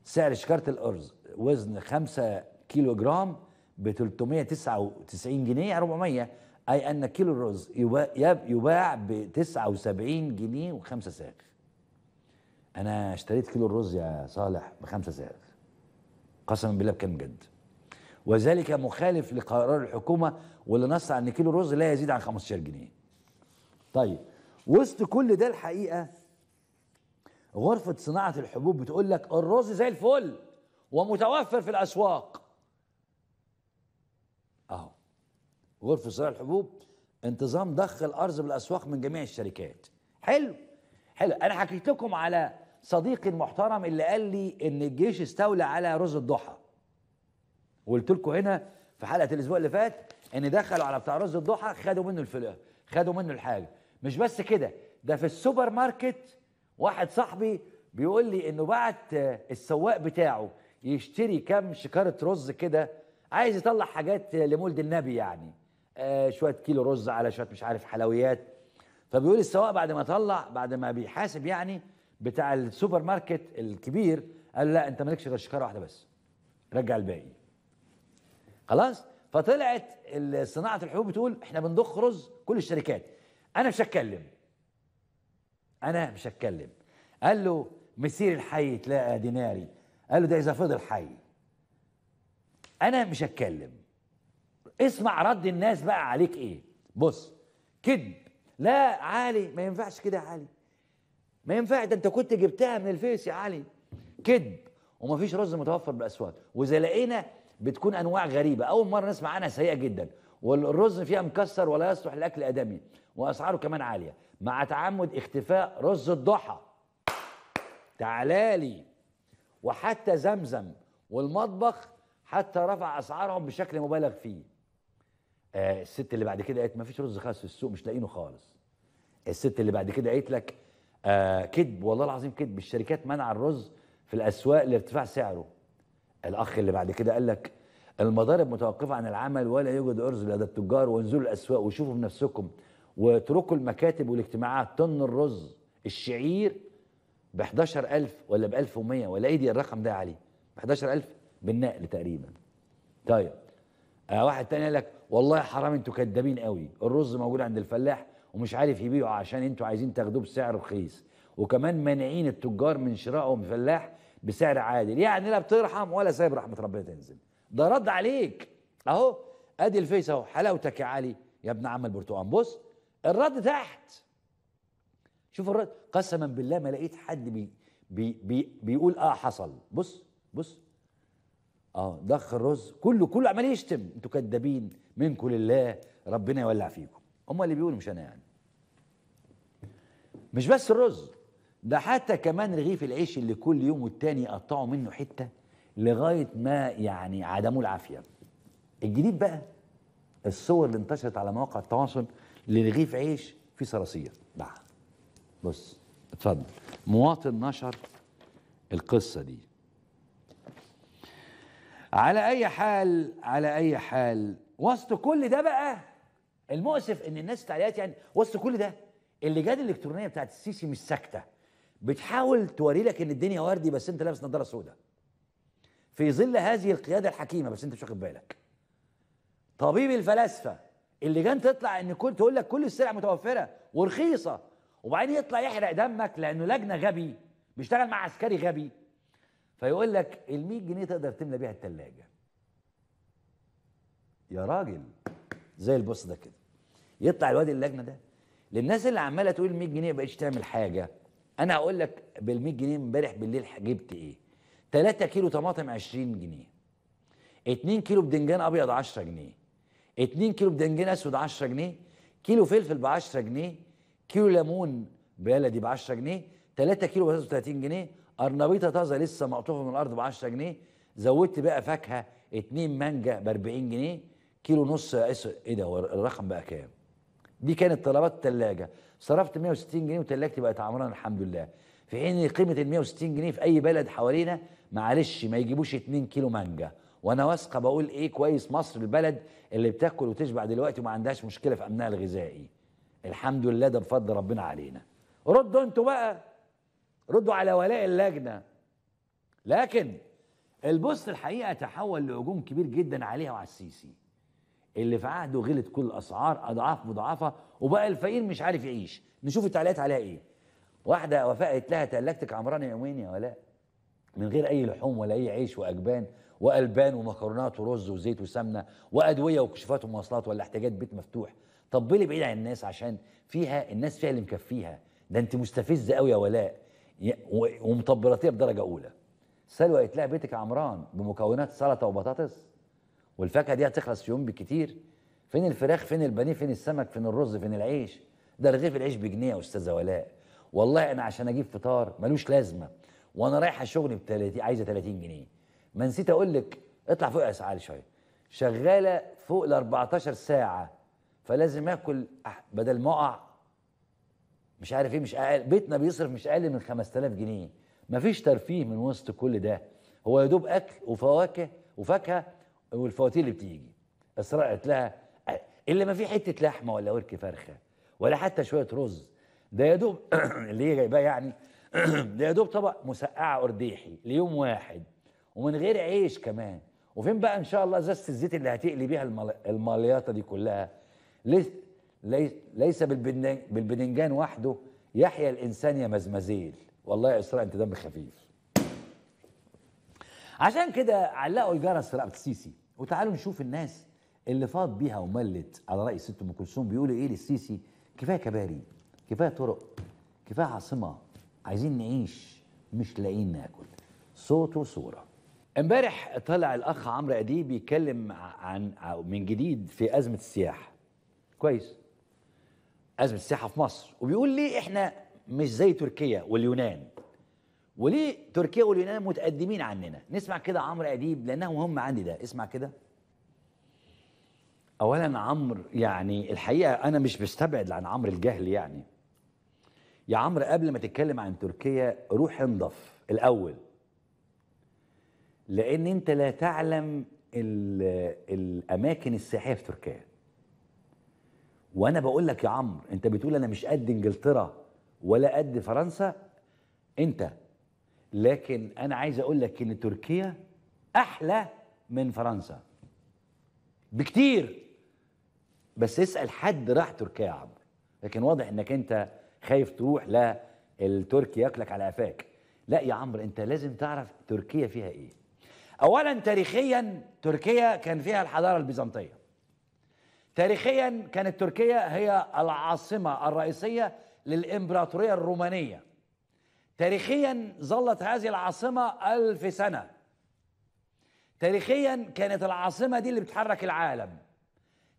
سعر شكاره الارز وزن 5 كيلو جرام ب 399 جنيه 400 اي ان كيلو الرز يباع ب 79 جنيه و5 ساغ انا اشتريت كيلو الرز يا صالح ب5 ساغ قسما بالله بكام جد وذلك مخالف لقرار الحكومه واللي نص ان كيلو الرز لا يزيد عن 15 جنيه طيب وسط كل ده الحقيقه غرفه صناعه الحبوب بتقول لك الرز زي الفل ومتوفر في الاسواق اهو غرفه صناعه الحبوب انتظام ضخ الارز بالاسواق من جميع الشركات حلو حلو انا حكيت لكم على صديقي المحترم اللي قال لي ان الجيش استولى على رز الضحى وقلت لكم هنا في حلقه الاسبوع اللي فات ان دخلوا على بتاع رز الضحى خدوا منه الفلوس خدوا منه الحاجه مش بس كده ده في السوبر ماركت واحد صاحبي بيقول لي انه بعت السواق بتاعه يشتري كام شكاره رز كده عايز يطلع حاجات لمولد النبي يعني آه شويه كيلو رز على شويه مش عارف حلويات فبيقول السواق بعد ما طلع بعد ما بيحاسب يعني بتاع السوبر ماركت الكبير قال لا انت مالكش غير شكاره واحده بس رجع الباقي خلاص فطلعت صناعه الحبوب بتقول احنا بنضخ رز كل الشركات انا مش هتكلم انا مش هتكلم قال له مسير الحي تلاقى ديناري قال له ده اذا فضل حي انا مش هتكلم اسمع رد الناس بقى عليك ايه بص كذب لا علي ما ينفعش كده يا علي ما ينفع ده انت كنت جبتها من الفيس يا علي كذب ومفيش رز متوفر بالاسواق واذا لقينا بتكون انواع غريبه اول مره نسمع عنها سيئه جدا والرز فيها مكسر ولا يصلح لاكل ادمي واسعاره كمان عاليه مع تعمد اختفاء رز الضحى تعالالي وحتى زمزم والمطبخ حتى رفع اسعارهم بشكل مبالغ فيه آه الست اللي بعد كده قالت ما فيش رز خالص في السوق مش لاقينه خالص الست اللي بعد كده قالت لك آه كذب والله العظيم كذب الشركات منع الرز في الاسواق لارتفاع سعره الاخ اللي بعد كده قال لك المضارب متوقفه عن العمل ولا يوجد ارز لدى التجار وانزلوا الاسواق وشوفوا بنفسكم واتركوا المكاتب والاجتماعات طن الرز الشعير ب 11000 ولا ب 1100 ولا ايه دي الرقم ده يا علي ب 11000 بالنقل تقريبا طيب آه واحد تاني قال لك والله حرام انتوا كدابين قوي الرز موجود عند الفلاح ومش عارف يبيعه عشان انتوا عايزين تاخدوه بسعر رخيص وكمان مانعين التجار من شرائه من الفلاح بسعر عادل يعني لا بترحم ولا سايب رحمه ربنا تنزل ده رد عليك اهو ادي الفيس اهو حلاوتك يا علي يا ابن عم البرتقال بص الرد تحت شوف الرد قسما بالله ما لقيت حد بي بي بي بيقول اه حصل بص بص اه ضخ الرز كله كله عمال يشتم انتوا كدابين منكم لله ربنا يولع فيكم هم اللي بيقولوا مش انا يعني مش بس الرز ده حتى كمان رغيف العيش اللي كل يوم والتاني يقطعوا منه حته لغايه ما يعني عدموه العافيه الجديد بقى الصور اللي انتشرت على مواقع التواصل لرغيف عيش في صراصير بقى بص اتفضل مواطن نشر القصة دي على أي حال على أي حال وسط كل ده بقى المؤسف ان الناس تعليقات يعني وسط كل ده اللجان الالكترونيه بتاعت السيسي مش ساكته بتحاول توري لك ان الدنيا وردي بس انت لابس نظاره سوداء في ظل هذه القياده الحكيمه بس انت مش واخد بالك طبيب الفلاسفه اللجان تطلع ان كل تقول لك كل السلع متوفره ورخيصه وبعدين يطلع يحرق دمك لانه لجنه غبي بيشتغل مع عسكري غبي فيقول لك ال 100 جنيه تقدر تملى بيها الثلاجه يا راجل زي البص ده كده يطلع الواد اللجنه ده للناس اللي عماله تقول 100 جنيه بقتش تعمل حاجه انا هقول لك بال 100 جنيه امبارح بالليل جبت ايه 3 كيلو طماطم 20 جنيه 2 كيلو بدنجان ابيض 10 جنيه 2 كيلو بدنجان اسود 10 جنيه كيلو فلفل ب 10 جنيه كيلو ليمون بلدي ب 10 جنيه 3 كيلو بطاطس ب 30 جنيه قرنبيطه طازه لسه مقطوفه من الارض ب 10 جنيه زودت بقى فاكهه 2 مانجا ب 40 جنيه كيلو نص ايه ده هو الرقم بقى كام؟ دي كانت طلبات الثلاجه صرفت 160 جنيه وثلاجتي بقت عمران الحمد لله في حين قيمه ال 160 جنيه في اي بلد حوالينا معلش ما يجيبوش 2 كيلو مانجا وانا واثقه بقول ايه كويس مصر البلد اللي بتاكل وتشبع دلوقتي وما عندهاش مشكله في امنها الغذائي الحمد لله ده بفضل ربنا علينا ردوا انتوا بقى ردوا على ولاء اللجنه لكن البوست الحقيقه تحول لهجوم كبير جدا عليها وعلى السيسي اللي في عهده غلت كل الاسعار اضعاف مضاعفه وبقى الفقير مش عارف يعيش نشوف التعليقات عليها ايه واحده وفاء قالت لها تلاجتك عمرانه يومين يا ولاء من غير اي لحوم ولا اي عيش واجبان والبان ومكرونات ورز وزيت وسمنه وادويه وكشوفات ومواصلات ولا احتياجات بيت مفتوح طب ليه بعيد عن الناس عشان فيها الناس فيها اللي مكفيها ده انت مستفزه قوي يا ولاء ومطبلاتيه بدرجه اولى سلوى قالت لها بيتك عمران بمكونات سلطه وبطاطس والفاكهه دي هتخلص في يوم بكتير فين الفراخ فين البانيه فين السمك فين الرز فين العيش ده رغيف العيش بجنيه يا استاذه ولاء والله انا عشان اجيب فطار ملوش لازمه وانا رايحه شغلي ب 30 عايزه 30 جنيه ما نسيت اقول لك اطلع فوق يا سعالي شويه شغاله فوق ال 14 ساعه فلازم اكل بدل ما اقع مش عارف ايه مش أقل بيتنا بيصرف مش اقل من 5000 جنيه مفيش ترفيه من وسط كل ده هو يا دوب اكل وفواكه وفاكهه والفواتير اللي بتيجي اسراء قالت لها الا ما في حته لحمه ولا ورك فرخه ولا حتى شويه رز ده يا دوب [coughs] اللي هي جايباه يعني [coughs] ده يا دوب طبق مسقعه ارديحي ليوم واحد ومن غير عيش كمان وفين بقى ان شاء الله ازازه الزيت اللي هتقلي بيها المليطه دي كلها ليس ليس بالبدنجان وحده يحيا الانسان يا مزمزيل والله يا اسراء انت دم خفيف عشان كده علقوا الجرس في رقبه السيسي وتعالوا نشوف الناس اللي فاض بيها وملت على راي ست ام كلثوم بيقولوا ايه للسيسي كفايه كباري كفايه طرق كفايه عاصمه عايزين نعيش مش لاقيين ناكل صوت وصوره امبارح طلع الاخ عمرو اديب بيتكلم عن من جديد في ازمه السياحه كويس ازمه السياحه في مصر وبيقول ليه احنا مش زي تركيا واليونان وليه تركيا واليونان متقدمين عننا نسمع كده عمرو اديب لانه مهم عندي ده اسمع كده اولا عمرو يعني الحقيقه انا مش بستبعد عن عمرو الجهل يعني يا عمرو قبل ما تتكلم عن تركيا روح انضف الاول لان انت لا تعلم الاماكن السياحيه في تركيا وانا بقول لك يا عمرو انت بتقول انا مش قد انجلترا ولا قد فرنسا انت لكن انا عايز اقول لك ان تركيا احلى من فرنسا بكتير بس اسال حد راح تركيا يا عمرو لكن واضح انك انت خايف تروح لا التركي ياكلك على قفاك لا يا عمرو انت لازم تعرف تركيا فيها ايه اولا تاريخيا تركيا كان فيها الحضاره البيزنطيه تاريخيا كانت تركيا هي العاصمه الرئيسيه للامبراطوريه الرومانيه تاريخيا ظلت هذه العاصمه الف سنه تاريخيا كانت العاصمه دي اللي بتحرك العالم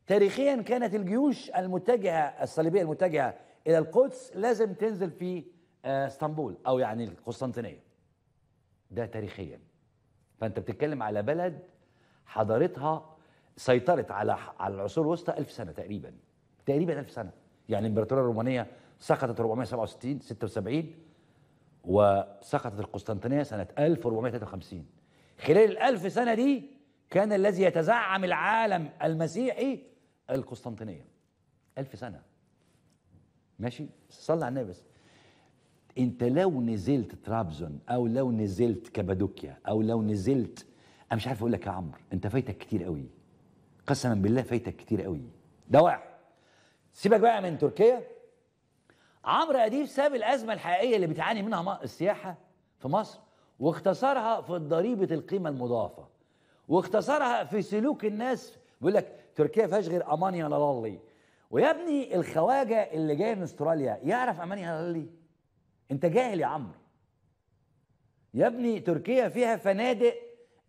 تاريخيا كانت الجيوش المتجهه الصليبيه المتجهه الى القدس لازم تنزل في آه، اسطنبول او يعني القسطنطينيه ده تاريخيا فانت بتتكلم على بلد حضارتها سيطرت على على العصور الوسطى 1000 سنه تقريبا تقريبا 1000 سنه يعني الامبراطوريه الرومانيه سقطت 467 76 وسقطت القسطنطينيه سنه 1453 خلال الألف سنه دي كان الذي يتزعم العالم المسيحي القسطنطينيه 1000 سنه ماشي صلى على النبي بس انت لو نزلت طرابزون او لو نزلت كابادوكيا او لو نزلت انا مش عارف اقول لك يا عمرو انت فايتك كتير قوي قسما بالله فايتك كتير قوي ده واحد سيبك بقى من تركيا عمرو اديب ساب الازمه الحقيقيه اللي بتعاني منها السياحه في مصر واختصرها في ضريبه القيمه المضافه واختصرها في سلوك الناس بيقول لك تركيا فيهاش غير امانيا لالي ويا ابني الخواجه اللي جاي من استراليا يعرف امانيا لالي انت جاهل يا عمرو يا ابني تركيا فيها فنادق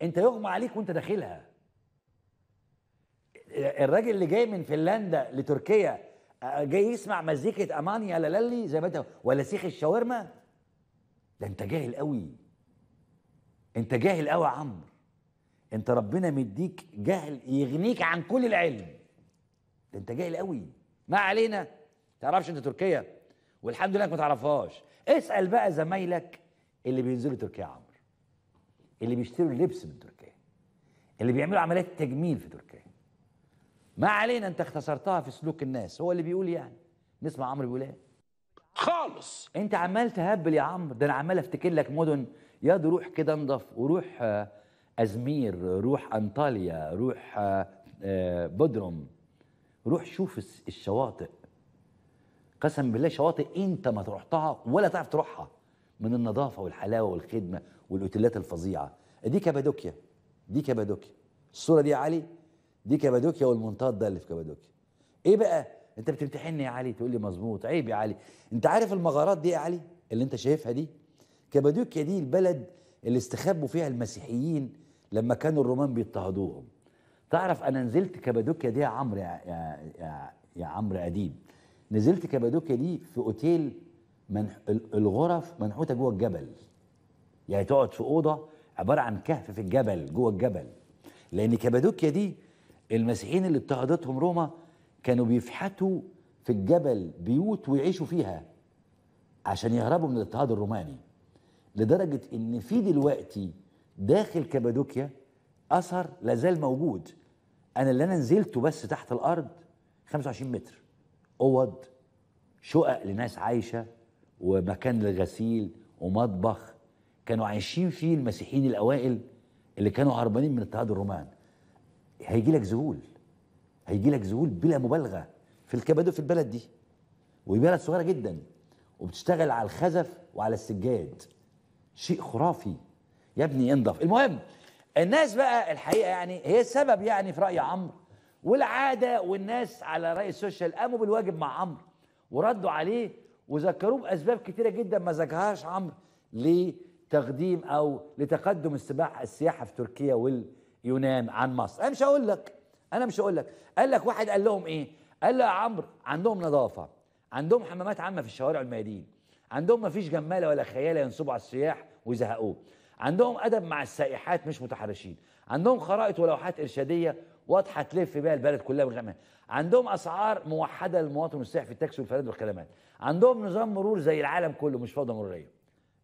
انت يغمى عليك وانت داخلها الراجل اللي جاي من فنلندا لتركيا جاي يسمع مزيكة امانيا لالي زي ما انت ولا سيخ الشاورما ده انت جاهل قوي انت جاهل قوي يا عمرو انت ربنا مديك جهل يغنيك عن كل العلم ده انت جاهل قوي ما علينا تعرفش انت تركيا والحمد لله انك ما تعرفهاش اسال بقى زمايلك اللي بينزلوا تركيا يا عمرو اللي بيشتروا اللبس من تركيا اللي بيعملوا عمليات تجميل في تركيا ما علينا انت اختصرتها في سلوك الناس هو اللي بيقول يعني نسمع عمرو بيقول ايه خالص انت عمال تهبل يا عمرو ده انا عمال افتكر لك مدن يا روح كده انضف وروح آه، ازمير روح انطاليا روح آه، آه، بودروم روح شوف الشواطئ قسم بالله شواطئ انت ما رحتها ولا تعرف تروحها من النظافه والحلاوه والخدمه والاوتيلات الفظيعه دي كابادوكيا دي كابادوكيا الصوره دي يا علي دي كابادوكيا والمنطاد ده اللي في كابادوكيا ايه بقى انت بتمتحني يا علي تقول لي مظبوط عيب يا علي انت عارف المغارات دي يا علي اللي انت شايفها دي كابادوكيا دي البلد اللي استخبوا فيها المسيحيين لما كانوا الرومان بيضطهدوهم تعرف انا نزلت كابادوكيا دي يا عمرو يا يا, يا عمرو اديب نزلت كابادوكيا دي في اوتيل منح... الغرف منحوته جوه الجبل يعني تقعد في اوضه عباره عن كهف في الجبل جوه الجبل لان كابادوكيا دي المسيحيين اللي اضطهدتهم روما كانوا بيفحتوا في الجبل بيوت ويعيشوا فيها عشان يهربوا من الاضطهاد الروماني لدرجه ان في دلوقتي داخل كابادوكيا اثر لازال موجود انا اللي انا نزلته بس تحت الارض 25 متر اوض شقق لناس عايشه ومكان للغسيل ومطبخ كانوا عايشين فيه المسيحيين الاوائل اللي كانوا هربانين من اضطهاد الرومان هيجي لك ذهول هيجي لك ذهول بلا مبالغه في الكبادو في البلد دي وبلد صغيره جدا وبتشتغل على الخزف وعلى السجاد شيء خرافي يا ابني انضف المهم الناس بقى الحقيقه يعني هي السبب يعني في راي عمرو والعاده والناس على راي السوشيال قاموا بالواجب مع عمرو وردوا عليه وذكروه باسباب كتيره جدا ما ذكرهاش عمرو لتقديم او لتقدم السباحه السياحه في تركيا واليونان عن مصر انا مش هقول لك انا مش هقول لك قال لك واحد قال لهم ايه قال له يا عمرو عندهم نظافه عندهم حمامات عامه في الشوارع والميادين عندهم مفيش جماله ولا خياله ينصبوا على السياح ويزهقوه عندهم ادب مع السائحات مش متحرشين عندهم خرائط ولوحات ارشاديه واضحه تلف بيها البلد كلها من غير عندهم اسعار موحده للمواطن والسائح في التاكسي والفنادق والخدمات عندهم نظام مرور زي العالم كله مش فوضى مروريه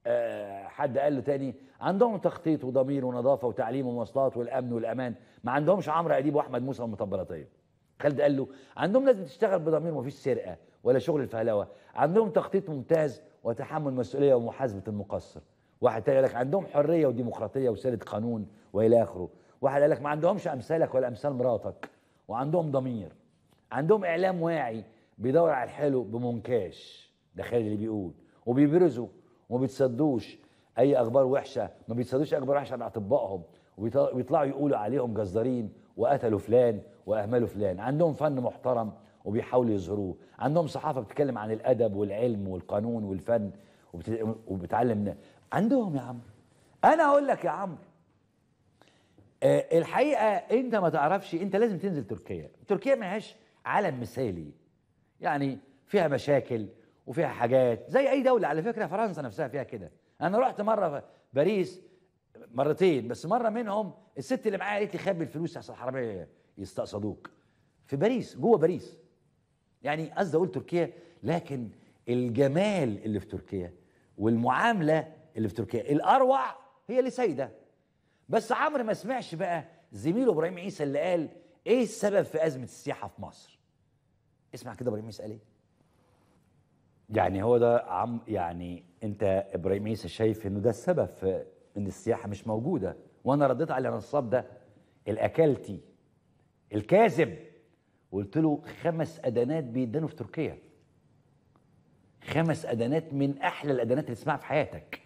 أه حد قال له تاني عندهم تخطيط وضمير ونظافه وتعليم ومواصلات والامن والامان ما عندهمش عمرو اديب واحمد موسى والمطبلاتيه خالد قال له عندهم ناس بتشتغل بضمير ومفيش سرقه ولا شغل الفهلوه عندهم تخطيط ممتاز وتحمل مسؤوليه ومحاسبه المقصر واحد تاني قال لك عندهم حريه وديمقراطيه وسيره قانون والى اخره واحد قال لك ما عندهمش امثالك ولا امثال مراتك وعندهم ضمير عندهم اعلام واعي بيدور على الحلو بمنكاش ده خالد اللي بيقول وبيبرزوا وما بيتصدوش اي اخبار وحشه ما بيتصدوش اخبار وحشه عن اطبائهم وبيطلعوا يقولوا عليهم جزارين وقتلوا فلان واهملوا فلان عندهم فن محترم وبيحاولوا يظهروه عندهم صحافه بتتكلم عن الادب والعلم والقانون والفن وبتعلم عندهم يا عم انا اقول لك يا عمرو آه، الحقيقه انت ما تعرفش انت لازم تنزل تركيا تركيا ما هياش عالم مثالي يعني فيها مشاكل وفيها حاجات زي اي دوله على فكره فرنسا نفسها فيها كده انا رحت مره باريس مرتين بس مره منهم الست اللي معايا قالت لي خبي الفلوس عشان الحراميه يستقصدوك في باريس جوه باريس يعني قصدي اقول تركيا لكن الجمال اللي في تركيا والمعامله اللي في تركيا الاروع هي لسيده بس عمرو ما سمعش بقى زميله ابراهيم عيسى اللي قال ايه السبب في ازمه السياحه في مصر اسمع كده ابراهيم عيسى قال ايه يعني هو ده عم يعني انت ابراهيم عيسى شايف انه ده السبب في ان السياحه مش موجوده وانا رديت على نصاب ده الاكلتي الكاذب وقلت له خمس ادانات بيدانوا في تركيا خمس ادانات من احلى الادانات اللي تسمعها في حياتك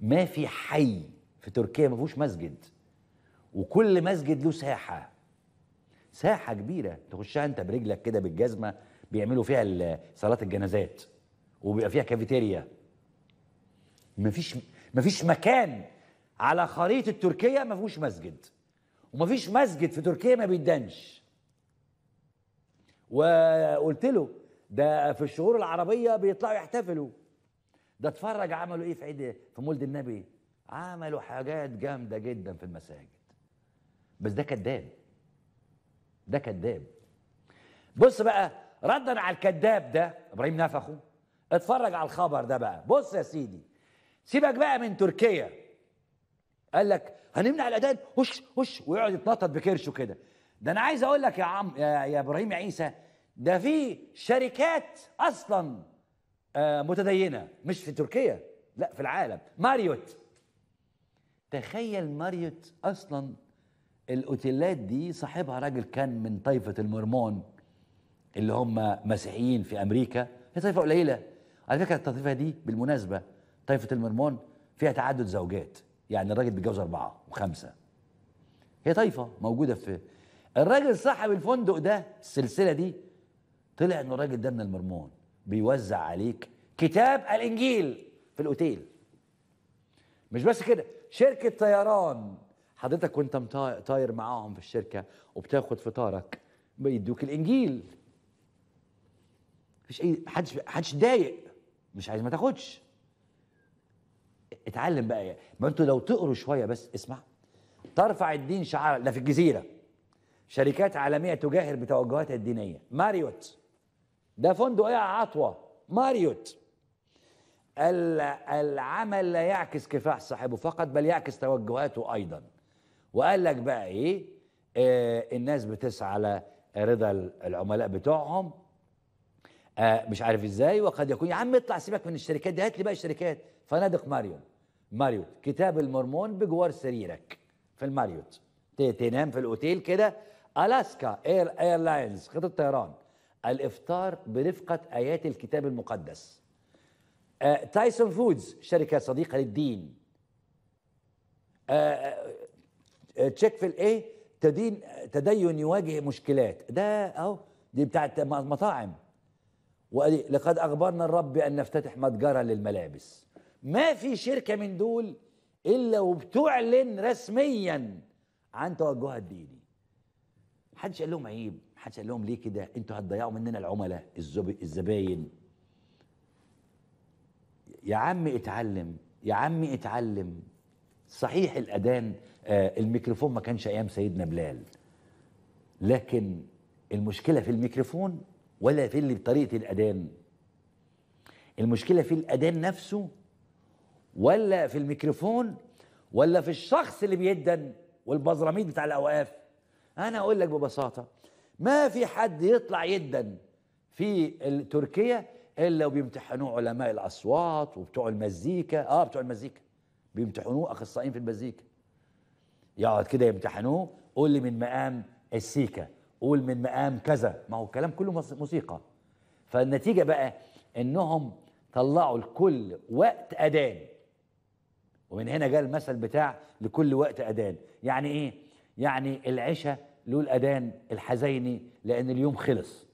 ما في حي في تركيا ما فيهوش مسجد وكل مسجد له ساحه ساحه كبيره تخشها انت برجلك كده بالجزمه بيعملوا فيها صلاه الجنازات وبيبقى فيها كافيتيريا مفيش مفيش مكان على خريطه تركيا ما فيهوش مسجد ومفيش مسجد في تركيا ما بيدنش وقلت له ده في الشهور العربيه بيطلعوا يحتفلوا ده اتفرج عملوا ايه في عيد في مولد النبي عملوا حاجات جامده جدا في المساجد بس ده كذاب ده كذاب بص بقى ردا على الكذاب ده ابراهيم نفخه اتفرج على الخبر ده بقى بص يا سيدي سيبك بقى من تركيا قال لك هنمنع الاذان وش وش ويقعد يتنطط بكرشه كده ده انا عايز اقول لك يا عم يا ابراهيم عيسى ده في شركات اصلا آه، متدينه مش في تركيا لا في العالم ماريوت تخيل ماريت اصلا الاوتيلات دي صاحبها راجل كان من طائفه المرمون اللي هم مسيحيين في امريكا هي طائفه قليله على فكره الطائفه دي بالمناسبه طائفه المرمون فيها تعدد زوجات يعني الراجل بيتجوز اربعه وخمسه هي طائفه موجوده في الراجل صاحب الفندق ده السلسله دي طلع انه الراجل ده من المرمون بيوزع عليك كتاب الانجيل في الاوتيل مش بس كده شركه طيران حضرتك وانت طاير معاهم في الشركه وبتاخد فطارك بيدوك الانجيل مفيش اي حدش حدش ضايق مش عايز ما تاخدش اتعلم بقى ما انتوا لو تقروا شويه بس اسمع ترفع الدين شعار ده في الجزيره شركات عالميه تجاهر بتوجهاتها الدينيه ماريوت ده فندق ايه عطوه ماريوت العمل لا يعكس كفاح صاحبه فقط بل يعكس توجهاته ايضا وقال لك بقى ايه آه الناس بتسعى على رضا العملاء بتوعهم آه مش عارف ازاي وقد يكون يا عم اطلع سيبك من الشركات دي هات لي بقى الشركات فنادق ماريو ماريو كتاب المرمون بجوار سريرك في الماريوت تنام في الاوتيل كده الاسكا اير ايرلاينز خطه طيران الافطار برفقه ايات الكتاب المقدس تايسون آه، فودز شركه صديقه للدين تشيك آه، آه، في الايه تدين تدين يواجه مشكلات ده اهو دي بتاعت مطاعم وقال لقد اخبرنا الرب بان نفتتح متجرا للملابس ما في شركه من دول الا وبتعلن رسميا عن توجهها الديني محدش قال لهم عيب محدش قال لهم ليه كده انتوا هتضيعوا مننا العملاء الزباين يا عم اتعلم يا عم اتعلم صحيح الاذان آه، الميكروفون ما كانش ايام سيدنا بلال لكن المشكله في الميكروفون ولا في اللي بطريقه الاذان المشكله في الاذان نفسه ولا في الميكروفون ولا في الشخص اللي بيدن والبزراميد بتاع الاوقاف انا اقول لك ببساطه ما في حد يطلع يدن في تركيا الا وبيمتحنوه علماء الاصوات وبتوع المزيكا اه بتوع المزيكا بيمتحنوه اخصائيين في المزيكا يقعد كده يمتحنوه قول لي من مقام السيكا قول من مقام كذا ما هو الكلام كله موسيقى فالنتيجه بقى انهم طلعوا لكل وقت اذان ومن هنا جاء المثل بتاع لكل وقت اذان يعني ايه يعني العشاء له الاذان الحزيني لان اليوم خلص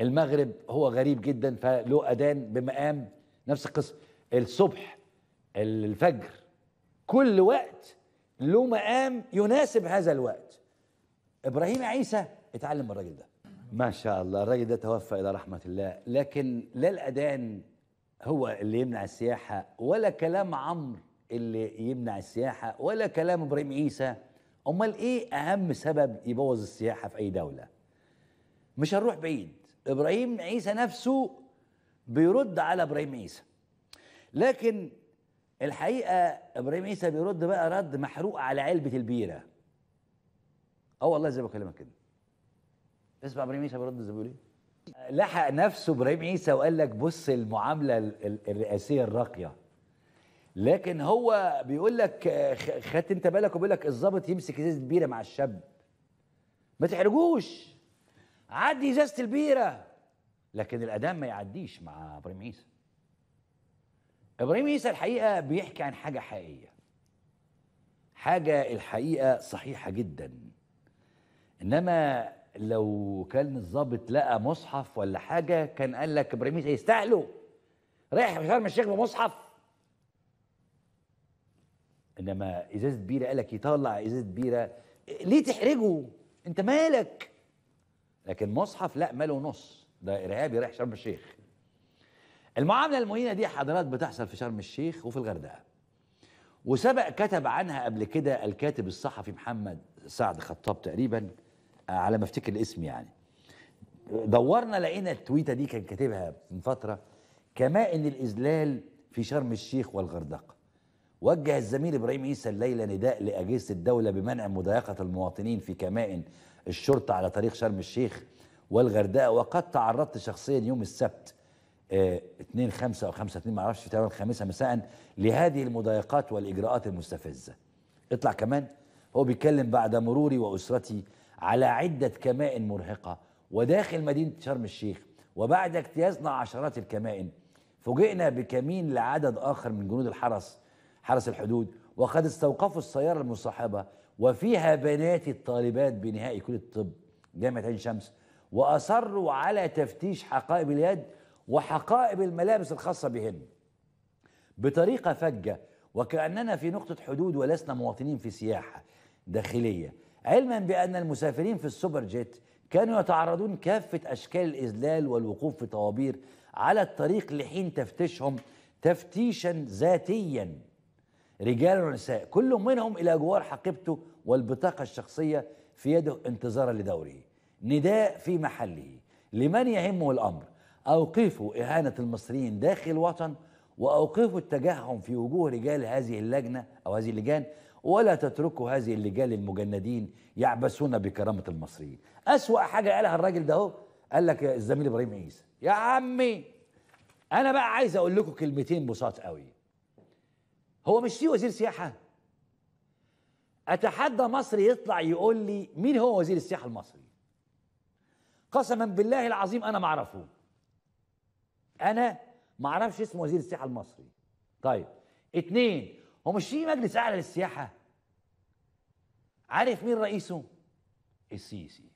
المغرب هو غريب جدا فله اذان بمقام نفس القصه الصبح الفجر كل وقت له مقام يناسب هذا الوقت ابراهيم عيسى اتعلم من الراجل ده ما شاء الله الراجل ده توفى الى رحمه الله لكن لا الاذان هو اللي يمنع السياحه ولا كلام عمرو اللي يمنع السياحه ولا كلام ابراهيم عيسى امال ايه اهم سبب يبوظ السياحه في اي دوله مش هنروح بعيد ابراهيم عيسى نفسه بيرد على ابراهيم عيسى لكن الحقيقه ابراهيم عيسى بيرد بقى رد محروق على علبه البيره اه والله زي ما بكلمك كده اسمع ابراهيم عيسى بيرد ازاي بيقول ايه لحق نفسه ابراهيم عيسى وقال لك بص المعامله الرئاسيه الراقيه لكن هو بيقول لك خدت انت بالك وبيقول لك الظابط يمسك ازازه بيره مع الشاب ما تحرجوش عدي ازازه البيره لكن الادام ما يعديش مع ابراهيم عيسى ابراهيم عيسى الحقيقه بيحكي عن حاجه حقيقيه حاجه الحقيقه صحيحه جدا انما لو كان الظابط لقى مصحف ولا حاجه كان قال لك ابراهيم عيسى يستاهلوا رايح شرم الشيخ بمصحف انما ازازه بيره قال لك يطلع ازازه بيره ليه تحرجه انت مالك لكن مصحف لا ماله نص ده ارهابي رايح شرم الشيخ المعامله المهينه دي حضرات بتحصل في شرم الشيخ وفي الغردقه وسبق كتب عنها قبل كده الكاتب الصحفي محمد سعد خطاب تقريبا آه، على ما افتكر الاسم يعني دورنا لقينا التويته دي كان كاتبها من فتره كما ان الاذلال في شرم الشيخ والغردقه وجه الزميل ابراهيم عيسى الليله نداء لاجهزه الدوله بمنع مضايقه المواطنين في كمائن الشرطة على طريق شرم الشيخ والغردقة وقد تعرضت شخصيا يوم السبت 2 آه، 5 او 5 2 ما اعرفش تمام الخامسه مساء لهذه المضايقات والاجراءات المستفزه. اطلع كمان هو بيتكلم بعد مروري واسرتي على عده كمائن مرهقه وداخل مدينه شرم الشيخ وبعد اجتيازنا عشرات الكمائن فوجئنا بكمين لعدد اخر من جنود الحرس حرس الحدود وقد استوقفوا السياره المصاحبه وفيها بنات الطالبات بنهائي كليه الطب جامعه عين شمس واصروا على تفتيش حقائب اليد وحقائب الملابس الخاصه بهن بطريقه فجه وكاننا في نقطه حدود ولسنا مواطنين في سياحه داخليه علما بان المسافرين في السوبر جيت كانوا يتعرضون كافه اشكال الاذلال والوقوف في طوابير على الطريق لحين تفتيشهم تفتيشا ذاتيا رجال ونساء كل منهم إلى جوار حقيبته والبطاقة الشخصية في يده انتظارا لدوره نداء في محله لمن يهمه الأمر أوقفوا إهانة المصريين داخل الوطن وأوقفوا التجهم في وجوه رجال هذه اللجنة أو هذه اللجان ولا تتركوا هذه اللجان المجندين يعبثون بكرامة المصريين أسوأ حاجة قالها الراجل ده هو قال لك الزميل إبراهيم عيسى يا عمي أنا بقى عايز أقول لكم كلمتين بساط قوي هو مش في وزير سياحه اتحدى مصري يطلع يقول لي مين هو وزير السياحه المصري قسما بالله العظيم انا ما اعرفه انا ما اعرفش اسم وزير السياحه المصري طيب اتنين هو مش في مجلس اعلى للسياحه عارف مين رئيسه السيسي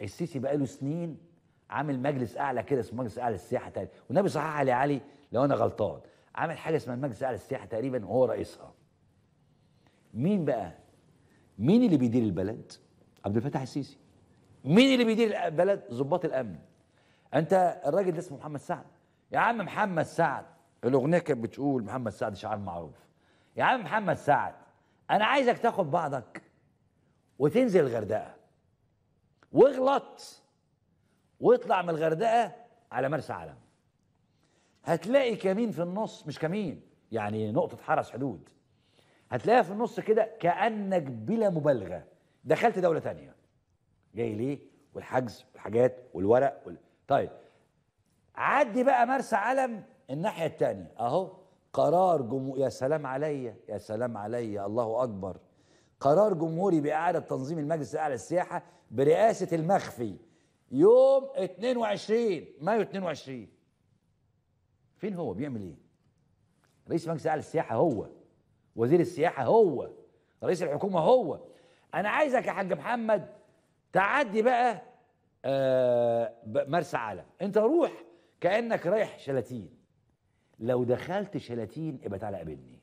السيسي بقاله سنين عامل مجلس اعلى كده اسمه مجلس اعلى للسياحه تاني والنبي صحح لي علي لو انا غلطان عمل حاجه اسمها المجلس الاعلى للسياحه تقريبا وهو رئيسها مين بقى مين اللي بيدير البلد عبد الفتاح السيسي مين اللي بيدير البلد ضباط الامن انت الراجل ده اسمه محمد سعد يا عم محمد سعد الاغنيه كانت بتقول محمد سعد شعار معروف يا عم محمد سعد انا عايزك تاخد بعضك وتنزل الغردقه واغلط واطلع من الغردقه على مرسى علم هتلاقي كمين في النص مش كمين يعني نقطة حرس حدود هتلاقيها في النص كده كأنك بلا مبالغة دخلت دولة تانية جاي ليه والحجز والحاجات والورق وال... طيب عدي بقى مرسى علم الناحية التانية اهو قرار جمهور يا سلام عليا يا سلام عليا الله اكبر قرار جمهوري بإعادة تنظيم المجلس الأعلى للسياحة برئاسة المخفي يوم 22 مايو 22 فين هو بيعمل ايه رئيس مجلس اعلى السياحه هو وزير السياحه هو رئيس الحكومه هو انا عايزك يا حاج محمد تعدي بقى آه مرسى علم انت روح كانك رايح شلاتين لو دخلت شلاتين يبقى تعالى قابلني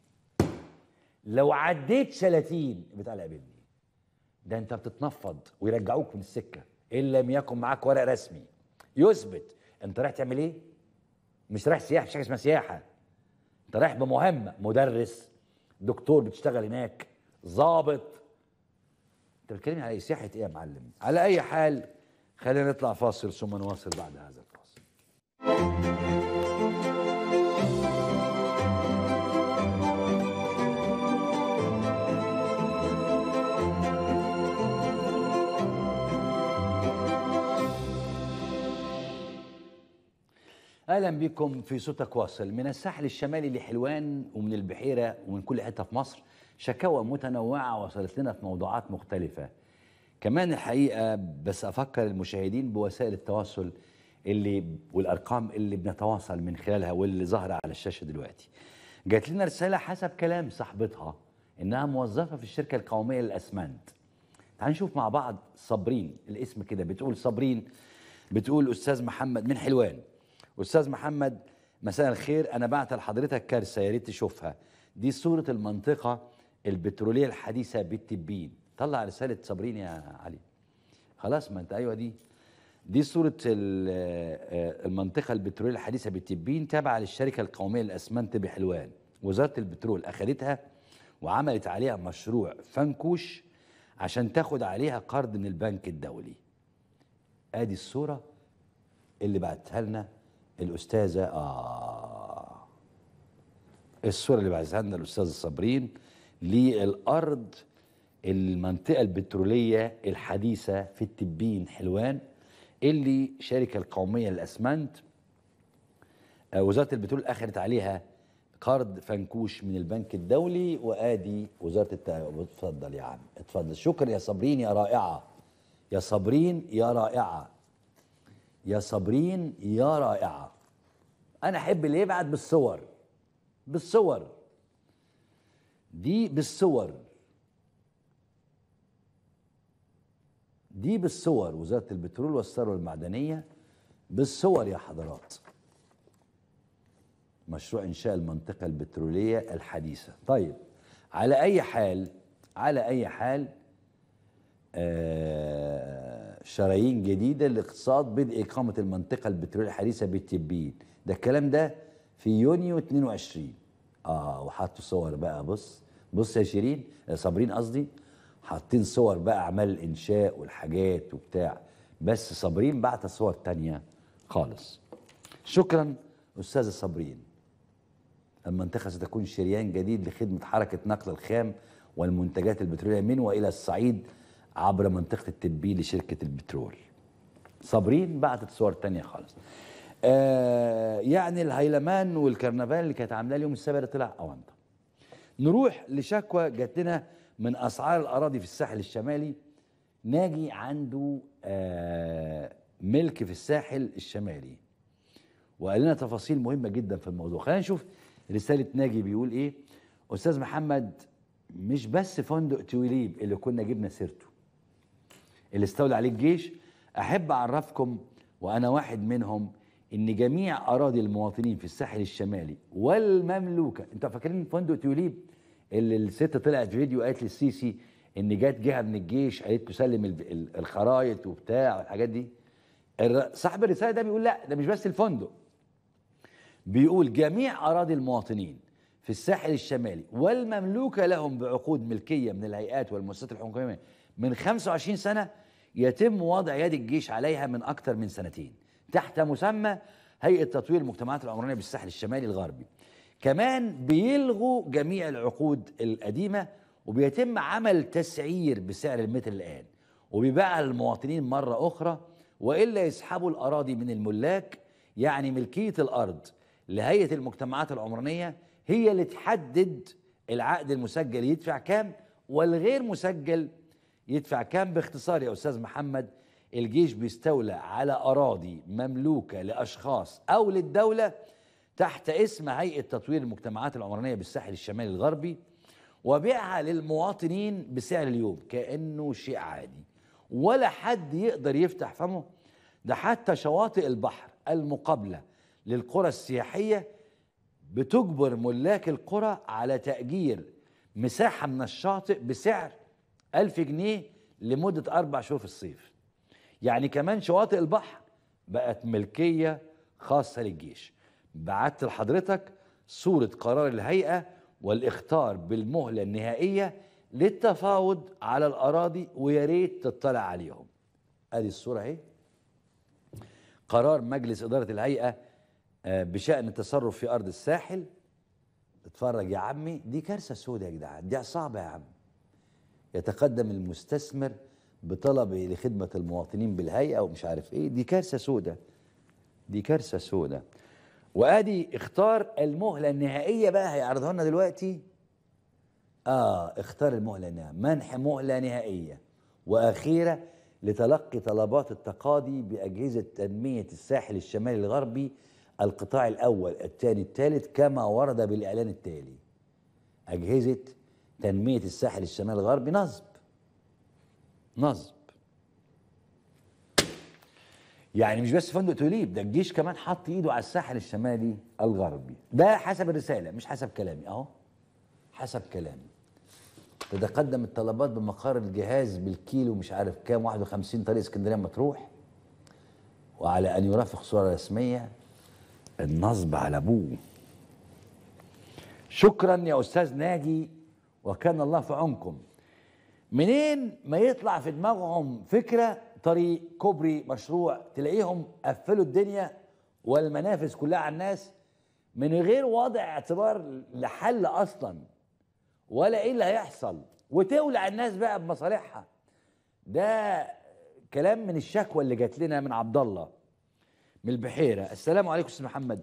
لو عديت شلاتين يبقى تعالى قابلني ده انت بتتنفض ويرجعوك من السكه ان لم يكن معاك ورق رسمي يثبت انت رايح تعمل ايه مش رايح سياحه مش حاجه اسمها سياحه انت رايح بمهمه مدرس دكتور بتشتغل هناك ظابط انت بتكلمني على إيه؟ سياحه ايه يا معلم على اي حال خلينا نطلع فاصل ثم نواصل بعد هذا الفاصل اهلا بكم في صوتك واصل من الساحل الشمالي لحلوان ومن البحيره ومن كل حته في مصر شكاوى متنوعه وصلت لنا في موضوعات مختلفه كمان الحقيقه بس افكر المشاهدين بوسائل التواصل اللي والارقام اللي بنتواصل من خلالها واللي ظاهره على الشاشه دلوقتي جات لنا رساله حسب كلام صاحبتها انها موظفه في الشركه القوميه للاسمنت تعال نشوف مع بعض صابرين الاسم كده بتقول صابرين بتقول استاذ محمد من حلوان استاذ محمد مساء الخير انا بعت لحضرتك كارثه يا ريت تشوفها دي صوره المنطقه البتروليه الحديثه بالتبين طلع رساله صابرين يا علي خلاص ما انت ايوه دي دي صورة آه، المنطقة البترولية الحديثة بالتبين تابعة للشركة القومية للأسمنت بحلوان وزارة البترول اخذتها وعملت عليها مشروع فنكوش عشان تاخد عليها قرض من البنك الدولي ادي الصورة اللي بعتها لنا الاستاذه اه الصوره اللي بعثها لنا الاستاذه صابرين للارض المنطقه البتروليه الحديثه في التبين حلوان اللي شركة القوميه للاسمنت آه، وزاره البترول اخذت عليها قرض فنكوش من البنك الدولي وادي وزاره التعاون اتفضل يا عم اتفضل شكرا يا صابرين يا رائعه يا صابرين يا رائعه يا صابرين يا رائعة أنا أحب اللي يبعت بالصور بالصور دي بالصور دي بالصور وزارة البترول والثروة المعدنية بالصور يا حضرات مشروع إنشاء المنطقة البترولية الحديثة طيب على أي حال على أي حال آه شرايين جديدة لاقتصاد بدء إقامة المنطقة البترول الحديثة بالتبين ده الكلام ده في يونيو 22 آه وحطوا صور بقى بص بص يا شيرين آه، صابرين قصدي حاطين صور بقى أعمال الإنشاء والحاجات وبتاع بس صابرين بعت صور تانية خالص شكرا أستاذة صابرين المنطقة ستكون شريان جديد لخدمة حركة نقل الخام والمنتجات البترولية من وإلى الصعيد عبر منطقه التنبيه لشركه البترول صابرين بعتت صور تانية خالص آه يعني الهيلمان والكرنفال اللي كانت عاملاه اليوم السابق طلع اونطه نروح لشكوى جات لنا من اسعار الاراضي في الساحل الشمالي ناجي عنده آه ملك في الساحل الشمالي وقال لنا تفاصيل مهمه جدا في الموضوع خلينا نشوف رساله ناجي بيقول ايه استاذ محمد مش بس فندق تويليب اللي كنا جبنا سيرته اللي استولى عليه الجيش أحب أعرفكم وأنا واحد منهم إن جميع أراضي المواطنين في الساحل الشمالي والمملوكة أنتوا فاكرين فندق توليب اللي الست طلعت فيديو قالت للسيسي إن جات جهة من الجيش قالت له سلم الخرايط وبتاع والحاجات دي صاحب الرسالة ده بيقول لا ده مش بس الفندق بيقول جميع أراضي المواطنين في الساحل الشمالي والمملوكة لهم بعقود ملكية من الهيئات والمؤسسات الحكومية من 25 سنة يتم وضع يد الجيش عليها من أكثر من سنتين تحت مسمى هيئة تطوير المجتمعات العمرانية بالساحل الشمالي الغربي كمان بيلغوا جميع العقود القديمة وبيتم عمل تسعير بسعر المتر الآن وبيبيعها للمواطنين مرة أخرى وإلا يسحبوا الأراضي من الملاك يعني ملكية الأرض لهيئة المجتمعات العمرانية هي اللي تحدد العقد المسجل يدفع كام والغير مسجل يدفع كام باختصار يا أستاذ محمد الجيش بيستولى على أراضي مملوكة لأشخاص أو للدولة تحت اسم هيئة تطوير المجتمعات العمرانية بالساحل الشمالي الغربي وبيعها للمواطنين بسعر اليوم كأنه شيء عادي ولا حد يقدر يفتح فمه ده حتى شواطئ البحر المقابلة للقرى السياحية بتجبر ملاك القرى على تأجير مساحة من الشاطئ بسعر ألف جنيه لمدة أربع شهور في الصيف يعني كمان شواطئ البحر بقت ملكية خاصة للجيش بعت لحضرتك صورة قرار الهيئة والاختار بالمهلة النهائية للتفاوض على الأراضي ويا ريت تطلع عليهم ادي الصورة اهي قرار مجلس إدارة الهيئة آه، بشأن التصرف في أرض الساحل اتفرج يا عمي دي كارثة سوداء يا جدعان دي صعبة يا عم يتقدم المستثمر بطلب لخدمة المواطنين بالهيئة ومش عارف ايه دي كارثة سوداء دي كارثة سوداء وادي اختار المهلة النهائية بقى هيعرضها لنا دلوقتي اه اختار المهلة النهائية منح مهلة نهائية واخيرة لتلقي طلبات التقاضي بأجهزة تنمية الساحل الشمالي الغربي القطاع الأول الثاني الثالث كما ورد بالإعلان التالي أجهزة تنمية الساحل الشمالي الغربي نصب نصب يعني مش بس فندق توليب ده الجيش كمان حط ايده على الساحل الشمالي الغربي ده حسب الرساله مش حسب كلامي اهو حسب كلامي تتقدم الطلبات بمقر الجهاز بالكيلو مش عارف كام 51 طريق اسكندريه مطروح وعلى ان يرافق صوره رسميه النصب على ابوه شكرا يا استاذ ناجي وكان الله في عونكم منين ما يطلع في دماغهم فكره طريق كوبري مشروع تلاقيهم قفلوا الدنيا والمنافس كلها على الناس من غير وضع اعتبار لحل اصلا ولا ايه اللي هيحصل وتولع الناس بقى بمصالحها ده كلام من الشكوى اللي جات لنا من عبد الله من البحيرة السلام عليكم أستاذ محمد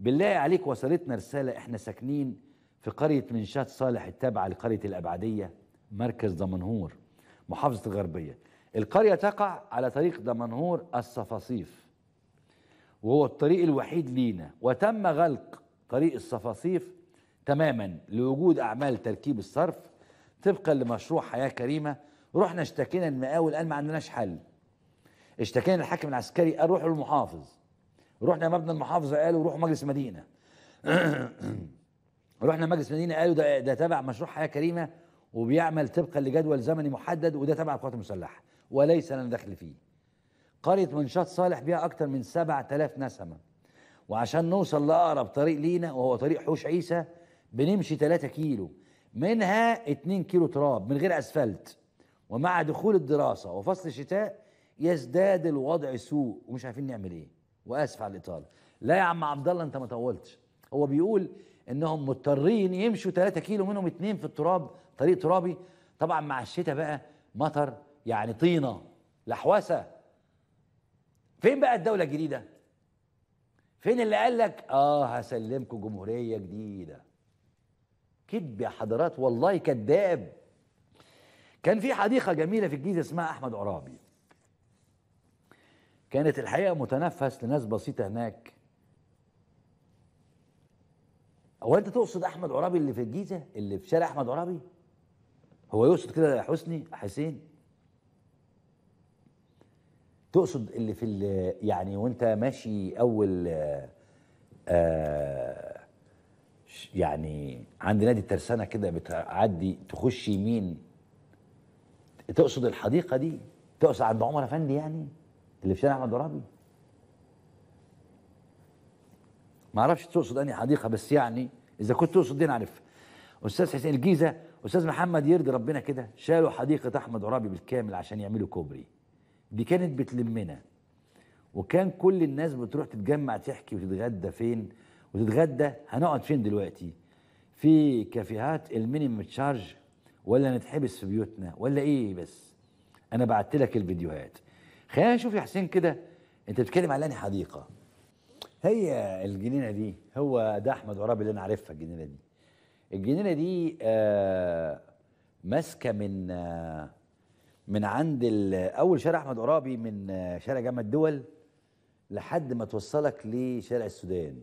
بالله عليك وصلتنا رسالة إحنا ساكنين في قرية منشات صالح التابعة لقرية الأبعدية مركز دمنهور محافظة الغربية القرية تقع على طريق دمنهور الصفاصيف وهو الطريق الوحيد لينا وتم غلق طريق الصفاصيف تماما لوجود أعمال تركيب الصرف طبقا لمشروع حياة كريمة رحنا اشتكينا المقاول قال ما عندناش حل اشتكينا الحاكم العسكري قال روحوا للمحافظ رحنا مبنى المحافظه قالوا روحوا مجلس مدينه [clears throat] رحنا مجلس مدينه قالوا ده ده تبع مشروع حياه كريمه وبيعمل طبقا لجدول زمني محدد وده تبع القوات المسلحه وليس لنا دخل فيه قريه منشات صالح بيها اكتر من 7000 نسمه وعشان نوصل لاقرب طريق لينا وهو طريق حوش عيسى بنمشي 3 كيلو منها 2 كيلو تراب من غير اسفلت ومع دخول الدراسه وفصل الشتاء يزداد الوضع سوء ومش عارفين نعمل ايه واسف على الاطاله لا يا عم عبد الله انت ما طولتش هو بيقول انهم مضطرين يمشوا 3 كيلو منهم 2 في التراب طريق ترابي طبعا مع الشتاء بقى مطر يعني طينه لحوسه فين بقى الدوله الجديده فين اللي قال لك اه هسلمكم جمهوريه جديده كذب يا حضرات والله كذاب كان في حديقه جميله في الجيزه اسمها احمد عرابي كانت الحقيقة متنفس لناس بسيطة هناك هو انت تقصد احمد عرابي اللي في الجيزه اللي في شارع احمد عرابي هو يقصد كده يا حسني حسين تقصد اللي في يعني وانت ماشي اول آه يعني عند نادي الترسانه كده بتعدي تخش يمين تقصد الحديقه دي تقصد عند عمر افندي يعني اللي في شارع احمد وراهبي ما اعرفش تقصد اني حديقه بس يعني اذا كنت تقصد دي نعرف استاذ حسين الجيزه استاذ محمد يرضي ربنا كده شالوا حديقه احمد عرابي بالكامل عشان يعملوا كوبري دي كانت بتلمنا وكان كل الناس بتروح تتجمع تحكي وتتغدى فين وتتغدى هنقعد فين دلوقتي في كافيهات المينيم تشارج ولا نتحبس في بيوتنا ولا ايه بس انا بعت لك الفيديوهات خلينا نشوف يا حسين كده انت بتتكلم على انهي حديقه هي الجنينه دي هو ده احمد عرابي اللي انا عارفها الجنينه دي الجنينه دي آه ماسكه من آه من عند اول شارع احمد عرابي من آه شارع جامعه الدول لحد ما توصلك لشارع السودان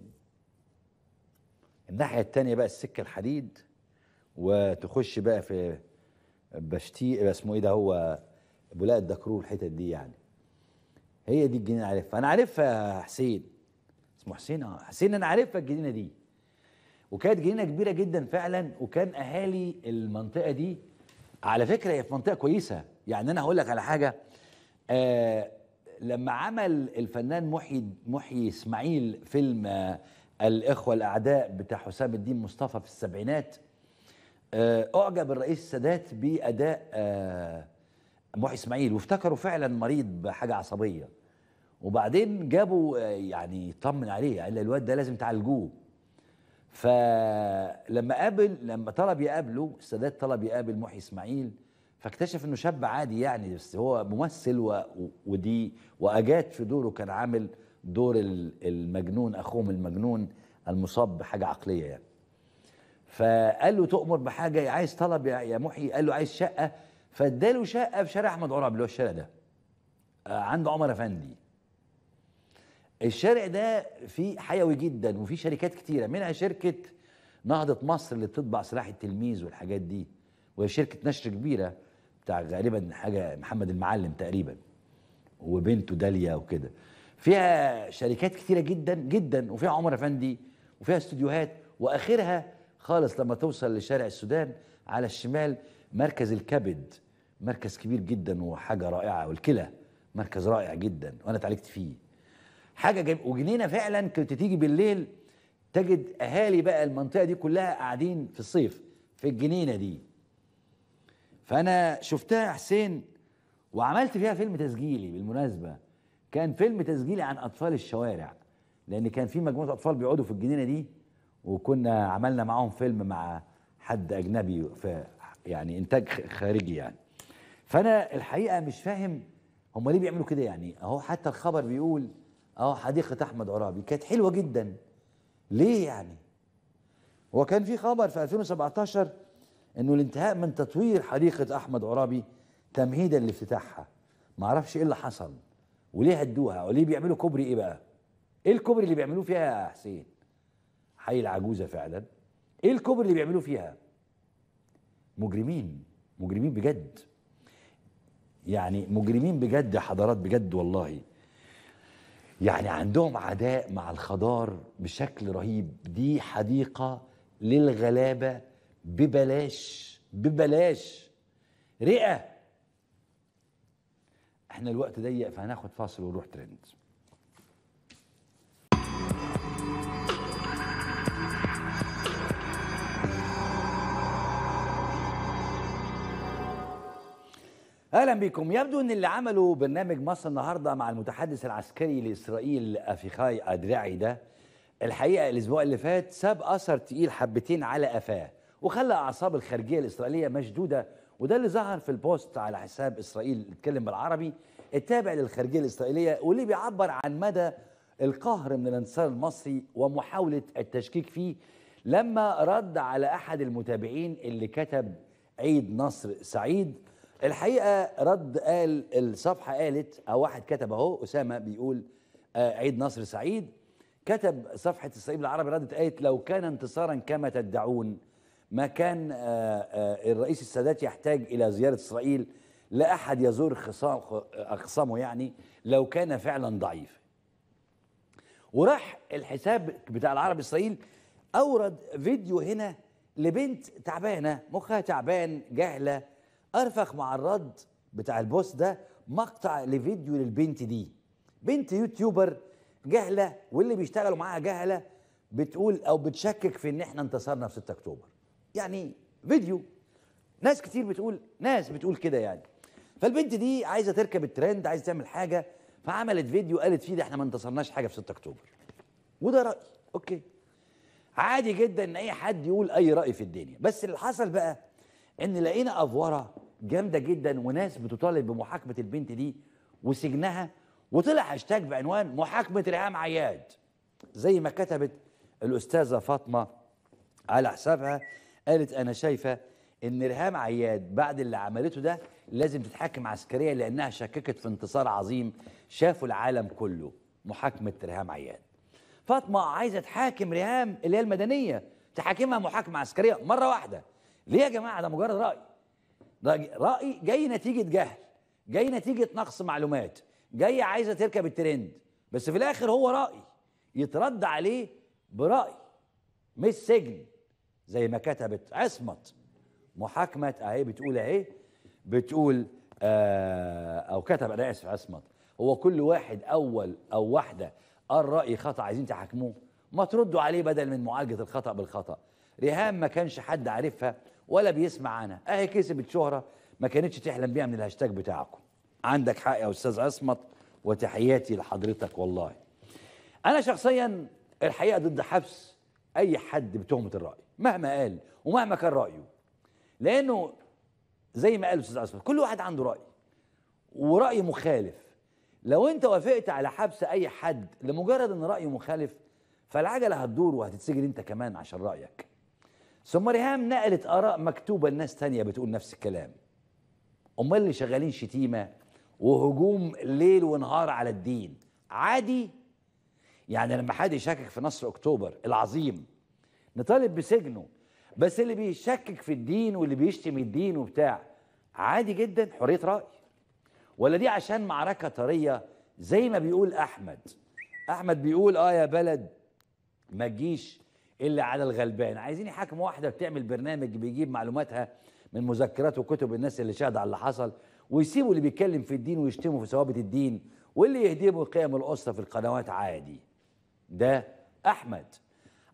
الناحيه الثانيه بقى السكه الحديد وتخش بقى في بشتي اسمه ايه ده هو بولاق الدكرور الحتت دي يعني هي دي الجنينه عارفها انا عارفها يا حسين اسمه حسين اه حسين انا عارفها الجنينه دي وكانت جنينه كبيره جدا فعلا وكان اهالي المنطقه دي على فكره هي في منطقه كويسه يعني انا هقول لك على حاجه آه لما عمل الفنان محي محي اسماعيل فيلم آه الاخوه الاعداء بتاع حسام الدين مصطفى في السبعينات آه اعجب الرئيس السادات باداء آه محي اسماعيل وافتكروا فعلا مريض بحاجه عصبيه وبعدين جابوا آه، يعني يطمن عليه قال الواد ده لازم تعالجوه فلما قابل لما طلب يقابله السادات طلب يقابل محي اسماعيل فاكتشف انه شاب عادي يعني بس هو ممثل و... ودي واجاد في دوره كان عامل دور المجنون اخوه المجنون المصاب بحاجه عقليه يعني فقال له تؤمر بحاجه عايز طلب يا محي قال له عايز شقه فاداله شقه في شارع احمد عرب اللي هو الشارع ده آه، عند عمر افندي الشارع ده فيه حيوي جدا وفيه شركات كتيره منها شركه نهضه مصر اللي بتطبع سلاح التلميذ والحاجات دي وهي شركه نشر كبيره بتاع غالبا حاجه محمد المعلم تقريبا وبنته داليا وكده فيها شركات كتيره جدا جدا وفيها عمر افندي وفيها استوديوهات واخرها خالص لما توصل لشارع السودان على الشمال مركز الكبد مركز كبير جدا وحاجه رائعه والكلى مركز رائع جدا وانا اتعالجت فيه حاجه جيب وجنينه فعلا كنت تيجي بالليل تجد اهالي بقى المنطقه دي كلها قاعدين في الصيف في الجنينه دي فانا شفتها يا حسين وعملت فيها فيلم تسجيلي بالمناسبه كان فيلم تسجيلي عن اطفال الشوارع لان كان في مجموعه اطفال بيقعدوا في الجنينه دي وكنا عملنا معاهم فيلم مع حد اجنبي في يعني انتاج خارجي يعني فانا الحقيقه مش فاهم هم ليه بيعملوا كده يعني اهو حتى الخبر بيقول اهو حديقه احمد عرابي كانت حلوه جدا ليه يعني هو كان في خبر في 2017 انه الانتهاء من تطوير حديقه احمد عرابي تمهيدا لافتتاحها ما اعرفش ايه اللي حصل وليه هدوها وليه بيعملوا كوبري ايه بقى ايه الكوبري اللي بيعملوه فيها يا حسين حي العجوزه فعلا ايه الكوبري اللي بيعملوه فيها مجرمين مجرمين بجد يعني مجرمين بجد يا حضرات بجد والله يعني عندهم عداء مع الخضار بشكل رهيب دي حديقة للغلابة ببلاش ببلاش رئة احنا الوقت ضيق فهناخد فاصل ونروح ترند اهلا بكم يبدو ان اللي عملوا برنامج مصر النهارده مع المتحدث العسكري لاسرائيل افيخاي ادرعي ده الحقيقه الاسبوع اللي فات ساب اثر تقيل حبتين على قفاه وخلى اعصاب الخارجيه الاسرائيليه مشدوده وده اللي ظهر في البوست على حساب اسرائيل اتكلم بالعربي التابع للخارجيه الاسرائيليه واللي بيعبر عن مدى القهر من الانتصار المصري ومحاوله التشكيك فيه لما رد على احد المتابعين اللي كتب عيد نصر سعيد الحقيقه رد قال الصفحه قالت او واحد كتب اهو اسامه بيقول آه، عيد نصر سعيد كتب صفحه الصعيد العربي ردت قالت لو كان انتصارا كما تدعون ما كان آه، آه، الرئيس السادات يحتاج الى زياره اسرائيل لا احد يزور خصام اخصامه يعني لو كان فعلا ضعيف وراح الحساب بتاع العرب اسرائيل اورد فيديو هنا لبنت تعبانه مخها تعبان جاهله ارفخ مع الرد بتاع البوست ده مقطع لفيديو للبنت دي بنت يوتيوبر جهله واللي بيشتغلوا معاها جهله بتقول او بتشكك في ان احنا انتصرنا في 6 اكتوبر يعني فيديو ناس كتير بتقول ناس بتقول كده يعني فالبنت دي عايزه تركب الترند عايزه تعمل حاجه فعملت فيديو قالت فيه ده احنا ما انتصرناش حاجه في 6 اكتوبر وده رايي اوكي عادي جدا ان اي حد يقول اي راي في الدنيا بس اللي حصل بقى ان لقينا افوره جامده جدا وناس بتطالب بمحاكمه البنت دي وسجنها وطلع هاشتاج بعنوان محاكمه ريهام عياد زي ما كتبت الاستاذه فاطمه على حسابها قالت انا شايفه ان ريهام عياد بعد اللي عملته ده لازم تتحاكم عسكريا لانها شككت في انتصار عظيم شافه العالم كله محاكمه ريهام عياد فاطمه عايزه تحاكم ريهام اللي هي المدنيه تحاكمها محاكمه عسكريه مره واحده ليه يا جماعه ده مجرد راي ده راي جاي نتيجه جهل جاي نتيجه نقص معلومات جاي عايزه تركب الترند بس في الاخر هو راي يترد عليه براي مش سجن زي ما كتبت عصمت محاكمه اهي بتقول اهي بتقول آه او كتب انا اسف عصمت هو كل واحد اول او واحده قال راي خطا عايزين تحاكموه ما تردوا عليه بدل من معالجه الخطا بالخطا ريهام ما كانش حد عارفها ولا بيسمع عنها اهي كسبت شهره ما كانتش تحلم بيها من الهاشتاج بتاعكم عندك حق يا استاذ عصمت وتحياتي لحضرتك والله انا شخصيا الحقيقه ضد حبس اي حد بتهمه الراي مهما قال ومهما كان رايه لانه زي ما قال الاستاذ عصمت كل واحد عنده راي وراي مخالف لو انت وافقت على حبس اي حد لمجرد ان رايه مخالف فالعجله هتدور وهتتسجن انت كمان عشان رايك ثم ريهام نقلت آراء مكتوبة لناس تانية بتقول نفس الكلام أمال اللي شغالين شتيمة وهجوم ليل ونهار على الدين عادي يعني لما حد يشكك في نصر أكتوبر العظيم نطالب بسجنه بس اللي بيشكك في الدين واللي بيشتم الدين وبتاع عادي جدا حرية رأي ولا دي عشان معركة طرية زي ما بيقول أحمد أحمد بيقول آه يا بلد ما تجيش إلا على الغلبان عايزين يحاكموا واحدة بتعمل برنامج بيجيب معلوماتها من مذكرات وكتب الناس اللي شهد على اللي حصل ويسيبوا اللي بيتكلم في الدين ويشتموا في ثوابت الدين واللي يهدموا قيم الأسرة في القنوات عادي ده أحمد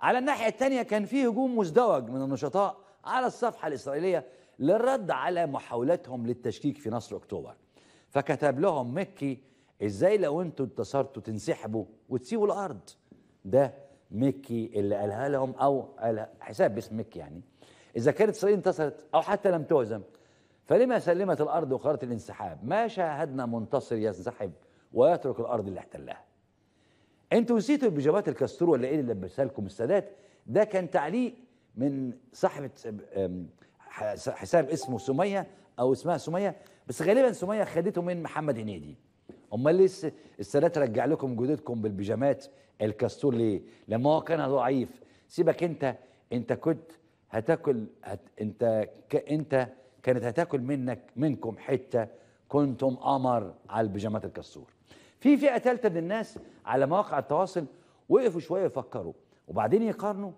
على الناحية الثانية كان في هجوم مزدوج من النشطاء على الصفحة الإسرائيلية للرد على محاولاتهم للتشكيك في نصر أكتوبر فكتب لهم مكي إزاي لو أنتوا انتصرتوا تنسحبوا وتسيبوا الأرض ده ميكي اللي قالها لهم او قالها حساب باسم ميكي يعني اذا كانت اسرائيل انتصرت او حتى لم تهزم فلما سلمت الارض وقررت الانسحاب ما شاهدنا منتصر ينسحب ويترك الارض اللي احتلها انتوا نسيتوا بجبهات الكاستور ولا ايه اللي لبسها لكم السادات ده كان تعليق من صاحبه حساب اسمه سميه او اسمها سميه بس غالبا سميه خدته من محمد هنيدي امال لسه السادات رجع لكم جدودكم بالبيجامات الكاستور ليه لما هو كان ضعيف سيبك انت انت كنت هتاكل هت انت ك... انت كانت هتاكل منك منكم حته كنتم قمر على البيجامات الكاستور في فئه ثالثه من الناس على مواقع التواصل وقفوا شويه يفكروا وبعدين يقارنوا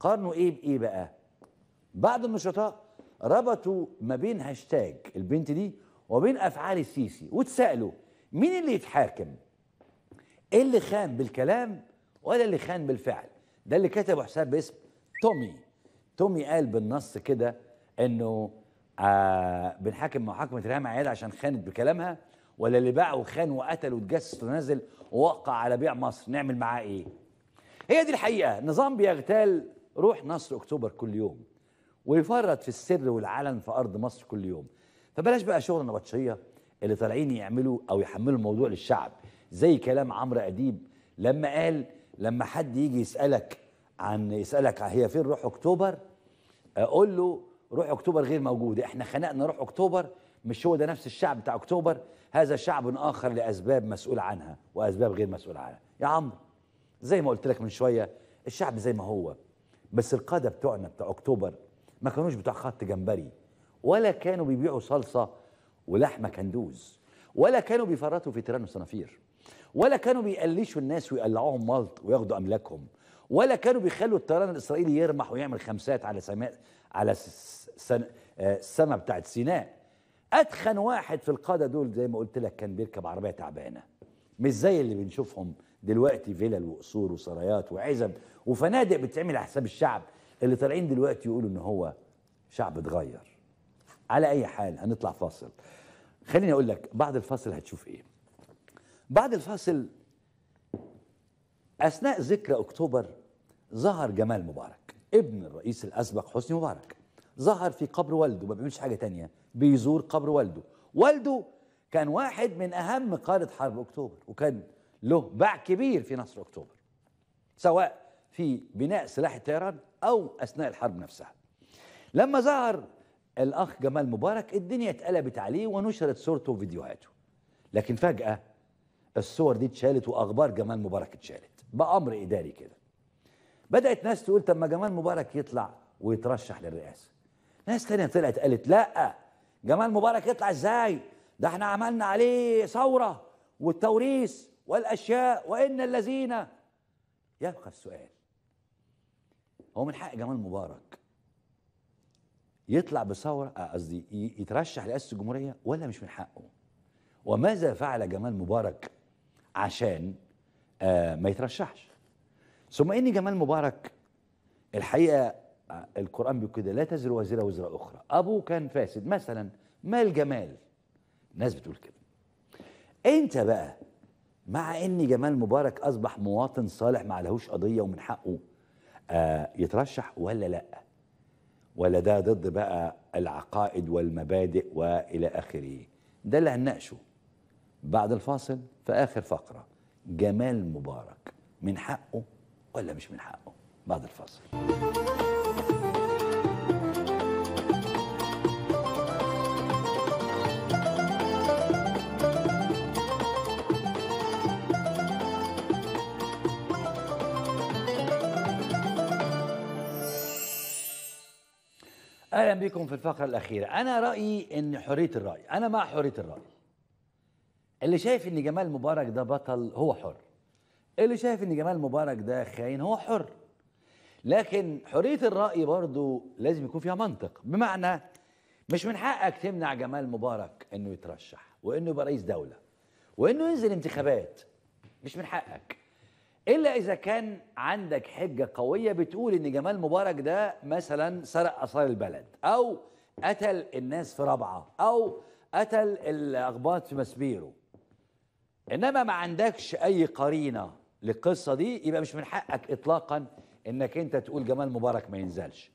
قارنوا ايه بايه بقى بعض النشطاء ربطوا ما بين هاشتاج البنت دي وبين افعال السيسي واتسالوا مين اللي يتحاكم إيه اللي خان بالكلام ولا اللي خان بالفعل ده اللي كتبه حساب باسم تومي تومي قال بالنص كده انه آه بنحاكم محاكمه ريهام عياد عشان خانت بكلامها ولا اللي باع وخان وقتل واتجسس ونزل ووقع على بيع مصر نعمل معاه ايه هي دي الحقيقه نظام بيغتال روح نصر اكتوبر كل يوم ويفرط في السر والعلن في ارض مصر كل يوم فبلاش بقى شغل نبطشيه اللي طالعين يعملوا او يحملوا الموضوع للشعب زي كلام عمرو اديب لما قال لما حد يجي يسالك عن يسالك هي فين روح اكتوبر اقول آه، له روح اكتوبر غير موجوده احنا خنقنا روح اكتوبر مش هو ده نفس الشعب بتاع اكتوبر هذا شعب اخر لاسباب مسؤول عنها واسباب غير مسؤول عنها يا عمرو زي ما قلت لك من شويه الشعب زي ما هو بس القاده بتوعنا بتاع اكتوبر ما كانوش بتوع خط جمبري ولا كانوا بيبيعوا صلصه ولحمه كندوز ولا كانوا بيفرطوا في تيران وصنافير ولا كانوا بيقلشوا الناس ويقلعوهم ملط وياخدوا املاكهم ولا كانوا بيخلوا الطيران الاسرائيلي يرمح ويعمل خمسات على سماء على آه، السماء بتاعت سيناء اتخن واحد في القاده دول زي ما قلت لك كان بيركب عربيه تعبانه مش زي اللي بنشوفهم دلوقتي فيلل وقصور وسرايات وعزب وفنادق بتتعمل على حساب الشعب اللي طالعين دلوقتي يقولوا ان هو شعب اتغير على اي حال هنطلع فاصل خليني اقول لك بعد الفاصل هتشوف ايه بعد الفاصل اثناء ذكرى اكتوبر ظهر جمال مبارك ابن الرئيس الاسبق حسني مبارك ظهر في قبر والده ما بيعملش حاجه تانية بيزور قبر والده والده كان واحد من اهم قاده حرب اكتوبر وكان له باع كبير في نصر اكتوبر سواء في بناء سلاح الطيران او اثناء الحرب نفسها لما ظهر الأخ جمال مبارك الدنيا اتقلبت عليه ونشرت صورته وفيديوهاته لكن فجأة الصور دي اتشالت وأخبار جمال مبارك اتشالت بأمر إداري كده بدأت ناس تقول طب ما جمال مبارك يطلع ويترشح للرئاسة ناس تانية طلعت قالت لا جمال مبارك يطلع ازاي ده احنا عملنا عليه ثورة والتوريث والأشياء وإن الذين يبقى السؤال هو من حق جمال مبارك يطلع بثوره آه، قصدي يترشح لرئاسه الجمهوريه ولا مش من حقه وماذا فعل جمال مبارك عشان آه، ما يترشحش ثم ان جمال مبارك الحقيقه آه، القران بيقول كده لا تزر وزيرة وزر اخرى ابوه كان فاسد مثلا مال جمال الناس بتقول كده انت بقى مع ان جمال مبارك اصبح مواطن صالح ما عليهوش قضيه ومن حقه يترشح ولا لا ولا ده ضد بقى العقائد والمبادئ والى اخره ده اللي هنناقشه بعد الفاصل في اخر فقره جمال مبارك من حقه ولا مش من حقه بعد الفاصل اهلا بكم في الفقره الاخيره انا رايي ان حريه الراي انا مع حريه الراي اللي شايف ان جمال مبارك ده بطل هو حر اللي شايف ان جمال مبارك ده خاين هو حر لكن حريه الراي برضو لازم يكون فيها منطق بمعنى مش من حقك تمنع جمال مبارك انه يترشح وانه يبقى رئيس دوله وانه ينزل انتخابات مش من حقك الا اذا كان عندك حجه قويه بتقول ان جمال مبارك ده مثلا سرق اثار البلد او قتل الناس في رابعه او قتل الاقباط في مسبيرو انما ما عندكش اي قرينه للقصه دي يبقى مش من حقك اطلاقا انك انت تقول جمال مبارك ما ينزلش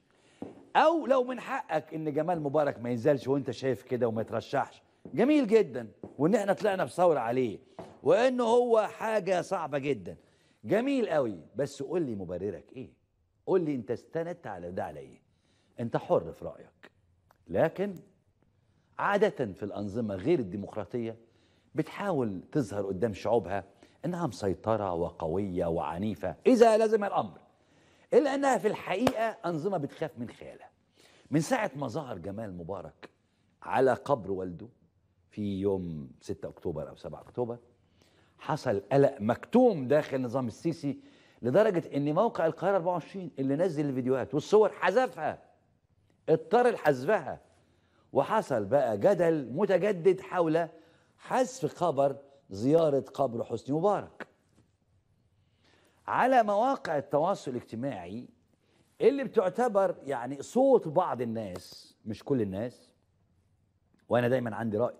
او لو من حقك ان جمال مبارك ما ينزلش وانت شايف كده وما يترشحش جميل جدا وان احنا طلعنا بثوره عليه وانه هو حاجه صعبه جدا جميل قوي بس قول لي مبررك ايه قول لي انت استندت على ده على ايه انت حر في رايك لكن عاده في الانظمه غير الديمقراطيه بتحاول تظهر قدام شعوبها انها مسيطره وقويه وعنيفه اذا لزم الامر الا انها في الحقيقه انظمه بتخاف من خيالها من ساعه ما ظهر جمال مبارك على قبر والده في يوم 6 اكتوبر او 7 اكتوبر حصل قلق مكتوم داخل نظام السيسي لدرجة ان موقع القاهرة 24 اللي نزل الفيديوهات والصور حذفها اضطر لحذفها وحصل بقى جدل متجدد حول حذف خبر زيارة قبر حسني مبارك على مواقع التواصل الاجتماعي اللي بتعتبر يعني صوت بعض الناس مش كل الناس وانا دايما عندي رأي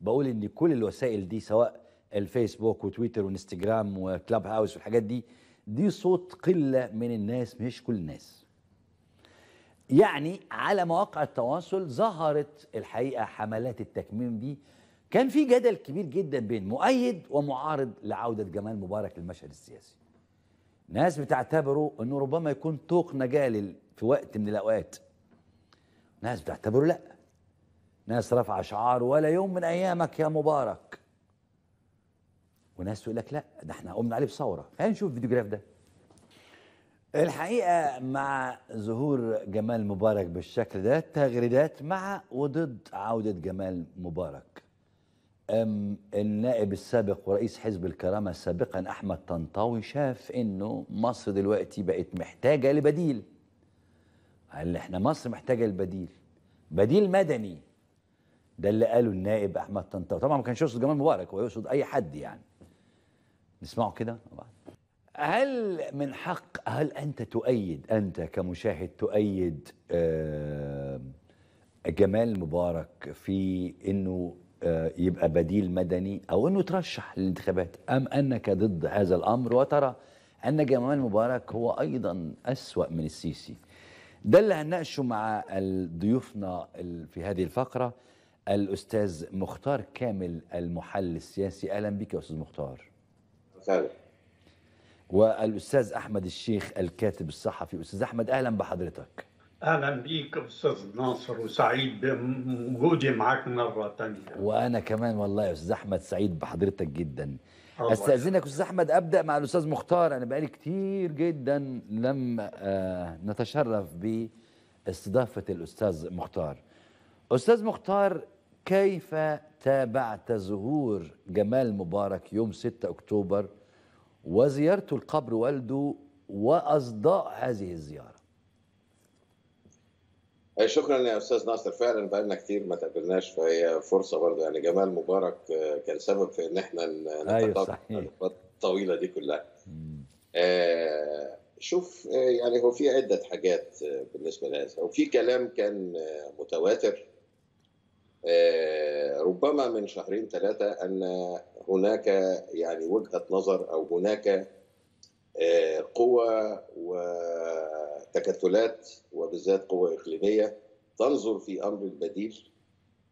بقول ان كل الوسائل دي سواء الفيسبوك وتويتر وانستجرام وكلاب هاوس والحاجات دي دي صوت قله من الناس مش كل الناس يعني على مواقع التواصل ظهرت الحقيقه حملات التكميم دي كان في جدل كبير جدا بين مؤيد ومعارض لعوده جمال مبارك للمشهد السياسي ناس بتعتبره انه ربما يكون طوق نجاه في وقت من الاوقات ناس بتعتبره لا ناس رفع شعار ولا يوم من ايامك يا مبارك وناس تقول لك لا ده احنا قمنا عليه بثوره خلينا نشوف الفيديو جراف ده الحقيقه مع ظهور جمال مبارك بالشكل ده تغريدات مع وضد عوده جمال مبارك أم النائب السابق ورئيس حزب الكرامه سابقا احمد طنطاوي شاف انه مصر دلوقتي بقت محتاجه لبديل قال احنا مصر محتاجه لبديل بديل مدني ده اللي قاله النائب احمد طنطاوي طبعا ما كانش يقصد جمال مبارك هو يقصد اي حد يعني نسمعه كده هل من حق هل أنت تؤيد أنت كمشاهد تؤيد آه، جمال مبارك في أنه آه، يبقى بديل مدني أو أنه ترشح للانتخابات أم أنك ضد هذا الأمر وترى أن جمال مبارك هو أيضا أسوأ من السيسي ده اللي هنناقشه مع ضيوفنا في هذه الفقرة الأستاذ مختار كامل المحلل السياسي أهلا بك يا أستاذ مختار والاستاذ احمد الشيخ الكاتب الصحفي استاذ احمد اهلا بحضرتك اهلا بيك استاذ ناصر وسعيد بوجودي معك مره ثانيه وانا كمان والله يا استاذ احمد سعيد بحضرتك جدا استاذنك استاذ احمد ابدا مع الاستاذ مختار انا بقالي كتير جدا لم آه، نتشرف باستضافه الاستاذ مختار استاذ مختار كيف تابعت ظهور جمال مبارك يوم 6 أكتوبر وزيارته لقبر والده وأصداء هذه الزيارة شكرا يا استاذ ناصر فعلا بقالنا كتير ما تقابلناش فهي فرصه برضه يعني جمال مبارك آه، كان سبب في ان احنا نتقابل أيوة الطويله دي كلها. آه شوف آه، يعني هو في عده حاجات آه، بالنسبه لهذا وفي كلام كان متواتر آه، ربما من شهرين ثلاثة أن هناك يعني وجهة نظر أو هناك آه، قوى وتكتلات وبالذات قوى إقليمية تنظر في أمر البديل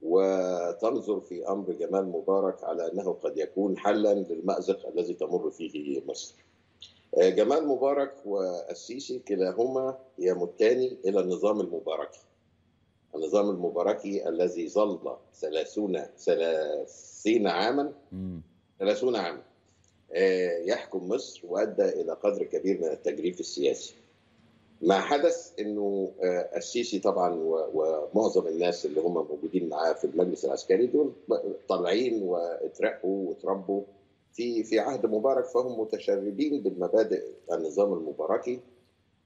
وتنظر في أمر جمال مبارك على أنه قد يكون حلا للمأزق الذي تمر فيه مصر آه، جمال مبارك والسيسي كلاهما يمتان إلى النظام المباركي النظام المباركي الذي ظل 30 30 عاما 30 عاما آه، يحكم مصر وادى الى قدر كبير من التجريف السياسي. ما حدث انه آه، السيسي طبعا ومعظم الناس اللي هم موجودين معاه في المجلس العسكري دول طالعين واترقوا واتربوا في في عهد مبارك فهم متشربين بالمبادئ النظام المباركي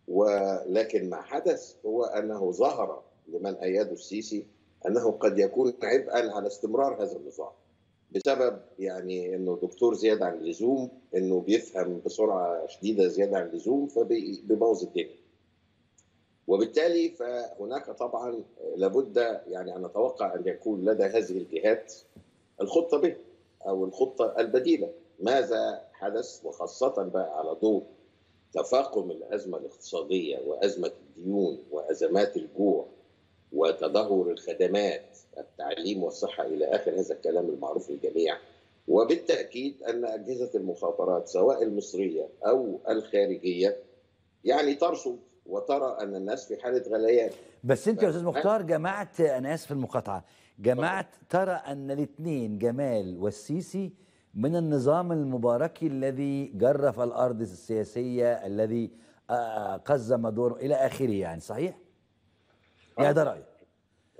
ولكن ما حدث هو انه ظهر لمن أيده السيسي أنه قد يكون عبئا على استمرار هذا النظام بسبب يعني انه دكتور زياده عن اللزوم انه بيفهم بسرعه شديده زياده عن اللزوم فبيبوظ الدنيا. وبالتالي فهناك طبعا لابد يعني انا اتوقع ان يكون لدى هذه الجهات الخطه به او الخطه البديله ماذا حدث وخاصه بقى على ضوء تفاقم الازمه الاقتصاديه وازمه الديون وازمات الجوع وتدهور الخدمات التعليم والصحه الى اخر هذا الكلام المعروف للجميع وبالتاكيد ان اجهزه المخابرات سواء المصريه او الخارجيه يعني ترصد وترى ان الناس في حاله غليان بس انت يا استاذ مختار جمعت انا اسف المقاطعه جمعت ترى ان الاثنين جمال والسيسي من النظام المباركي الذي جرف الارض السياسيه الذي آه، قزم دور الى اخره يعني صحيح يعني ده رايي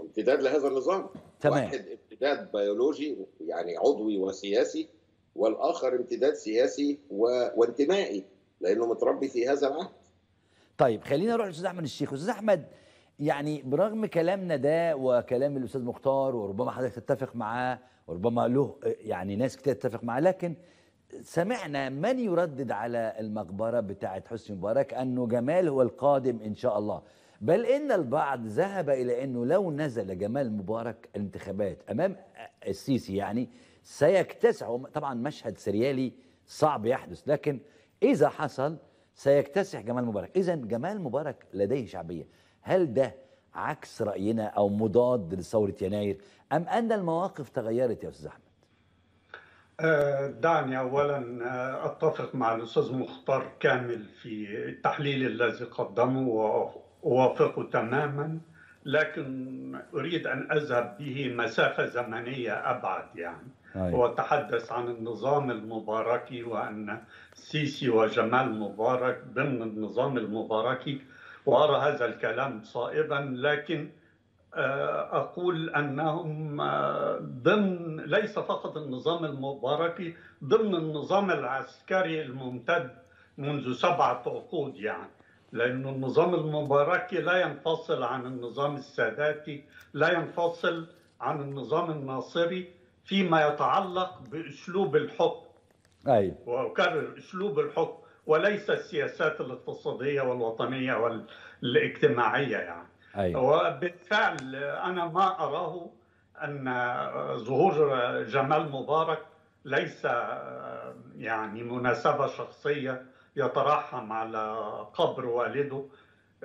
امتداد لهذا النظام تمام واحد امتداد بيولوجي يعني عضوي وسياسي والاخر امتداد سياسي و... وانتمائي لانه متربي في هذا العهد طيب خلينا نروح للاستاذ احمد الشيخ استاذ احمد يعني برغم كلامنا ده وكلام الاستاذ مختار وربما حضرتك تتفق معاه وربما له يعني ناس كتير تتفق معاه لكن سمعنا من يردد على المقبره بتاعه حسني مبارك انه جمال هو القادم ان شاء الله بل ان البعض ذهب الى انه لو نزل جمال مبارك الانتخابات امام السيسي يعني سيكتسح طبعا مشهد سريالي صعب يحدث لكن اذا حصل سيكتسح جمال مبارك اذا جمال مبارك لديه شعبيه هل ده عكس راينا او مضاد لثوره يناير ام ان المواقف تغيرت يا استاذ احمد آه، دعني اولا آه، اتفق مع الاستاذ مختار كامل في التحليل الذي قدمه أوافقه تماما لكن أريد أن أذهب به مسافة زمنية أبعد يعني هو تحدث عن النظام المباركي وأن سيسي وجمال مبارك ضمن النظام المباركي وأرى هذا الكلام صائبا لكن آه، أقول أنهم آه، ضمن ليس فقط النظام المباركي ضمن النظام العسكري الممتد منذ سبعة عقود يعني لأن النظام المباركي لا ينفصل عن النظام الساداتي لا ينفصل عن النظام الناصري فيما يتعلق بأسلوب الحكم أي. وأكرر أسلوب الحكم وليس السياسات الاقتصادية والوطنية والاجتماعية يعني أي. وبالفعل أنا ما أراه أن ظهور جمال مبارك ليس يعني مناسبة شخصية يترحم على قبر والده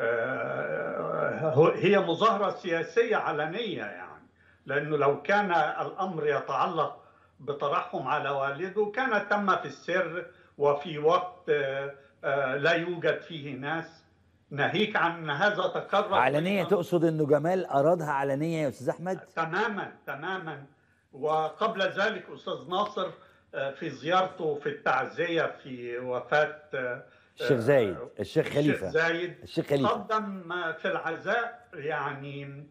آه، هي مظاهرة سياسية علنية يعني لأنه لو كان الأمر يتعلق بترحم على والده كان تم في السر وفي وقت آه، آه، لا يوجد فيه ناس ناهيك عن هذا تكرر علنية تقصد أنه جمال أرادها علنية يا أستاذ أحمد؟ تماما تماما وقبل ذلك أستاذ ناصر آه، في زيارته في التعزية في وفاة آه، الشيخ زايد آه، الشيخ خليفة الشيخ زايد الشيخ خليفة قدم في العزاء يعني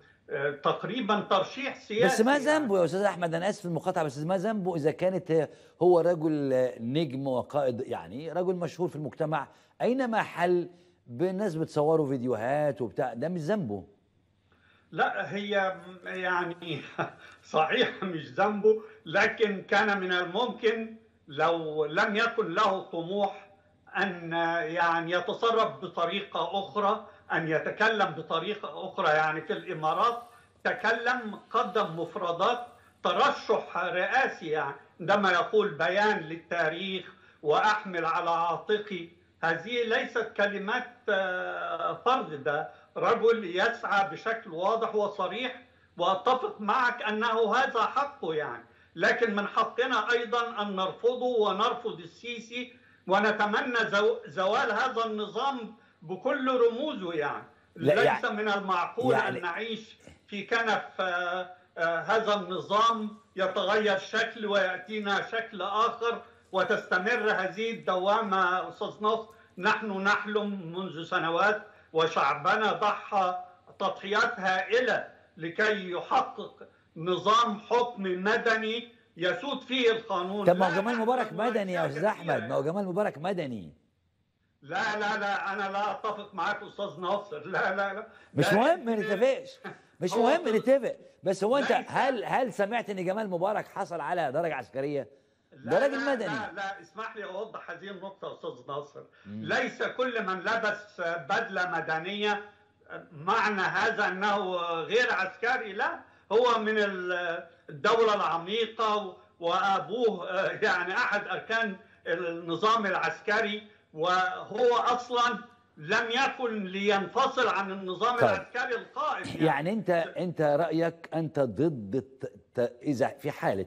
تقريبا ترشيح سياسي بس ما يعني. ذنبه يا استاذ احمد انا اسف المقاطعه بس ما ذنبه اذا كانت هو رجل نجم وقائد يعني رجل مشهور في المجتمع اينما حل بالناس بتصوره فيديوهات وبتاع ده مش ذنبه لا هي يعني [laughs] صحيح مش ذنبه لكن كان من الممكن لو لم يكن له طموح ان يعني يتصرف بطريقه اخرى ان يتكلم بطريقه اخرى يعني في الامارات تكلم قدم مفردات ترشح رئاسي يعني عندما يقول بيان للتاريخ واحمل على عاتقي هذه ليست كلمات آه، فرد ده رجل يسعى بشكل واضح وصريح واتفق معك انه هذا حقه يعني لكن من حقنا ايضا ان نرفضه ونرفض السيسي ونتمنى زوال هذا النظام بكل رموزه يعني ليس يعني من المعقول يعني ان نعيش في كنف آه، آه، هذا النظام يتغير شكل وياتينا شكل اخر وتستمر هذه الدوامة أستاذ نصر نحن نحلم منذ سنوات وشعبنا ضحى تضحيات هائلة لكي يحقق نظام حكم مدني يسود فيه القانون طب ما هو جمال مبارك مدني يا استاذ احمد ما هو جمال مبارك مدني لا لا لا انا لا اتفق معاك استاذ ناصر لا لا لا مش مهم ما نتفقش [laughs] مش مهم نتفق بس هو انت هل هل سمعت ان جمال مبارك حصل على درجه عسكريه؟ ده راجل مدني لا لا اسمح لي اوضح هذه النقطه استاذ ناصر ليس كل من لبس بدله مدنيه معنى هذا انه غير عسكري لا هو من الدوله العميقه وابوه [laughs] يعني احد اركان النظام العسكري وهو اصلا لم يكن لينفصل عن النظام طيب. العسكري القائم يعني, يعني انت انت رايك انت ضد اذا في حاله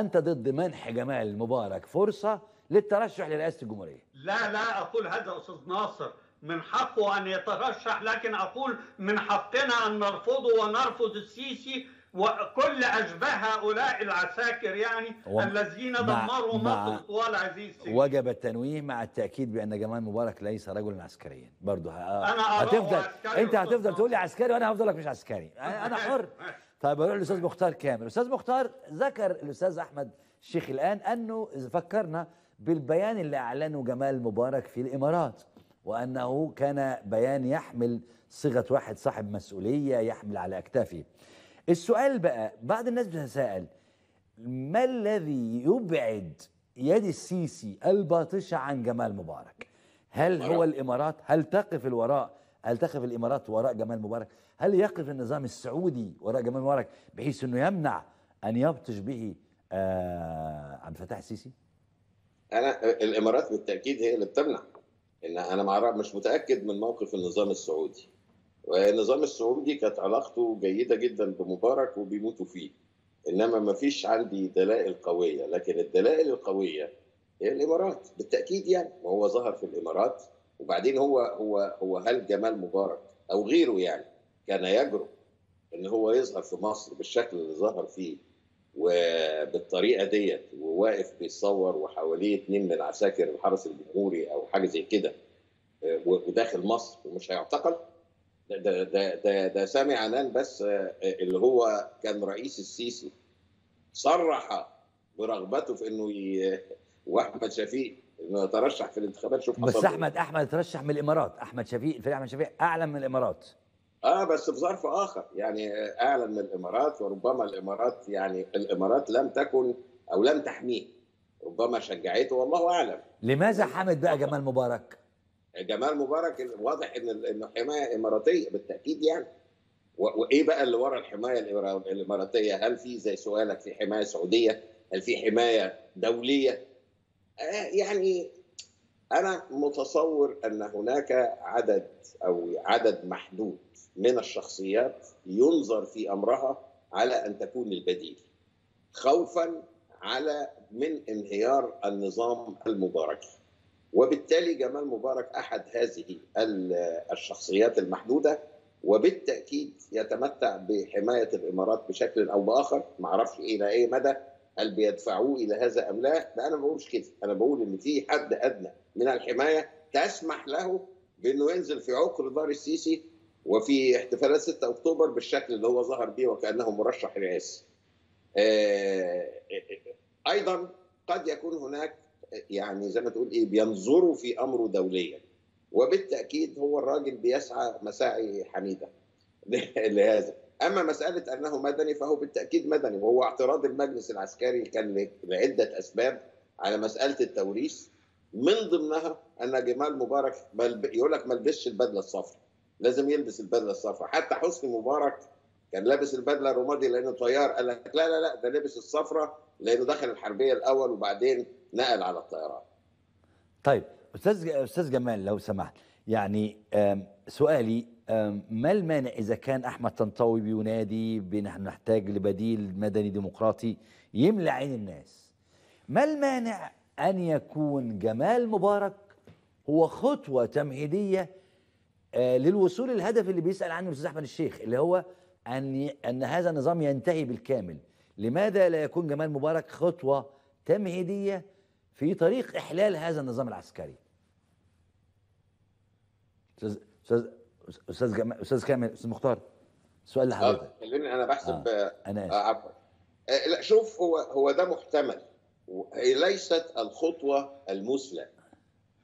انت ضد منح جمال مبارك فرصه للترشح لرئاسه الجمهوريه لا لا اقول هذا استاذ ناصر من حقه ان يترشح لكن اقول من حقنا ان نرفضه ونرفض السيسي وكل اشباه هؤلاء العساكر يعني و... الذين دمروا مع... مصر طوال عزيز سيدي وجب التنويه مع التاكيد بان جمال مبارك ليس رجلا عسكريا برضه ه... انا هتفضل انت هتفضل تقول لي عسكري وانا هفضل لك مش عسكري انا حر طيب اروح للاستاذ مختار كامل الاستاذ مختار ذكر الاستاذ احمد الشيخ الان انه اذا فكرنا بالبيان اللي اعلنه جمال مبارك في الامارات وانه كان بيان يحمل صيغه واحد صاحب مسؤوليه يحمل على اكتافه السؤال بقى بعض الناس بتتساءل ما الذي يبعد يد السيسي الباطشه عن جمال مبارك هل هو الامارات هل تقف الوراء هل تقف الامارات وراء جمال مبارك هل يقف النظام السعودي وراء جمال مبارك بحيث انه يمنع ان يبطش به آه، عبد الفتاح السيسي؟ انا الامارات بالتاكيد هي اللي بتمنع ان انا مش متاكد من موقف النظام السعودي والنظام السعودي كانت علاقته جيده جدا بمبارك وبيموتوا فيه انما ما فيش عندي دلائل قويه لكن الدلائل القويه هي الامارات بالتاكيد يعني هو ظهر في الامارات وبعدين هو هو هو هل جمال مبارك او غيره يعني كان يجرؤ ان هو يظهر في مصر بالشكل اللي ظهر فيه وبالطريقه ديت وواقف بيصور وحواليه اتنين من عساكر الحرس الجمهوري او حاجه زي كده آه، وداخل مصر ومش هيعتقل ده ده ده ده, ده سامي عنان بس آه، اللي هو كان رئيس السيسي صرح برغبته في انه ي... واحمد شفيق انه يترشح في الانتخابات شوف بس إيه. احمد احمد ترشح من الامارات احمد شفيق فريق احمد شفيق اعلى من الامارات اه بس في ظرف اخر يعني آه، اعلن من الامارات وربما الامارات يعني الامارات لم تكن او لم تحميه ربما شجعته والله اعلم لماذا يعني حمد بقى جمال مبارك؟ جمال مبارك واضح ان انه حمايه اماراتيه بالتاكيد يعني وايه بقى اللي ورا الحمايه الاماراتيه؟ هل في زي سؤالك في حمايه سعوديه؟ هل في حمايه دوليه؟ آه يعني انا متصور ان هناك عدد او عدد محدود من الشخصيات ينظر في امرها على ان تكون البديل خوفا على من انهيار النظام المباركي وبالتالي جمال مبارك احد هذه الشخصيات المحدوده وبالتاكيد يتمتع بحمايه الامارات بشكل او باخر ما اعرفش إيه الى اي مدى هل بيدفعوه الى هذا ام لا؟ لا انا ما بقولش كده انا بقول ان في حد ادنى من الحمايه تسمح له بانه ينزل في عقر دار السيسي وفي احتفالات 6 اكتوبر بالشكل اللي هو ظهر بيه وكانه مرشح رئاسي. آه، ايضا قد يكون هناك يعني زي ما تقول ايه بينظروا في امره دوليا وبالتاكيد هو الراجل بيسعى مساعي حميده [laughs] لهذا اما مساله انه مدني فهو بالتاكيد مدني وهو اعتراض المجلس العسكري كان لعده اسباب على مساله التوريث من ضمنها ان جمال مبارك يقول لك ما لبسش البدله الصفراء لازم يلبس البدله الصفراء حتى حسني مبارك كان لابس البدله الرمادي لانه طيار قال لك لا لا لا ده لابس الصفراء لانه دخل الحربيه الاول وبعدين نقل على الطيران طيب استاذ استاذ جمال لو سمحت يعني سؤالي ما المانع اذا كان احمد طنطاوي بينادي بنحن نحتاج لبديل مدني ديمقراطي يملى عين الناس ما المانع أن يكون جمال مبارك هو خطوة تمهيدية آه، للوصول للهدف اللي بيسأل عنه الأستاذ أحمد الشيخ اللي هو أن أن هذا النظام ينتهي بالكامل لماذا لا يكون جمال مبارك خطوة تمهيدية في طريق إحلال هذا النظام العسكري أستاذ أستاذ أستاذ جمال أستاذ كامل أستاذ مختار السؤال لحضرتك كلمني آه، أنا بحسب آه. أنا آه عفوا آه لا شوف هو هو ده محتمل ليست الخطوه المثلى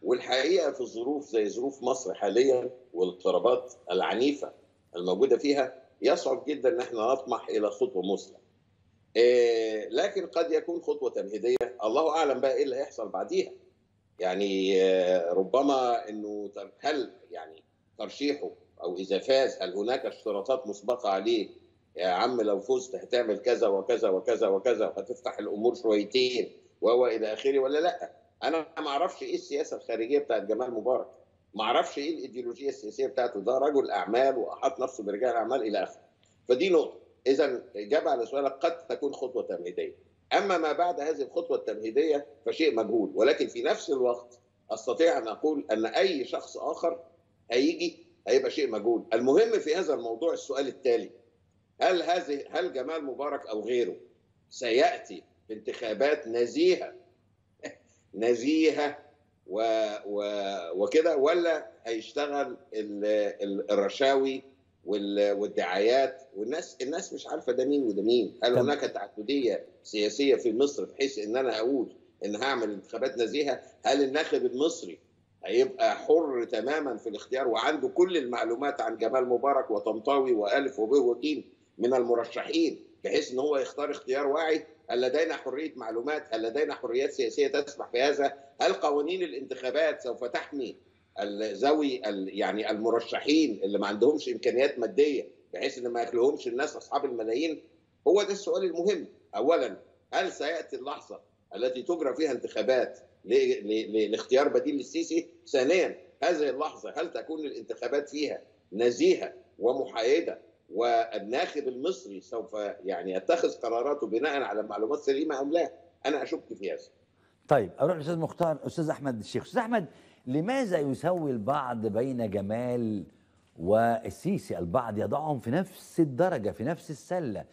والحقيقه في الظروف زي ظروف مصر حاليا والاضطرابات العنيفه الموجوده فيها يصعب جدا ان احنا نطمح الى خطوه مثلى. آه، لكن قد يكون خطوه تمهيديه الله اعلم بقى ايه اللي هيحصل بعديها. يعني آه، ربما انه هل يعني ترشيحه او اذا فاز هل هناك اشتراطات مسبقه عليه يا عم لو فزت هتعمل كذا وكذا وكذا وكذا وهتفتح الامور شويتين وهو الى اخره ولا لا انا ما اعرفش ايه السياسه الخارجيه بتاعت جمال مبارك ما اعرفش ايه الايديولوجيه السياسيه بتاعته ده رجل اعمال واحاط نفسه برجال اعمال الى اخره فدي نقطه اذا الاجابه على سؤالك قد تكون خطوه تمهيديه اما ما بعد هذه الخطوه التمهيديه فشيء مجهول ولكن في نفس الوقت استطيع ان اقول ان اي شخص اخر هيجي هيبقى شيء مجهول المهم في هذا الموضوع السؤال التالي هل هذه هل جمال مبارك او غيره سياتي بانتخابات نزيهه [laughs] نزيهه و و وكده ولا هيشتغل الرشاوي والدعايات والناس الناس مش عارفه ده مين وده مين هل هناك تعدديه سياسيه في مصر بحيث ان انا اقول ان هعمل انتخابات نزيهه هل الناخب المصري هيبقى حر تماما في الاختيار وعنده كل المعلومات عن جمال مبارك وطنطاوي والف وب وجيم من المرشحين بحيث ان هو يختار اختيار واعي هل لدينا حريه معلومات؟ هل لدينا حريات سياسيه تسمح بهذا؟ هل قوانين الانتخابات سوف تحمي ذوي يعني المرشحين اللي ما عندهمش امكانيات ماديه بحيث ان ما ياكلهمش الناس اصحاب الملايين؟ هو ده السؤال المهم، اولا هل سياتي اللحظه التي تجرى فيها انتخابات لاختيار بديل للسيسي؟ ثانيا هذه اللحظه هل تكون الانتخابات فيها نزيهه ومحايده والناخب المصري سوف يعني يتخذ قراراته بناء على معلومات سليمه ام لا انا اشك في هذا طيب اروح للاستاذ مختار استاذ احمد الشيخ استاذ احمد لماذا يسوي البعض بين جمال والسيسي البعض يضعهم في نفس الدرجه في نفس السله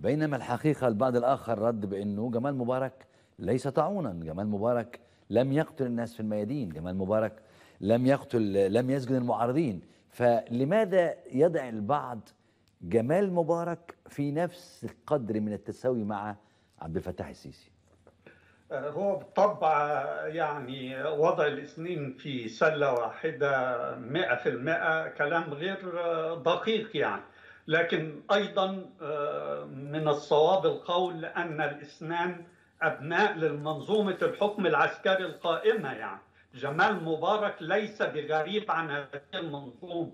بينما الحقيقه البعض الاخر رد بانه جمال مبارك ليس طاعونا جمال مبارك لم يقتل الناس في الميادين جمال مبارك لم يقتل لم يسجن المعارضين فلماذا يضع البعض جمال مبارك في نفس القدر من التساوي مع عبد الفتاح السيسي آه، هو بالطبع يعني وضع الاثنين في سلة واحدة مئة في المئة كلام غير دقيق يعني لكن أيضا آه، من الصواب القول أن الاثنان أبناء للمنظومة الحكم العسكري القائمة يعني جمال مبارك ليس بغريب عن هذه المنظومة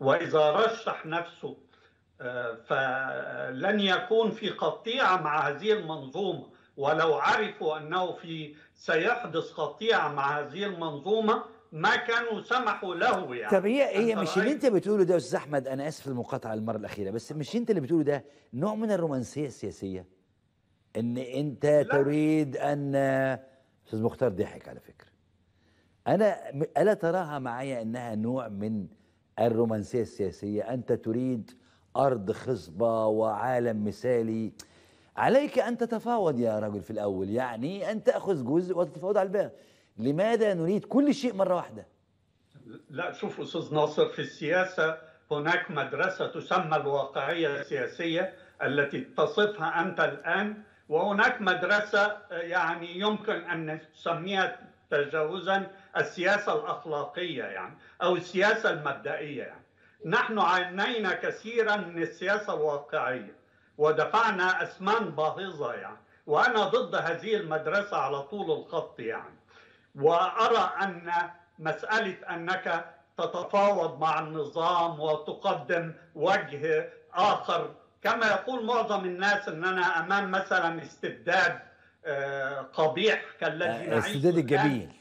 وإذا رشح نفسه فلن يكون في قطيعة مع هذه المنظومة ولو عرفوا أنه في سيحدث قطيعة مع هذه المنظومة ما كانوا سمحوا له يعني طب هي هي مش اللي انت بتقوله ده يا استاذ احمد انا اسف المقاطعه المره الاخيره بس مش انت اللي بتقوله ده نوع من الرومانسيه السياسيه ان انت لا. تريد ان استاذ مختار ضحك على فكره انا الا تراها معايا انها نوع من الرومانسيه السياسيه انت تريد أرض خصبة وعالم مثالي عليك أن تتفاوض يا رجل في الأول يعني أن تأخذ جزء وتتفاوض على الباقي لماذا نريد كل شيء مرة واحدة لا شوف أستاذ ناصر في السياسة هناك مدرسة تسمى الواقعية السياسية التي تصفها أنت الآن وهناك مدرسة يعني يمكن أن نسميها تجاوزا السياسة الأخلاقية يعني أو السياسة المبدئية يعني نحن عانينا كثيرا من السياسة الواقعية ودفعنا أثمان باهظة يعني وأنا ضد هذه المدرسة على طول الخط يعني وأرى أن مسألة أنك تتفاوض مع النظام وتقدم وجه آخر كما يقول معظم الناس أن أنا أمام مثلا استبداد آه، قبيح كالذي آه، نعيشه الاستبداد الجميل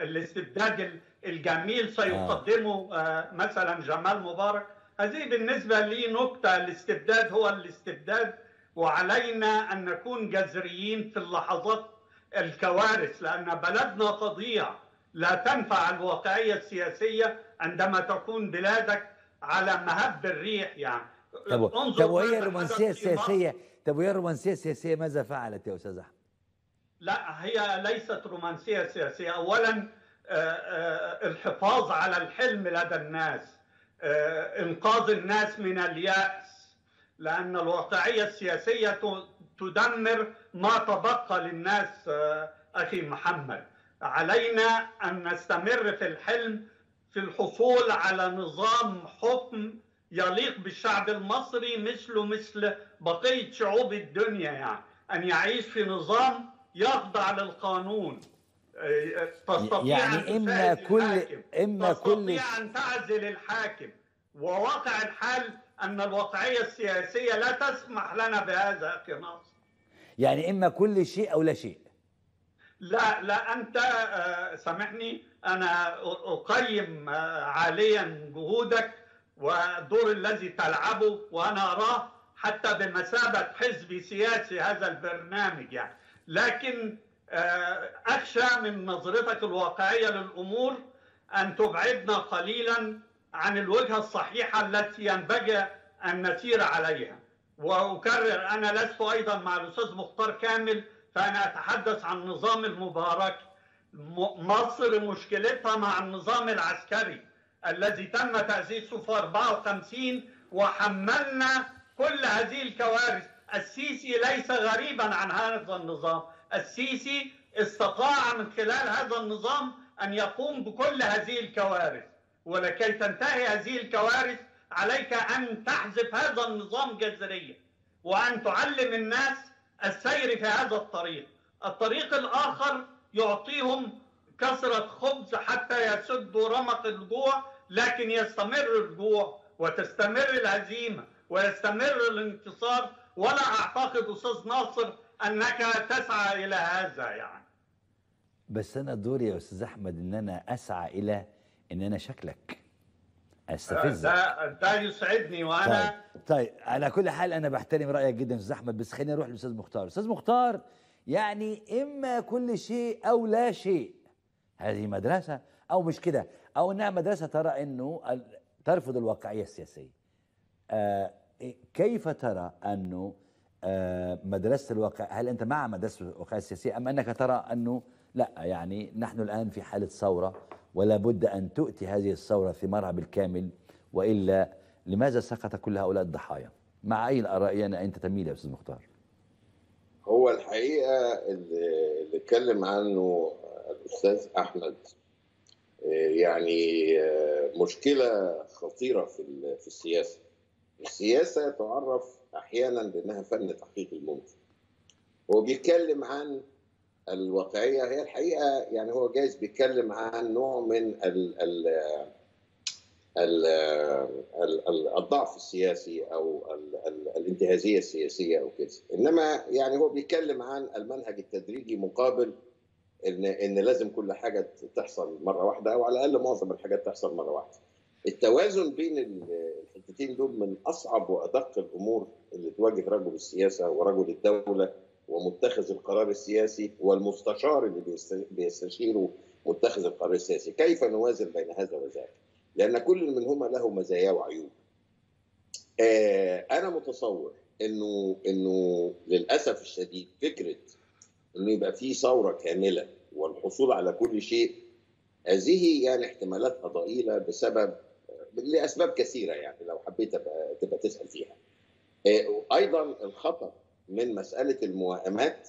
الاستبداد الجميل سيقدمه آه. آه، مثلا جمال مبارك هذه بالنسبة لي نقطة الاستبداد هو الاستبداد وعلينا أن نكون جذريين في اللحظات الكوارث لأن بلدنا تضيع لا تنفع الواقعية السياسية عندما تكون بلادك على مهب الريح يعني طب طب وهي الرومانسية السياسية طب وهي الرومانسية السياسية ماذا فعلت يا أستاذ أحمد؟ لا هي ليست رومانسية سياسية أولا آه، آه، الحفاظ على الحلم لدى الناس آه، انقاذ الناس من الياس لان الواقعيه السياسيه تدمر ما تبقى للناس اخي محمد علينا ان نستمر في الحلم في الحصول على نظام حكم يليق بالشعب المصري مثله مثل بقيه شعوب الدنيا يعني ان يعيش في نظام يخضع للقانون تستطيع يعني إما كل الحاكم. إما تستطيع كل أن تعزل الحاكم وواقع الحال أن الواقعية السياسية لا تسمح لنا بهذا أخي ناصر يعني إما كل شيء أو لا شيء لا لا أنت آه، سامحني أنا أقيم آه، عاليا جهودك والدور الذي تلعبه وأنا أراه حتى بمثابة حزب سياسي هذا البرنامج يعني لكن آه، أخشى من نظرتك الواقعية للأمور أن تبعدنا قليلا عن الوجهة الصحيحة التي ينبغي أن نسير عليها وأكرر أنا لست أيضا مع الأستاذ مختار كامل فأنا أتحدث عن النظام المبارك مصر مشكلتها مع النظام العسكري الذي تم تأسيسه في 54 وحملنا كل هذه الكوارث السيسي ليس غريبا عن هذا النظام السيسي استطاع من خلال هذا النظام أن يقوم بكل هذه الكوارث ولكي تنتهي هذه الكوارث عليك أن تحذف هذا النظام جذريا وأن تعلم الناس السير في هذا الطريق الطريق الآخر يعطيهم كثرة خبز حتى يسدوا رمق الجوع لكن يستمر الجوع وتستمر الهزيمة ويستمر الانتصار ولا أعتقد أستاذ ناصر انك تسعى الى هذا يعني بس انا دوري يا استاذ احمد ان انا اسعى الى ان انا شكلك استفزك آه، ده, ده يسعدني وانا طيب. طيب على كل حال انا بحترم رايك جدا استاذ احمد بس خليني اروح للاستاذ مختار استاذ مختار يعني اما كل شيء او لا شيء هذه مدرسه او مش كده او انها مدرسه ترى انه ترفض الواقعيه السياسيه آه إيه، كيف ترى انه آه، مدرسه الواقع هل انت مع مدرسه الواقع السياسي ام انك ترى انه لا يعني نحن الان في حاله ثوره ولا بد ان تؤتي هذه الثوره ثمارها بالكامل والا لماذا سقط كل هؤلاء الضحايا؟ مع اي الاراء انت تميل يا استاذ مختار؟ هو الحقيقه اللي اتكلم عنه الاستاذ احمد آه، يعني آه، مشكله خطيره في في السياسه. السياسه تعرف احيانا لانها فن تحقيق الممكن هو بيتكلم عن الواقعيه هي الحقيقه يعني هو جايز بيتكلم عن نوع من ال ال ال ال الضعف السياسي او ال ال الانتهازيه السياسيه او كده انما يعني هو بيتكلم عن المنهج التدريجي مقابل ان ان لازم كل حاجه تحصل مره واحده او على الاقل معظم الحاجات تحصل مره واحده التوازن بين الحتتين دول من اصعب وادق الامور اللي تواجه رجل السياسه ورجل الدوله ومتخذ القرار السياسي والمستشار اللي بيستشيره متخذ القرار السياسي، كيف نوازن بين هذا وذاك؟ لان كل منهما له مزايا وعيوب. آه، انا متصور انه انه للاسف الشديد فكره انه يبقى في ثوره كامله والحصول على كل شيء هذه يعني احتمالاتها ضئيله بسبب لاسباب كثيره يعني لو حبيت تبقى تسال فيها. آه، وايضا الخطر من مساله الموائمات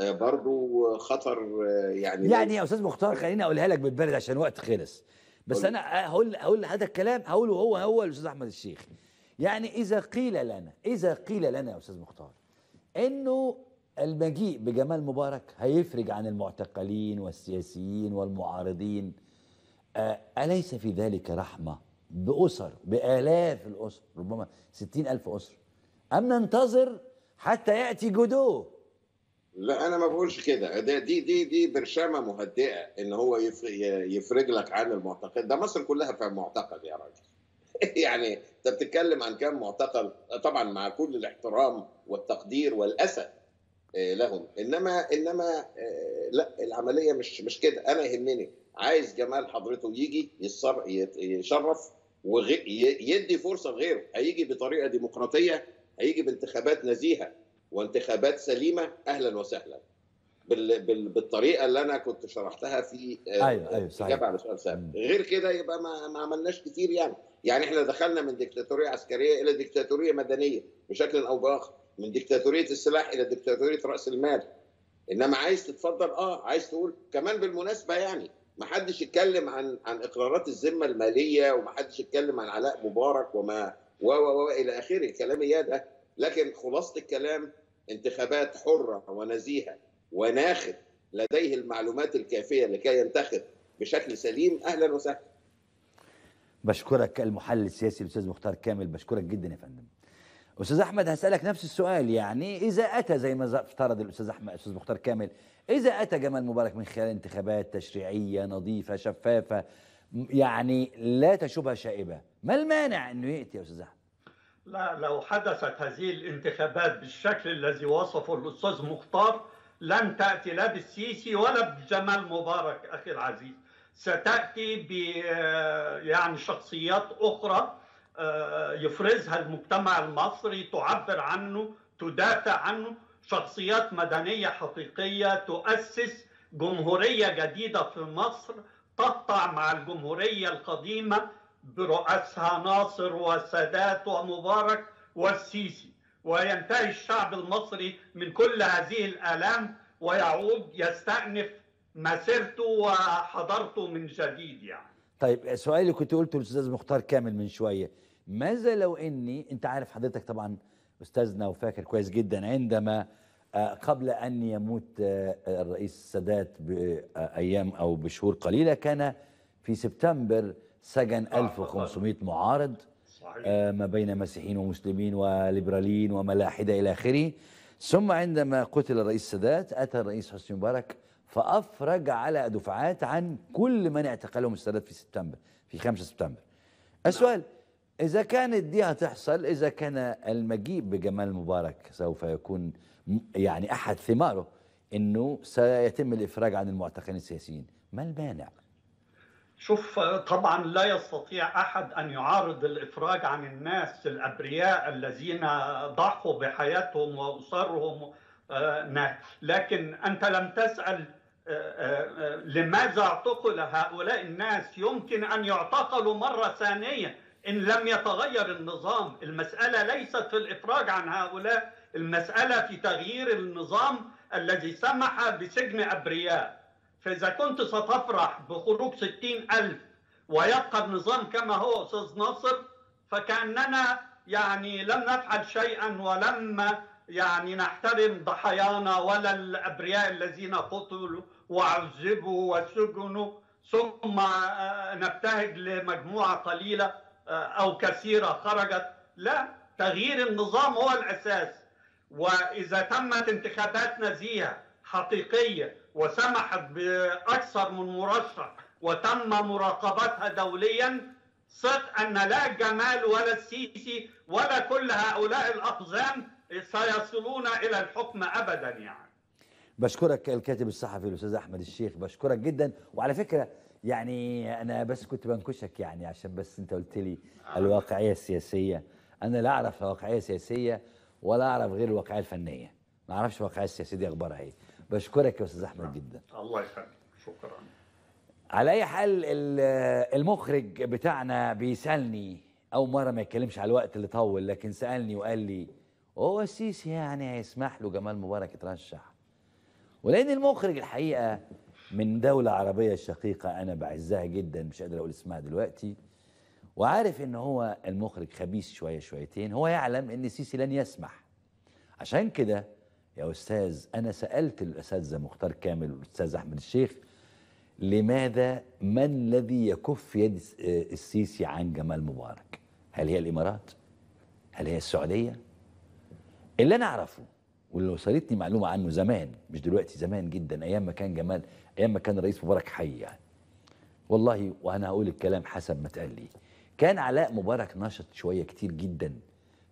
آه، برضو خطر آه، يعني يعني يا استاذ مختار خليني اقولها لك بالبرد عشان الوقت خلص بس انا هقول هقول هذا الكلام هقوله هو هو الاستاذ احمد الشيخ يعني اذا قيل لنا اذا قيل لنا يا استاذ مختار انه المجيء بجمال مبارك هيفرج عن المعتقلين والسياسيين والمعارضين أليس في ذلك رحمة بأسر بآلاف الأسر ربما ستين ألف أسر أم ننتظر حتى يأتي جدو لا انا ما بقولش كده ده دي دي دي برشامه مهدئه ان هو يفرج لك عن المعتقل ده مصر كلها في معتقل يا راجل [laughs] يعني انت بتتكلم عن كم معتقل طبعا مع كل الاحترام والتقدير والاسى آه، لهم انما انما آه، لا العمليه مش مش كده انا يهمني عايز جمال حضرته يجي يشرف ويدي فرصه لغيره هيجي بطريقه ديمقراطيه هيجي بانتخابات نزيهه وانتخابات سليمه اهلا وسهلا بالطريقه اللي انا كنت شرحتها في آه، ايوه ايوه صحيح على سؤال سابق غير كده يبقى ما, ما عملناش كتير يعني يعني احنا دخلنا من ديكتاتوريه عسكريه الى ديكتاتوريه مدنيه بشكل او باخر من ديكتاتوريه السلاح الى ديكتاتوريه راس المال انما عايز تتفضل اه عايز تقول كمان بالمناسبه يعني ما حدش يتكلم عن عن اقرارات الذمه الماليه وما حدش يتكلم عن علاء مبارك وما و و و الى اخره الكلام يا ده لكن خلاصه الكلام انتخابات حره ونزيهه وناخب لديه المعلومات الكافيه لكي ينتخب بشكل سليم اهلا وسهلا بشكرك المحلل السياسي الاستاذ مختار كامل بشكرك جدا يا فندم استاذ احمد هسالك نفس السؤال يعني اذا اتى زي ما افترض الاستاذ احمد الاستاذ مختار كامل إذا أتى جمال مبارك من خلال انتخابات تشريعية نظيفة شفافة يعني لا تشوبها شائبة ما المانع أنه يأتي يا أستاذ أحمد؟ لا لو حدثت هذه الانتخابات بالشكل الذي وصفه الأستاذ مختار لن تأتي لا بالسيسي ولا بجمال مبارك أخي العزيز ستأتي ب آه، يعني شخصيات أخرى آه، يفرزها المجتمع المصري تعبر عنه تدافع عنه شخصيات مدنية حقيقية تؤسس جمهورية جديدة في مصر تقطع مع الجمهورية القديمة برؤسها ناصر وسادات ومبارك والسيسي وينتهي الشعب المصري من كل هذه الآلام ويعود يستأنف مسيرته وحضارته من جديد يعني طيب سؤالي اللي كنت قلته الاستاذ مختار كامل من شويه ماذا لو اني انت عارف حضرتك طبعا استاذنا وفاكر كويس جدا عندما آه، قبل ان يموت آه، الرئيس السادات بايام آه، او بشهور قليله كان في سبتمبر سجن 1500 معارض ما بين مسيحيين ومسلمين وليبراليين وملاحده الى اخره ثم عندما قتل الرئيس السادات اتى الرئيس حسني مبارك فافرج على دفعات عن كل من اعتقلهم السادات في سبتمبر في 5 سبتمبر السؤال إذا كانت دي هتحصل إذا كان المجيء بجمال مبارك سوف يكون يعني أحد ثماره أنه سيتم الإفراج عن المعتقلين السياسيين ما المانع؟ شوف طبعا لا يستطيع احد ان يعارض الافراج عن الناس الابرياء الذين ضحوا بحياتهم واسرهم آه، لكن انت لم تسال آه، آه، لماذا اعتقل هؤلاء الناس يمكن ان يعتقلوا مره ثانيه إن لم يتغير النظام المسألة ليست في الإفراج عن هؤلاء المسألة في تغيير النظام الذي سمح بسجن أبرياء فإذا كنت ستفرح بخروج ستين ألف ويبقى النظام كما هو أستاذ ناصر فكأننا يعني لم نفعل شيئا ولم يعني نحترم ضحايانا ولا الأبرياء الذين قتلوا وعذبوا وسجنوا ثم نبتهج لمجموعة قليلة أو كثيرة خرجت لا تغيير النظام هو الأساس وإذا تمت انتخابات نزيهة حقيقية وسمحت بأكثر من مرشح وتم مراقبتها دوليا صدق أن لا جمال ولا السيسي ولا كل هؤلاء الأقزام سيصلون إلى الحكم أبدا يعني بشكرك الكاتب الصحفي الأستاذ أحمد الشيخ بشكرك جدا وعلى فكرة يعني انا بس كنت بنكشك يعني عشان بس انت قلت لي آه. الواقعيه السياسيه انا لا اعرف الواقعيه السياسيه ولا اعرف غير الواقعيه الفنيه ما اعرفش الواقعيه السياسيه دي اخبارها ايه بشكرك يا استاذ احمد نعم. جدا الله يخليك شكرا على اي حال المخرج بتاعنا بيسالني اول مره ما يتكلمش على الوقت اللي طول لكن سالني وقال لي هو السيسي يعني هيسمح له جمال مبارك يترشح ولان المخرج الحقيقه من دولة عربية شقيقة أنا بعزها جدا مش قادر أقول اسمها دلوقتي وعارف إن هو المخرج خبيث شوية شويتين هو يعلم إن السيسي لن يسمح عشان كده يا أستاذ أنا سألت الأساتذة مختار كامل والأستاذ أحمد الشيخ لماذا من الذي يكف يد آه، السيسي عن جمال مبارك هل هي الإمارات هل هي السعودية اللي أنا أعرفه واللي وصلتني معلومة عنه زمان مش دلوقتي زمان جدا أيام ما كان جمال ايام ما كان الرئيس مبارك حي يعني والله وانا هقول الكلام حسب ما اتقال لي كان علاء مبارك نشط شويه كتير جدا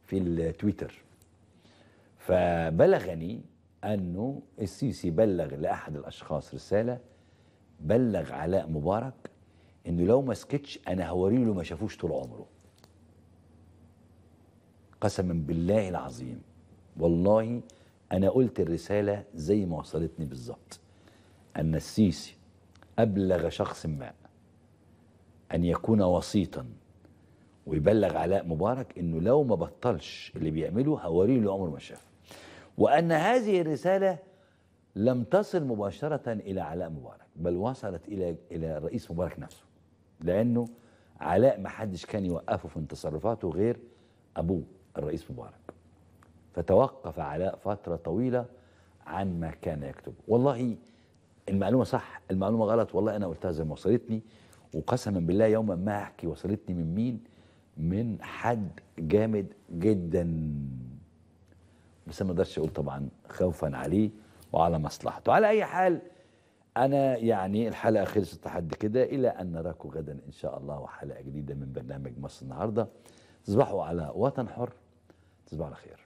في التويتر فبلغني انه السيسي بلغ لاحد الاشخاص رساله بلغ علاء مبارك انه لو ما سكتش انا هوري له ما شافوش طول عمره قسما بالله العظيم والله انا قلت الرساله زي ما وصلتني بالظبط أن السيسي أبلغ شخص ما أن يكون وسيطا ويبلغ علاء مبارك أنه لو ما بطلش اللي بيعمله هوريه له عمر ما شاف وأن هذه الرسالة لم تصل مباشرة إلى علاء مبارك بل وصلت إلى إلى الرئيس مبارك نفسه لأنه علاء ما حدش كان يوقفه في تصرفاته غير أبوه الرئيس مبارك فتوقف علاء فترة طويلة عن ما كان يكتبه والله المعلومه صح المعلومه غلط والله انا قلتها زي ما وصلتني وقسما بالله يوما ما احكي وصلتني من مين من حد جامد جدا بس ما اقدرش اقول طبعا خوفا عليه وعلى مصلحته على اي حال انا يعني الحلقه خلصت لحد كده الى ان نراكم غدا ان شاء الله وحلقه جديده من برنامج مصر النهارده تصبحوا على وطن حر تصبحوا على خير